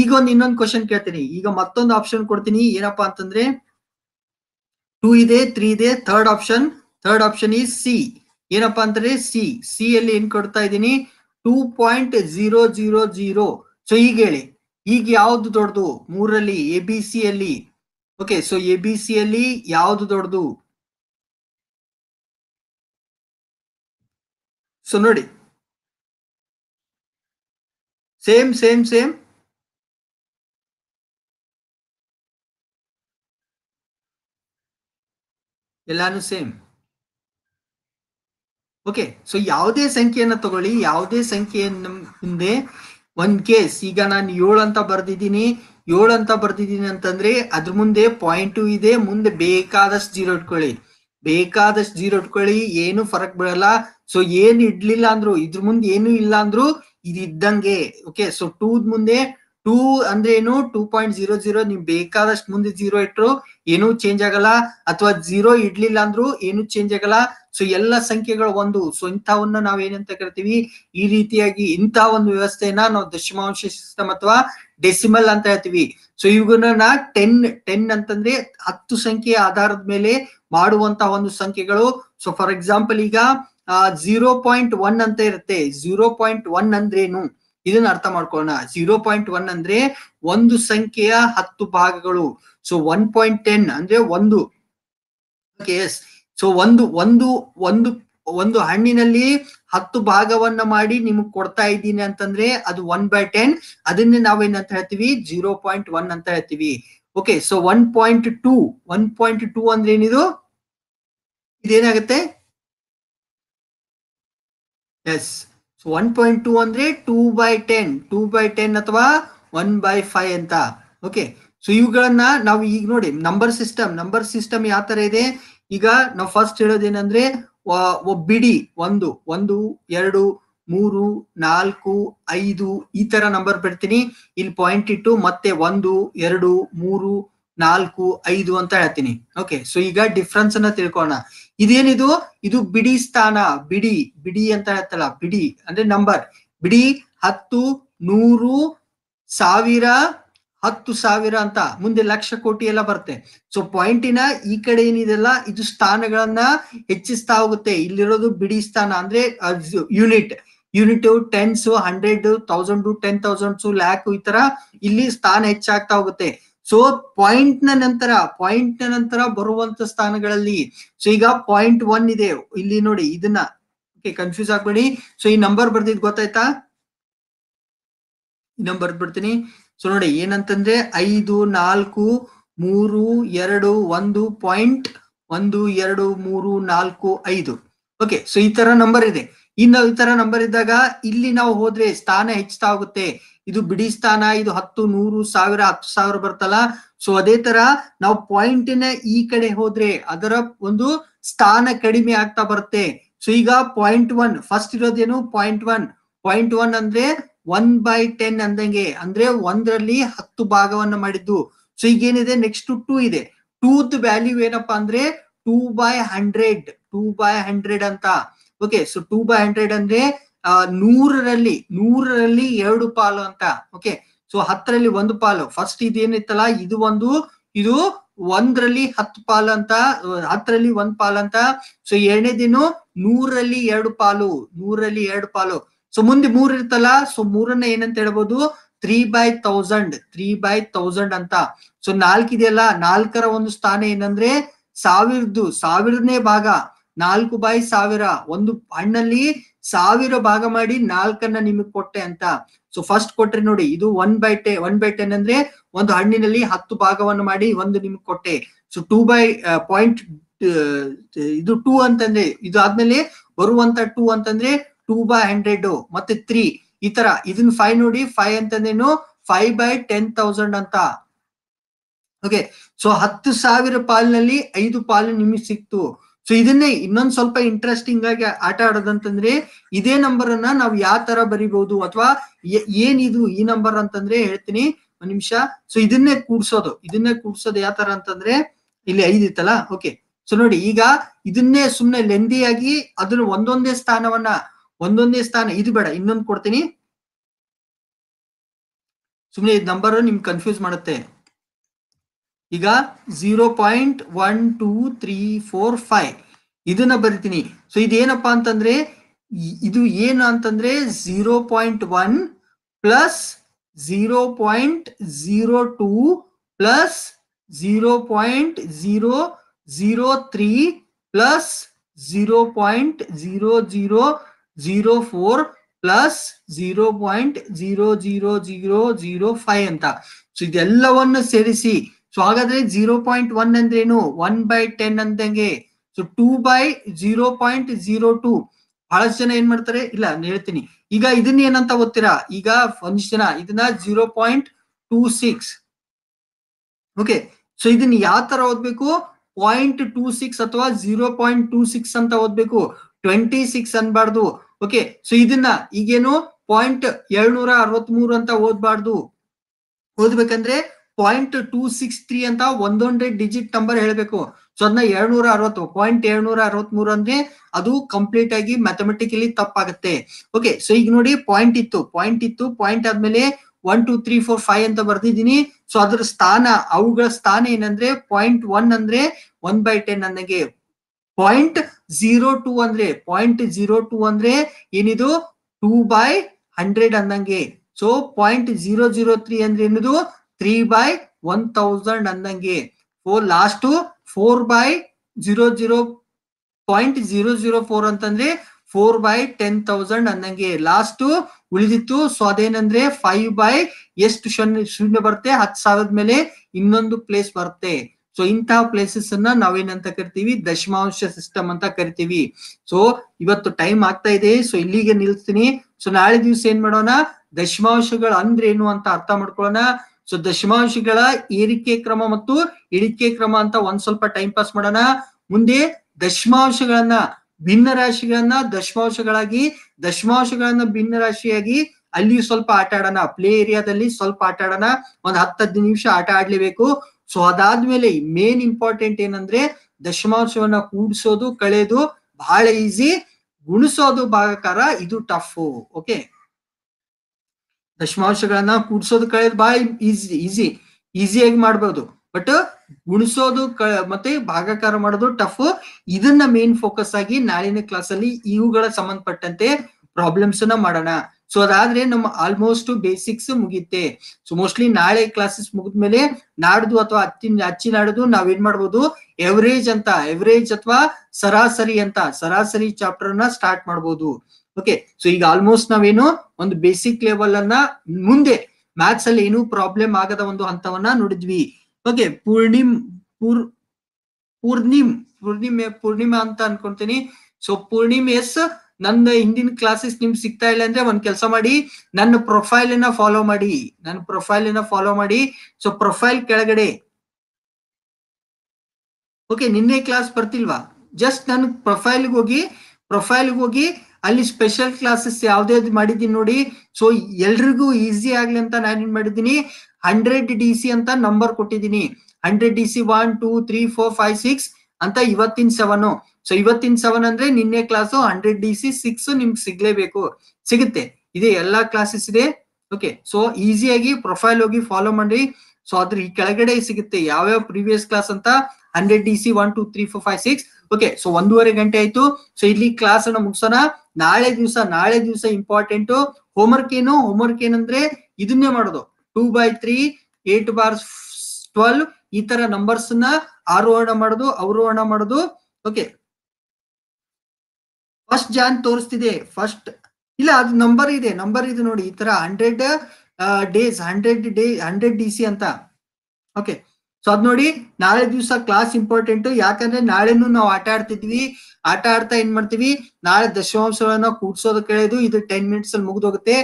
ಈಗ ಒಂದು ಇನ್ನೊಂದು ಕ್ವಶನ್ ಕೇಳ್ತೀನಿ ಈಗ ಮತ್ತೊಂದು ಆಪ್ಷನ್ ಕೊಡ್ತೀನಿ ಏನಪ್ಪಾ ಅಂತಂದ್ರೆ ಟೂ ಇದೆ ತ್ರೀ ಇದೆ third option third option is C ಏನಪ್ಪಾ ಅಂದ್ರೆ ಸಿ ಸಿ ಅಲ್ಲಿ ಏನ್ ಕೊಡ್ತಾ ಇದ್ದೀನಿ two point zero zero zero so ಈಗ ಹೇಳಿ ಈಗ ಯಾವ್ದು ದೊಡ್ಡದು ಮೂರಲ್ಲಿ ಎ ಬಿ ಸಿ ಅಲ್ಲಿ okay so A B C ಅಲ್ಲಿ ಯಾವ್ದು ದೊಡ್ಡದು ಸೊ ನೋಡಿ ಸೇಮ್ ಸೇಮ್ ಸೇಮ್ ಎಲ್ಲಾನು ಸೇಮ್ ಓಕೆ ಸೊ ಯಾವುದೇ ಸಂಖ್ಯೆಯನ್ನ ತಗೊಳ್ಳಿ ಯಾವುದೇ ಸಂಖ್ಯೆಯ ಮುಂದೆ ಒಂದ್ ಕೇಸ್ ಈಗ ನಾನು ಏಳು ಅಂತ ಬರ್ದಿದ್ದೀನಿ ಏಳು ಅಂತ ಬರ್ದಿದ್ದೀನಿ ಅಂತಂದ್ರೆ ಅದ್ರ ಮುಂದೆ ಪಾಯಿಂಟ್ ಇದೆ ಮುಂದೆ ಬೇಕಾದಷ್ಟು ಜೀರೋ ಇಟ್ಕೊಳ್ಳಿ ಬೇಕಾದಷ್ಟು ಜೀರೋ ಇಟ್ಕೊಳ್ಳಿ ಏನು ಫರಕ್ ಬೀಳಲ್ಲ ಸೊ ಏನ್ ಇಡ್ಲಿಲ್ಲ ಅಂದ್ರು ಇದ್ರ ಮುಂದೆ ಏನು ಇಲ್ಲ ಅಂದ್ರು ಇದ್ದಂಗೆ ಓಕೆ ಸೊ ಟೂದ್ ಮುಂದೆ ಟೂ ಅಂದ್ರೆ ಏನು ಟೂ ಪಾಯಿಂಟ್ ಜೀರೋ ಜೀರೋ ನೀವು ಬೇಕಾದಷ್ಟು ಮುಂದೆ ಜೀರೋ ಇಟ್ರು ಏನು ಚೇಂಜ್ ಆಗಲ್ಲ ಅಥವಾ ಜೀರೋ ಇಡ್ಲಿಲ್ಲ ಅಂದ್ರೂ ಏನು ಚೇಂಜ್ ಆಗಲ್ಲ ಸೊ ಎಲ್ಲ ಸಂಖ್ಯೆಗಳು ಒಂದು ಸೊ ಇಂಥವನ್ನ ನಾವ್ ಏನಂತ ಕರಿತೀವಿ ಈ ರೀತಿಯಾಗಿ ಇಂತಹ ಒಂದು ವ್ಯವಸ್ಥೆಯನ್ನ ನಾವು ದಶಮಾಂಶ ಸಿಸ್ಟಮ್ ಅಥವಾ ಡೆಸಿಮಲ್ ಅಂತ ಹೇಳ್ತೀವಿ ಸೊ ಇವುಗಳನ್ನ ಟೆನ್ ಟೆನ್ ಅಂತಂದ್ರೆ ಹತ್ತು ಸಂಖ್ಯೆಯ ಆಧಾರದ ಮೇಲೆ ಮಾಡುವಂತಹ ಒಂದು ಸಂಖ್ಯೆಗಳು ಸೊ ಫಾರ್ ಎಕ್ಸಾಂಪಲ್ ಈಗ ಜೀರೋ ಪಾಯಿಂಟ್ ಒನ್ ಅಂತ ಇರುತ್ತೆ ಜೀರೋ ಪಾಯಿಂಟ್ ಒನ್ ಅಂದ್ರೇನು ಇದನ್ನ ಅರ್ಥ ಮಾಡ್ಕೊಳ್ಳೋಣ ಜೀರೋ ಪಾಯಿಂಟ್ ಒನ್ ಅಂದ್ರೆ ಒಂದು ಸಂಖ್ಯೆಯ ಹತ್ತು ಭಾಗಗಳು ಸೊ ಒನ್ ಪಾಯಿಂಟ್ ಟೆನ್ ಅಂದ್ರೆ ಒಂದು ಎಸ್ ಸೊ ಒಂದು ಒಂದು ಒಂದು ಒಂದು ಹಣ್ಣಿನಲ್ಲಿ ಹತ್ತು ಭಾಗವನ್ನ ಮಾಡಿ ನಿಮಗೆ ಕೊಡ್ತಾ ಇದ್ದೀನಿ ಅಂತಂದ್ರೆ ಅದು ಒನ್ ಬೈ ಟೆನ್ ಅದನ್ನೇ ನಾವೇನಂತ ಹೇಳ್ತೀವಿ ಜೀರೋ ಪಾಯಿಂಟ್ ಒನ್ ಅಂತ ಹೇಳ್ತೀವಿ okay so one point two one point two ಅಂದ್ರೆ ಏನಿದು ಇದೇನಾಗುತ್ತೆ yes so one point two ಅಂದ್ರೆ two by ten two by ten ಅಥವಾ ಒನ್ ಬೈ ಫೈವ್ ಅಂತ ಓಕೆ ಸೊ ಇವುಗಳನ್ನ ನಾವು ಈಗ ನೋಡಿ ನಂಬರ್ ಸಿಸ್ಟಮ್ ನಂಬರ್ ಸಿಸ್ಟಮ್ ಯಾವ ತರ ಇದೆ ಈಗ ನಾವು ಫಸ್ಟ್ ಹೇಳೋದೇನಂದ್ರೆ ಬಿಡಿ ಒಂದು ಒಂದು ಎರಡು ಮೂರು ನಾಲ್ಕು ಐದು ಈ ತರ ನಂಬರ್ ಬಿಡ್ತೀನಿ ಇಲ್ಲಿ ಪಾಯಿಂಟ್ ಇಟ್ಟು ಮತ್ತೆ ಒಂದು ಎರಡು ಮೂರು ನಾಲ್ಕು ಐದು ಅಂತ ಹೇಳ್ತೀನಿ ಓಕೆ ಸೊ ಈಗ ಡಿಫ್ರೆನ್ಸ್ ಅನ್ನ ತಿಳ್ಕೋಣ ಇದೇನಿದು ಇದು ಬಿಡಿ ಸ್ಥಾನ ಬಿಡಿ ಬಿಡಿ ಅಂತ ಹೇಳ್ತಲ್ಲ ಬಿಡಿ ಅಂದ್ರೆ ನಂಬರ್ ಬಿಡಿ ಹತ್ತು ನೂರು ಸಾವಿರ ಹತ್ತು ಸಾವಿರ ಅಂತ ಮುಂದೆ ಲಕ್ಷ ಕೋಟಿ ಎಲ್ಲ ಬರುತ್ತೆ ಸೊ ಪಾಯಿಂಟಿನ ಈ ಕಡೆ ಏನಿದೆಲ್ಲ ಇದು ಸ್ಥಾನಗಳನ್ನ ಹೆಚ್ಚಿಸ್ತಾ ಹೋಗುತ್ತೆ ಇಲ್ಲಿರೋದು ಬಿಡಿ ಸ್ಥಾನ ಅಂದ್ರೆ unit unit tens hundred thousand ten thousands lakh ಈ ತರ ಇಲ್ಲಿ ಸ್ಥಾನ ಹೆಚ್ಚಾಗ್ತಾ ಹೋಗುತ್ತೆ ಸೊ ಪಾಯಿಂಟ್ ನ ನಂತರ ಪಾಯಿಂಟ್ ನ ನಂತರ ಬರುವಂತ ಸ್ಥಾನಗಳಲ್ಲಿ ಸೊ ಈಗ ಪಾಯಿಂಟ್ ಒನ್ ಇದೆ ಇಲ್ಲಿ ನೋಡಿ ಇದನ್ನ ಕನ್ಫ್ಯೂಸ್ ಆಗ್ಬೇಡಿ ಸೊ ಈ ನಂಬರ್ ಬರ್ದಿದ್ ಗೊತ್ತಾಯ್ತಾ ನಂಬರ್ ಬಿಡ್ತೀನಿ ಸೊ ನೋಡಿ ಏನಂತಂದ್ರೆ ಐದು ನಾಲ್ಕು ಮೂರು ಎರಡು ಒಂದು ಪಾಯಿಂಟ್ ಒಂದು ಎರಡು ಮೂರು ನಾಲ್ಕು ಐದು ಓಕೆ ಸೊ ಈ ತರ ನಂಬರ್ ಇದೆ ಇನ್ನು ಈ ತರ ನಂಬರ್ ಇದ್ದಾಗ ಇಲ್ಲಿ ನಾವು ಹೋದ್ರೆ ಸ್ಥಾನ ಹೆಚ್ಚುತ್ತಾ ಹೋಗುತ್ತೆ ಇದು ಬಿಡಿ ಸ್ಥಾನ ಇದು ಹತ್ತು ನೂರು ಸಾವಿರ ಹತ್ತು ಸಾವಿರ ಬರ್ತಲ್ಲ ಸೊ ಅದೇ ತರ ನಾವು ನ ಈ ಕಡೆ ಹೋದ್ರೆ ಅದರ ಒಂದು ಸ್ಥಾನ ಕಡಿಮೆ ಆಗ್ತಾ ಬರುತ್ತೆ ಸೊ ಈಗ ಪಾಯಿಂಟ್ ಒನ್ ಫಸ್ಟ್ ಇರೋದೇನು ಪಾಯಿಂಟ್ ಒನ್ ಪಾಯಿಂಟ್ ಒನ್ ಅಂದ್ರೆ ಒನ್ ಬೈ ಟೆನ್ ಅಂದಂಗೆ ಅಂದ್ರೆ ಒಂದ್ರಲ್ಲಿ ಹತ್ತು ಭಾಗವನ್ನು ಮಾಡಿದ್ದು ಸೊ ಈಗೇನಿದೆ ನೆಕ್ಸ್ಟ್ ಟೂ ಇದೆ ಟೂತ್ ವ್ಯಾಲ್ಯೂ ಏನಪ್ಪಾ ಅಂದ್ರೆ two by hundred two by hundred ಅಂತ okay so two by hundred ಅಂದ್ರೆ ನೂರರಲ್ಲಿ ನೂರರಲ್ಲಿ ಎರಡು ಪಾಲು ಅಂತ ಓಕೆ ಸೊ ಹತ್ತರಲ್ಲಿ ಒಂದು ಪಾಲು ಫಸ್ಟ್ ಇದೇನಿತ್ತಲ್ಲ ಇದು ಒಂದು ಇದು ಒಂದ್ರಲ್ಲಿ ಹತ್ತು ಪಾಲು ಅಂತ ಹತ್ತರಲ್ಲಿ ಒಂದ್ ಪಾಲು ಅಂತ ಸೊ ಎರಡನೇ ದಿನ ನೂರಲ್ಲಿ ಎರಡು ಪಾಲು ನೂರಲ್ಲಿ ಎರಡು ಪಾಲು ಸೊ ಮುಂದೆ ಮೂರ್ ಇರ್ತಲ್ಲ ಸೊ ಮೂರನ್ನ ಏನಂತ ಹೇಳ್ಬೋದು three by thousand three by thousand ಅಂತ ಸೊ ನಾಲ್ಕಿದೆಯಲ್ಲ ನಾಲ್ಕರ ಒಂದು ಸ್ಥಾನ ಏನಂದ್ರೆ ಸಾವಿರದ್ದು ಸಾವಿರನೇ ಭಾಗ ನಾಲ್ಕು ಬೈ ಸಾವಿರ ಒಂದು ಹಣ್ಣಲ್ಲಿ ಸಾವಿರ ಭಾಗ ಮಾಡಿ ನಾಲ್ಕನ್ನ ನಿಮಗ್ ಕೊಟ್ಟೆ ಅಂತ ಸೊ ಫಸ್ಟ್ ಕೊಟ್ರೆ ನೋಡಿ ಇದು one by ten one by ten ಅಂದ್ರೆ ಒಂದು ಹಣ್ಣಿನಲ್ಲಿ ಹತ್ತು ಭಾಗವನ್ನು ಮಾಡಿ ಒಂದು ನಿಮಗ್ ಕೊಟ್ಟೆ ಸೊ ಟೂ ಬೈ ಪಾಯಿಂಟ್ ಇದು ಟೂ ಅಂತಂದ್ರೆ ಇದು ಆದ್ಮೇಲೆ ಬರುವಂತ ಟೂ ಅಂತಂದ್ರೆ ಟೂ ಬೈ ಹಂಡ್ರೆಡ್ ಮತ್ತೆ ತ್ರೀ ಈ ತರ ಇದನ್ನ ಫೈವ್ ನೋಡಿ ಫೈವ್ ಅಂತಂದೇನು ಫೈವ್ ಬೈ ಟೆನ್ ತೌಸಂಡ್ ಅಂತ ಓಕೆ ಸೊ ಹತ್ತು ಸಾವಿರ ಪಾಲಿನಲ್ಲಿ ಐದು ಪಾಲು ನಿಮಗೆ ಸಿಕ್ತು ಸೊ ಇದನ್ನೇ ಇನ್ನೊಂದ್ ಸ್ವಲ್ಪ ಇಂಟ್ರೆಸ್ಟಿಂಗ್ ಆಗಿ ಆಟ ಆಡೋದಂತಂದ್ರೆ ಇದೇ ನಂಬರ್ ಅನ್ನ ನಾವು ಯಾವ ತರ ಬರಿಬಹುದು ಅಥವಾ ಏನಿದು ಈ ನಂಬರ್ ಅಂತಂದ್ರೆ ಹೇಳ್ತೀನಿ ಒಂದ್ ನಿಮಿಷ ಸೊ ಇದನ್ನೇ ಕೂಡ್ಸೋದು ಇದನ್ನೇ ಕೂಡ್ಸೋದು ಯಾವ ತರ ಅಂತಂದ್ರೆ ಇಲ್ಲಿ ಐದಿತ್ತಲ್ಲ ಓಕೆ ಸೊ ನೋಡಿ ಈಗ ಇದನ್ನೇ ಸುಮ್ನೆ ಲೆಂದಿಯಾಗಿ ಅದನ್ನ ಒಂದೊಂದೇ ಸ್ಥಾನವನ್ನ ಒಂದೊಂದೇ ಸ್ಥಾನ ಇದು ಬೇಡ ಇನ್ನೊಂದು ಕೊಡ್ತೀನಿ ಸುಮ್ಮನೆ ಇದು ನಂಬರ್ ನಿಮ್ ಕನ್ಫ್ಯೂಸ್ ಮಾಡುತ್ತೆ ಈಗ zero point one two three four five ಇದನ್ನ ಬರಿತೀನಿ ಸೊ ಇದೇನಪ್ಪ ಅಂತಂದ್ರೆ ಇದು ಏನು ಅಂತಂದ್ರೆ zero point one plus zero point zero two plus zero point zero zero three plus zero point zero zero 04 plus zero point zero zero zero zero five ಅಂತ so ಇದೆಲ್ಲವನ್ನು ಸೇರಿಸಿ ಸೊ ಹಾಗಾದ್ರೆ ಜೀರೋ ಪಾಯಿಂಟ್ ಒನ್ ಅಂದ್ರೆ ಏನು one by ten ಅಂದಂಗೆ so two by zero point zero two ಬಹಳಷ್ಟು ಜನ ಏನ್ ಮಾಡ್ತಾರೆ ಇಲ್ಲ ಹೇಳ್ತೀನಿ ಈಗ ಇದನ್ನ ಏನಂತ ಓದ್ತೀರಾ ಈಗ ಒಂದಿಷ್ಟು ಜನ ಇದನ್ನ zero point two six okay so ಇದನ್ನ ಯಾವ ತರ ಓದ್ಬೇಕು ಪಾಯಿಂಟ್ ಟೂ ಸಿಕ್ಸ್ ಅಥವಾ ಜೀರೋ ಪಾಯಿಂಟ್ ಟೂ ಸಿಕ್ಸ್ ಅಂತ ಓದ್ಬೇಕು ಟ್ವೆಂಟಿ ಸಿಕ್ಸ್ ಅನ್ಬಾರ್ದು ಓಕೆ ಸೊ ಇದನ್ನ ಈಗೇನು ಪಾಯಿಂಟ್ ಏಳ್ನೂರ ಅರವತ್ ಮೂರು ಅಂತ ಓದ್ಬಾರ್ದು ಓದ್ಬೇಕಂದ್ರೆ ಪಾಯಿಂಟ್ ಟೂ ಸಿಕ್ಸ್ ತ್ರೀ ಅಂತ ಒಂದೊಂದೇ ಡಿಜಿಟ್ ನಂಬರ್ ಹೇಳ್ಬೇಕು ಸೊ ಅದನ್ನ ಎರಡ್ನೂರ ಅರವತ್ತು ಪಾಯಿಂಟ್ ಏಳ್ನೂರ ಅರವತ್ ಮೂರು ಅಂದ್ರೆ ಅದು ಕಂಪ್ಲೀಟ್ ಆಗಿ ಮ್ಯಾಥಮೆಟಿಕಲಿ ತಪ್ಪಾಗುತ್ತೆ ಓಕೆ ಸೊ ಈಗ ನೋಡಿ ಪಾಯಿಂಟ್ ಇತ್ತು ಪಾಯಿಂಟ್ ಇತ್ತು ಪಾಯಿಂಟ್ ಆದ್ಮೇಲೆ one two three four five ಅಂತ ಬರ್ದಿದ್ದೀನಿ ಸೊ ಅದ್ರ ಸ್ಥಾನ ಅವುಗಳ ಸ್ಥಾನ ಏನಂದ್ರೆ ಪಾಯಿಂಟ್ ಒನ್ ಅಂದ್ರೆ ಒನ್ ಬೈ ಟೆನ್ ನನಗೆ ಪಾಯಿಂಟ್ ಝೀರೋ ಟು ಅಂದ್ರೆ ಪಾಯಿಂಟ್ ಜೀರೋ ಟೂ ಅಂದ್ರೆ ಏನಿದು ಟೂ ಬೈ ಹಂಡ್ರೆಡ್ ಅಂದಂಗೆ so point zero zero three ಅಂದ್ರೆ ಏನಿದು ತ್ರೀ ಬೈ ಒನ್ ತೌಸಂಡ್ ಅಂದಂಗೆ four last four by zero zero point zero zero four ಅಂತಂದ್ರೆ four by ten thousand ಅಂದಂಗೆ last ಉಳಿದಿತ್ತು ಸೊ ಅದೇನಂದ್ರೆ ಫೈವ್ ಬೈ ಎಷ್ಟು ಶೂನ್ಯ ಶೂನ್ಯ ಬರುತ್ತೆ ಹತ್ತು ಸಾವಿರದ ಮೇಲೆ ಇನ್ನೊಂದು ಪ್ಲೇಸ್ ಬರುತ್ತೆ ಸೊ ಇಂತಹ ಪ್ಲೇಸಸ್ ಅನ್ನ ನಾವೇನಂತ ಕರಿತೀವಿ ದಶಮಾಂಶ ಸಿಸ್ಟಮ್ ಅಂತ ಕರಿತೀವಿ ಸೊ ಇವತ್ತು ಟೈಮ್ ಆಗ್ತಾ ಇದೆ ಸೊ ಇಲ್ಲಿಗೆ ನಿಲ್ಸ್ತೀನಿ ಸೊ ನಾಳೆ ದಿವಸ ಏನ್ ಮಾಡೋಣ ದಶಮಾಂಶಗಳು ಅಂದ್ರೇನು ಅಂತ ಅರ್ಥ ಮಾಡ್ಕೊಳ್ಳೋಣ ಸೊ ದಶಮಾಂಶಗಳ ಏರಿಕೆ ಕ್ರಮ ಮತ್ತು ಇಳಿಕೆ ಕ್ರಮ ಅಂತ ಒಂದ್ ಸ್ವಲ್ಪ ಟೈಮ್ ಪಾಸ್ ಮಾಡೋಣ ಮುಂದೆ ದಶಮಾಂಶಗಳನ್ನ ಭಿನ್ನ ರಾಶಿಗಳನ್ನ ದಶಮಾಂಶಗಳಾಗಿ ದಶಮಾಂಶಗಳನ್ನ ಭಿನ್ನ ರಾಶಿಯಾಗಿ ಅಲ್ಲಿಯೂ ಸ್ವಲ್ಪ ಆಟ ಆಡೋಣ ಪ್ಲೇ ಏರಿಯಾದಲ್ಲಿ ಸ್ವಲ್ಪ ಆಟ ಆಡೋಣ ಒಂದ್ ಹತ್ತದ್ದು ನಿಮಿಷ ಆಟ ಆಡ್ಲೇಬೇಕು ಸೊ ಅದಾದ್ಮೇಲೆ ಮೇನ್ ಇಂಪಾರ್ಟೆಂಟ್ ಏನಂದ್ರೆ ದಶಮಾಂಶವನ್ನ ಕೂಡಿಸೋದು ಕಳೆದು ಬಹಳ ಈಸಿ ಗುಣಿಸೋದು ಭಾಗಕಾರ ಇದು ಟಫ್ ಓಕೆ ದಶಮಾಂಶಗಳನ್ನ ಕೂಡಿಸೋದು ಕಳೆದು ಬಹಳ ಈಸಿ ಈಸಿ ಈಸಿಯಾಗಿ ಮಾಡ್ಬೋದು ಬಟ್ ಗುಣಿಸೋದು ಮತ್ತೆ ಭಾಗಾಕಾರ ಮಾಡೋದು ಟಫ್ ಇದನ್ನ ಮೇನ್ ಫೋಕಸ್ ಆಗಿ ನಾಳಿನ ಕ್ಲಾಸ್ ಅಲ್ಲಿ ಇವುಗಳ ಸಂಬಂಧಪಟ್ಟಂತೆ ಪ್ರಾಬ್ಲಮ್ಸ್ ಅನ್ನ ಮಾಡೋಣ ಸೊ ಅದಾದ್ರೆ ನಮ್ಮ ಆಲ್ಮೋಸ್ಟ್ ಬೇಸಿಕ್ಸ್ ಮುಗಿಯುತ್ತೆ ಸೊ ಮೋಸ್ಟ್ಲಿ ನಾಳೆ ಕ್ಲಾಸಸ್ ಮುಗಿದ್ಮೇಲೆ ನಾಡ್ದು ಅಥವಾ ಅತ್ತಿ ಅಚ್ಚಿ ನಾಡ್ದು ನಾವೇನ್ ಮಾಡ್ಬೋದು ಎವರೇಜ್ ಅಂತ ಎವರೇಜ್ ಅಥವಾ ಸರಾಸರಿ ಅಂತ ಸರಾಸರಿ ಚಾಪ್ಟರ್ ಅನ್ನ ಸ್ಟಾರ್ಟ್ ಮಾಡ್ಬೋದು ಓಕೆ ಸೊ ಈಗ ಆಲ್ಮೋಸ್ಟ್ ನಾವೇನು ಒಂದು ಬೇಸಿಕ್ ಲೆವೆಲ್ ಅನ್ನ ಮುಂದೆ ಮ್ಯಾಥ್ಸ್ ಅಲ್ಲಿ ಏನು ಪ್ರಾಬ್ಲಮ್ ಆಗದ ಒಂದು ಹಂತವನ್ನ ನೋಡಿದ್ವಿ ಓಕೆ ಪೂರ್ಣಿಮ್ ಪೂರ್ ಪೂರ್ಣಿಮ್ ಪೂರ್ಣಿಮೆ ಪೂರ್ಣಿಮಾ ಅಂತ ಅನ್ಕೊಂತೀನಿ ಸೊ ಪೂರ್ಣಿಮೆ ಎಸ್ ನನ್ನ ಹಿಂದಿನ ಕ್ಲಾಸಸ್ ನಿಮ್ಗೆ ಸಿಗ್ತಾ ಇಲ್ಲ ಅಂದ್ರೆ ಒಂದ್ ಕೆಲಸ ಮಾಡಿ ನನ್ನ ಪ್ರೊಫೈಲ್ ಅನ್ನ ಫಾಲೋ ಮಾಡಿ ನನ್ನ ಪ್ರೊಫೈಲ್ ಅನ್ನ ಫಾಲೋ ಮಾಡಿ ಸೊ ಪ್ರೊಫೈಲ್ ಕೆಳಗಡೆ ಓಕೆ ನಿನ್ನೆ ಕ್ಲಾಸ್ ಬರ್ತಿಲ್ವಾ ಜಸ್ಟ್ ನನ್ನ ಪ್ರೊಫೈಲ್ಗೆ ಹೋಗಿ ಪ್ರೊಫೈಲ್ಗೆ ಹೋಗಿ ಅಲ್ಲಿ ಸ್ಪೆಷಲ್ ಕ್ಲಾಸಸ್ ಯಾವ್ದೇ ಮಾಡಿದ್ದೀನಿ ನೋಡಿ ಸೊ ಎಲ್ರಿಗೂ ಈಸಿ ಆಗ್ಲಿ ಅಂತ ನಾನೇನ್ ಮಾಡಿದ್ದೀನಿ ಹಂಡ್ರೆಡ್ ಡಿ ಸಿ ಅಂತ ನಂಬರ್ ಕೊಟ್ಟಿದ್ದೀನಿ hundred D C one two three four five six ಅಂತ ಇವತ್ತಿನ ಸೆವೆನ್ ಸೊ ಇವತ್ತಿನ ಸೆವೆನ್ ಅಂದ್ರೆ ನಿನ್ನೆ class hundred D C six ನಿಮ್ಗೆ ಸಿಗ್ಲೇಬೇಕು ಸಿಗುತ್ತೆ ಇದೆ ಎಲ್ಲಾ ಕ್ಲಾಸಸ್ ಇದೆ ಓಕೆ ಸೊ ಈಸಿಯಾಗಿ ಪ್ರೊಫೈಲ್ ಹೋಗಿ ಫಾಲೋ ಮಾಡಿ ಸೊ ಅದ್ರ ಈ ಕೆಳಗಡೆ ಸಿಗುತ್ತೆ ಯಾವ್ಯಾವ ಪ್ರೀವಿಯಸ್ ಕ್ಲಾಸ್ ಅಂತ hundred D C one two three four five six okay so ಒಂದೂವರೆ ಗಂಟೆ ಆಯ್ತು ಸೊ ಇಲ್ಲಿ ಕ್ಲಾಸ್ ಅನ್ನ ಮುಗಿಸೋಣ ನಾಳೆ ದಿವಸ ನಾಳೆ ದಿವಸ ಇಂಪಾರ್ಟೆಂಟ್ ಹೋಮ್ವರ್ಕ್ ಏನು ವರ್ಕ್ ಏನಂದ್ರೆ ಇದನ್ನೇ ಮಾಡೋದು two by three eight bar twelve ಈ ತರ ನಂಬರ್ಸ್ ನ ಆರೋಹಣ ಮಾಡೋದು ಅವರೋಹಣ ಮಾಡೋದು ಓಕೆ ಫಸ್ಟ್ ಜಾನ್ ತೋರಿಸ್ತಿದೆ ಫಸ್ಟ್ ಇಲ್ಲ ಅದು ನಂಬರ್ ಇದೆ ನಂಬರ್ ಇದೆ ನೋಡಿ ಈ ತರ hundred days hundred day hundred D C ಅಂತ ಓಕೆ ಸೊ ಅದ್ ನೋಡಿ ನಾಳೆ ದಿವಸ ಕ್ಲಾಸ್ ಇಂಪಾರ್ಟೆಂಟ್ ಯಾಕಂದ್ರೆ ನಾಳೆನು ನಾವು ಆಟ ಆಡ್ತಿದ್ವಿ ಆಟ ಆಡ್ತಾ ಏನ್ ಮಾಡ್ತೀವಿ ನಾಳೆ ದಶಮಾಂಶಗಳನ್ನ ಕೂಡ್ಸೋದಕ್ಕೆ ಕೇಳೋದು ಇದು ಟೆನ್ ಮಿನಿಟ್ಸ್ ಅಲ್ಲಿ ಮುಗ್ದೋಗುತ್ತೆ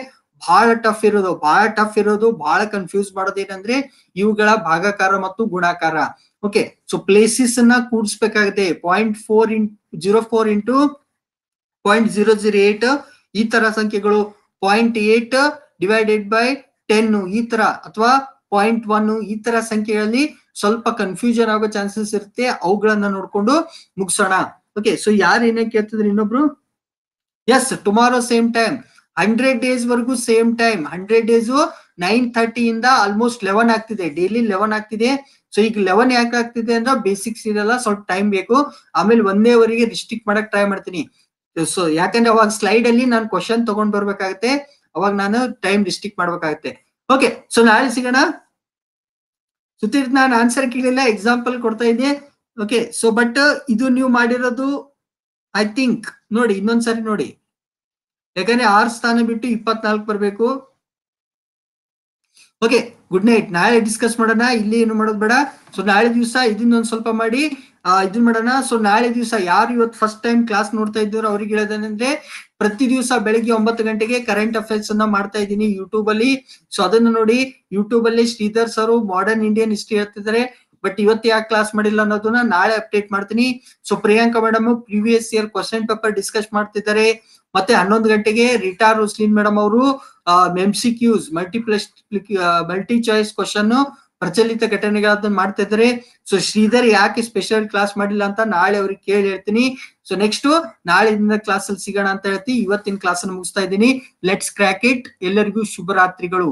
ಬಹಳ ಟಫ್ ಇರೋದು ಬಹಳ ಟಫ್ ಇರೋದು ಬಹಳ ಕನ್ಫ್ಯೂಸ್ ಮಾಡೋದು ಏನಂದ್ರೆ ಇವುಗಳ ಭಾಗಾಕಾರ ಮತ್ತು ಗುಣಾಕಾರ ಓಕೆ ಸೊ ಪ್ಲೇಸಸ್ ಅನ್ನ ಕೂಡಿಸ್ಬೇಕಾಗುತ್ತೆ point four in zero four into point zero zero eight ಈ ತರ ಸಂಖ್ಯೆಗಳು point eight divided by ten ಈ ತರ ಅಥವಾ ಪಾಯಿಂಟ್ ಒನ್ ಈ ತರ ಸಂಖ್ಯೆಗಳಲ್ಲಿ ಸ್ವಲ್ಪ ಕನ್ಫ್ಯೂಷನ್ ಆಗೋ ಚಾನ್ಸಸ್ ಇರುತ್ತೆ ಅವುಗಳನ್ನ ನೋಡ್ಕೊಂಡು ಮುಗಿಸೋಣ ಓಕೆ ಸೊ ಯಾರು ಏನೇ ಕೇಳ್ತಿದ್ರೆ ಇನ್ನೊಬ್ರು yes tomorrow same time hundred days ವರ್ಗೂ same time hundred days nine thirty ಇಂದ ಆಲ್ಮೋಸ್ಟ್ ಲೆವೆನ್ ಆಗ್ತಿದೆ ಡೈಲಿ ಲೆವೆನ್ ಆಗ್ತಿದೆ ಸೊ ಈಗ ಲೆವೆನ್ ಯಾಕೆ ಆಗ್ತಿದೆ ಅಂದ್ರೆ ಬೇಸಿಕ್ಸ್ ಇದೆಲ್ಲ ಸ್ವಲ್ಪ ಟೈಮ್ ಬೇಕು ಆಮೇಲೆ ಒಂದೇ ಅವರಿಗೆ ರಿಸ್ಟ್ರಿಕ್ಟ್ ಮಾಡಕ್ ಟ್ರೈ ಮಾಡ್ತೀನಿ ಸೊ ಯಾಕಂದ್ರೆ ಅವಾಗ ಸ್ಲೈಡ್ ಅಲ್ಲಿ ನಾನು ಕ್ವಶನ್ ತಗೊಂಡ್ ಬರ್ಬೇಕಾಗತ್ತೆ ಅವಾಗ ನಾನು ಟೈಮ್ ರಿಸ್ಟ್ರಿಕ್ಟ್ ಮಾಡ್ಬೇಕಾಗತ್ತೆ ಓಕೆ ಸೊ ನಾಳೆ ಸಿಗೋಣ ಸುತೀರ್ಥ ನಾನು ಆನ್ಸರ್ ಕೇಳಿಲ್ಲ ಎಕ್ಸಾಂಪಲ್ ಕೊಡ್ತಾ ಇದ್ದೆ ಓಕೆ ಸೊ ಬಟ್ ಇದು ನೀವು ಮಾಡಿರೋದು ಐ ಥಿಂಕ್ ನೋಡಿ ಇನ್ನೊಂದ್ಸರಿ ನೋಡಿ ಯಾಕಂದ್ರೆ ಆರು ಸ್ಥಾನ ಬಿಟ್ಟು ಇಪ್ಪತ್ನಾಲ್ಕು ಬರಬೇಕು ಓಕೆ ಗುಡ್ ನೈಟ್ ನಾಳೆ ಡಿಸ್ಕಸ್ ಮಾಡೋಣ ಇಲ್ಲಿ ಏನು ಮಾಡೋದು ಬೇಡ ಸೊ ನಾಳೆ ದಿವಸ ಇದನ್ನ ಒಂದ್ ಸ್ವಲ್ಪ ಮಾಡಿ ಇದನ್ನ ಮಾಡೋಣ ಸೊ ನಾಳೆ ದಿವಸ ಯಾರು ಇವತ್ತು ಫಸ್ಟ್ ಟೈಮ್ ಕ್ಲಾಸ್ ನೋಡ್ತಾ ಇದ್ದವ್ರು ಅವ್ರಿಗೆ ಹೇಳೋದೇನಂದ್ರೆ ಪ್ರತಿ ದಿವಸ ಬೆಳಿಗ್ಗೆ ಒಂಬತ್ತು ಗಂಟೆಗೆ ಕರೆಂಟ್ ಅಫೇರ್ಸ್ ಅನ್ನ ಮಾಡ್ತಾ ಇದ್ದೀನಿ ಯೂಟ್ಯೂಬ್ ಅಲ್ಲಿ ಸೊ ಅದನ್ನ ನೋಡಿ ಯೂಟ್ಯೂಬ್ ಅಲ್ಲಿ Sridhar sir modern Indian history ಹೇಳ್ತಿದ್ದಾರೆ ಬಟ್ ಇವತ್ತು ಯಾಕೆ ಕ್ಲಾಸ್ ಮಾಡಿಲ್ಲ ಅನ್ನೋದನ್ನ ನಾಳೆ ಅಪ್ಡೇಟ್ ಮಾಡ್ತೀನಿ so Priyanka madam previous year question paper discuss ಮಾಡ್ತಿದ್ದಾರೆ ಮತ್ತೆ ಹನ್ನೊಂದು ಗಂಟೆಗೆ ರಿಟಾರ್ ಸ್ಲೀನ್ ಮೇಡಮ್ ಅವರು MCQs multiples multi choice question ಪ್ರಚಲಿತ ಘಟನೆಗಳನ್ನ ಮಾಡ್ತಾ ಇದ್ದಾರೆ ಸೊ ಶ್ರೀಧರ್ ಯಾಕೆ ಸ್ಪೆಷಲ್ ಕ್ಲಾಸ್ ಮಾಡಿಲ್ಲ ಅಂತ ನಾಳೆ ಅವ್ರಿಗೆ ಕೇಳಿ ಹೇಳ್ತೀನಿ ಸೊ ನೆಕ್ಸ್ಟ್ ನಾಳೆಯಿಂದ ಕ್ಲಾಸ್ ಅಲ್ಲಿ ಸಿಗೋಣ ಅಂತ ಹೇಳ್ತಿ ಇವತ್ತಿನ ಕ್ಲಾಸ್ ಅನ್ನು ಮುಗಿಸ್ತಾ ಇದ್ದೀನಿ ಲೆಟ್ಸ್ ಕ್ರ್ಯಾಕ್ ಇಟ್ ಎಲ್ಲರಿಗೂ ಶುಭರಾತ್ರಿಗಳು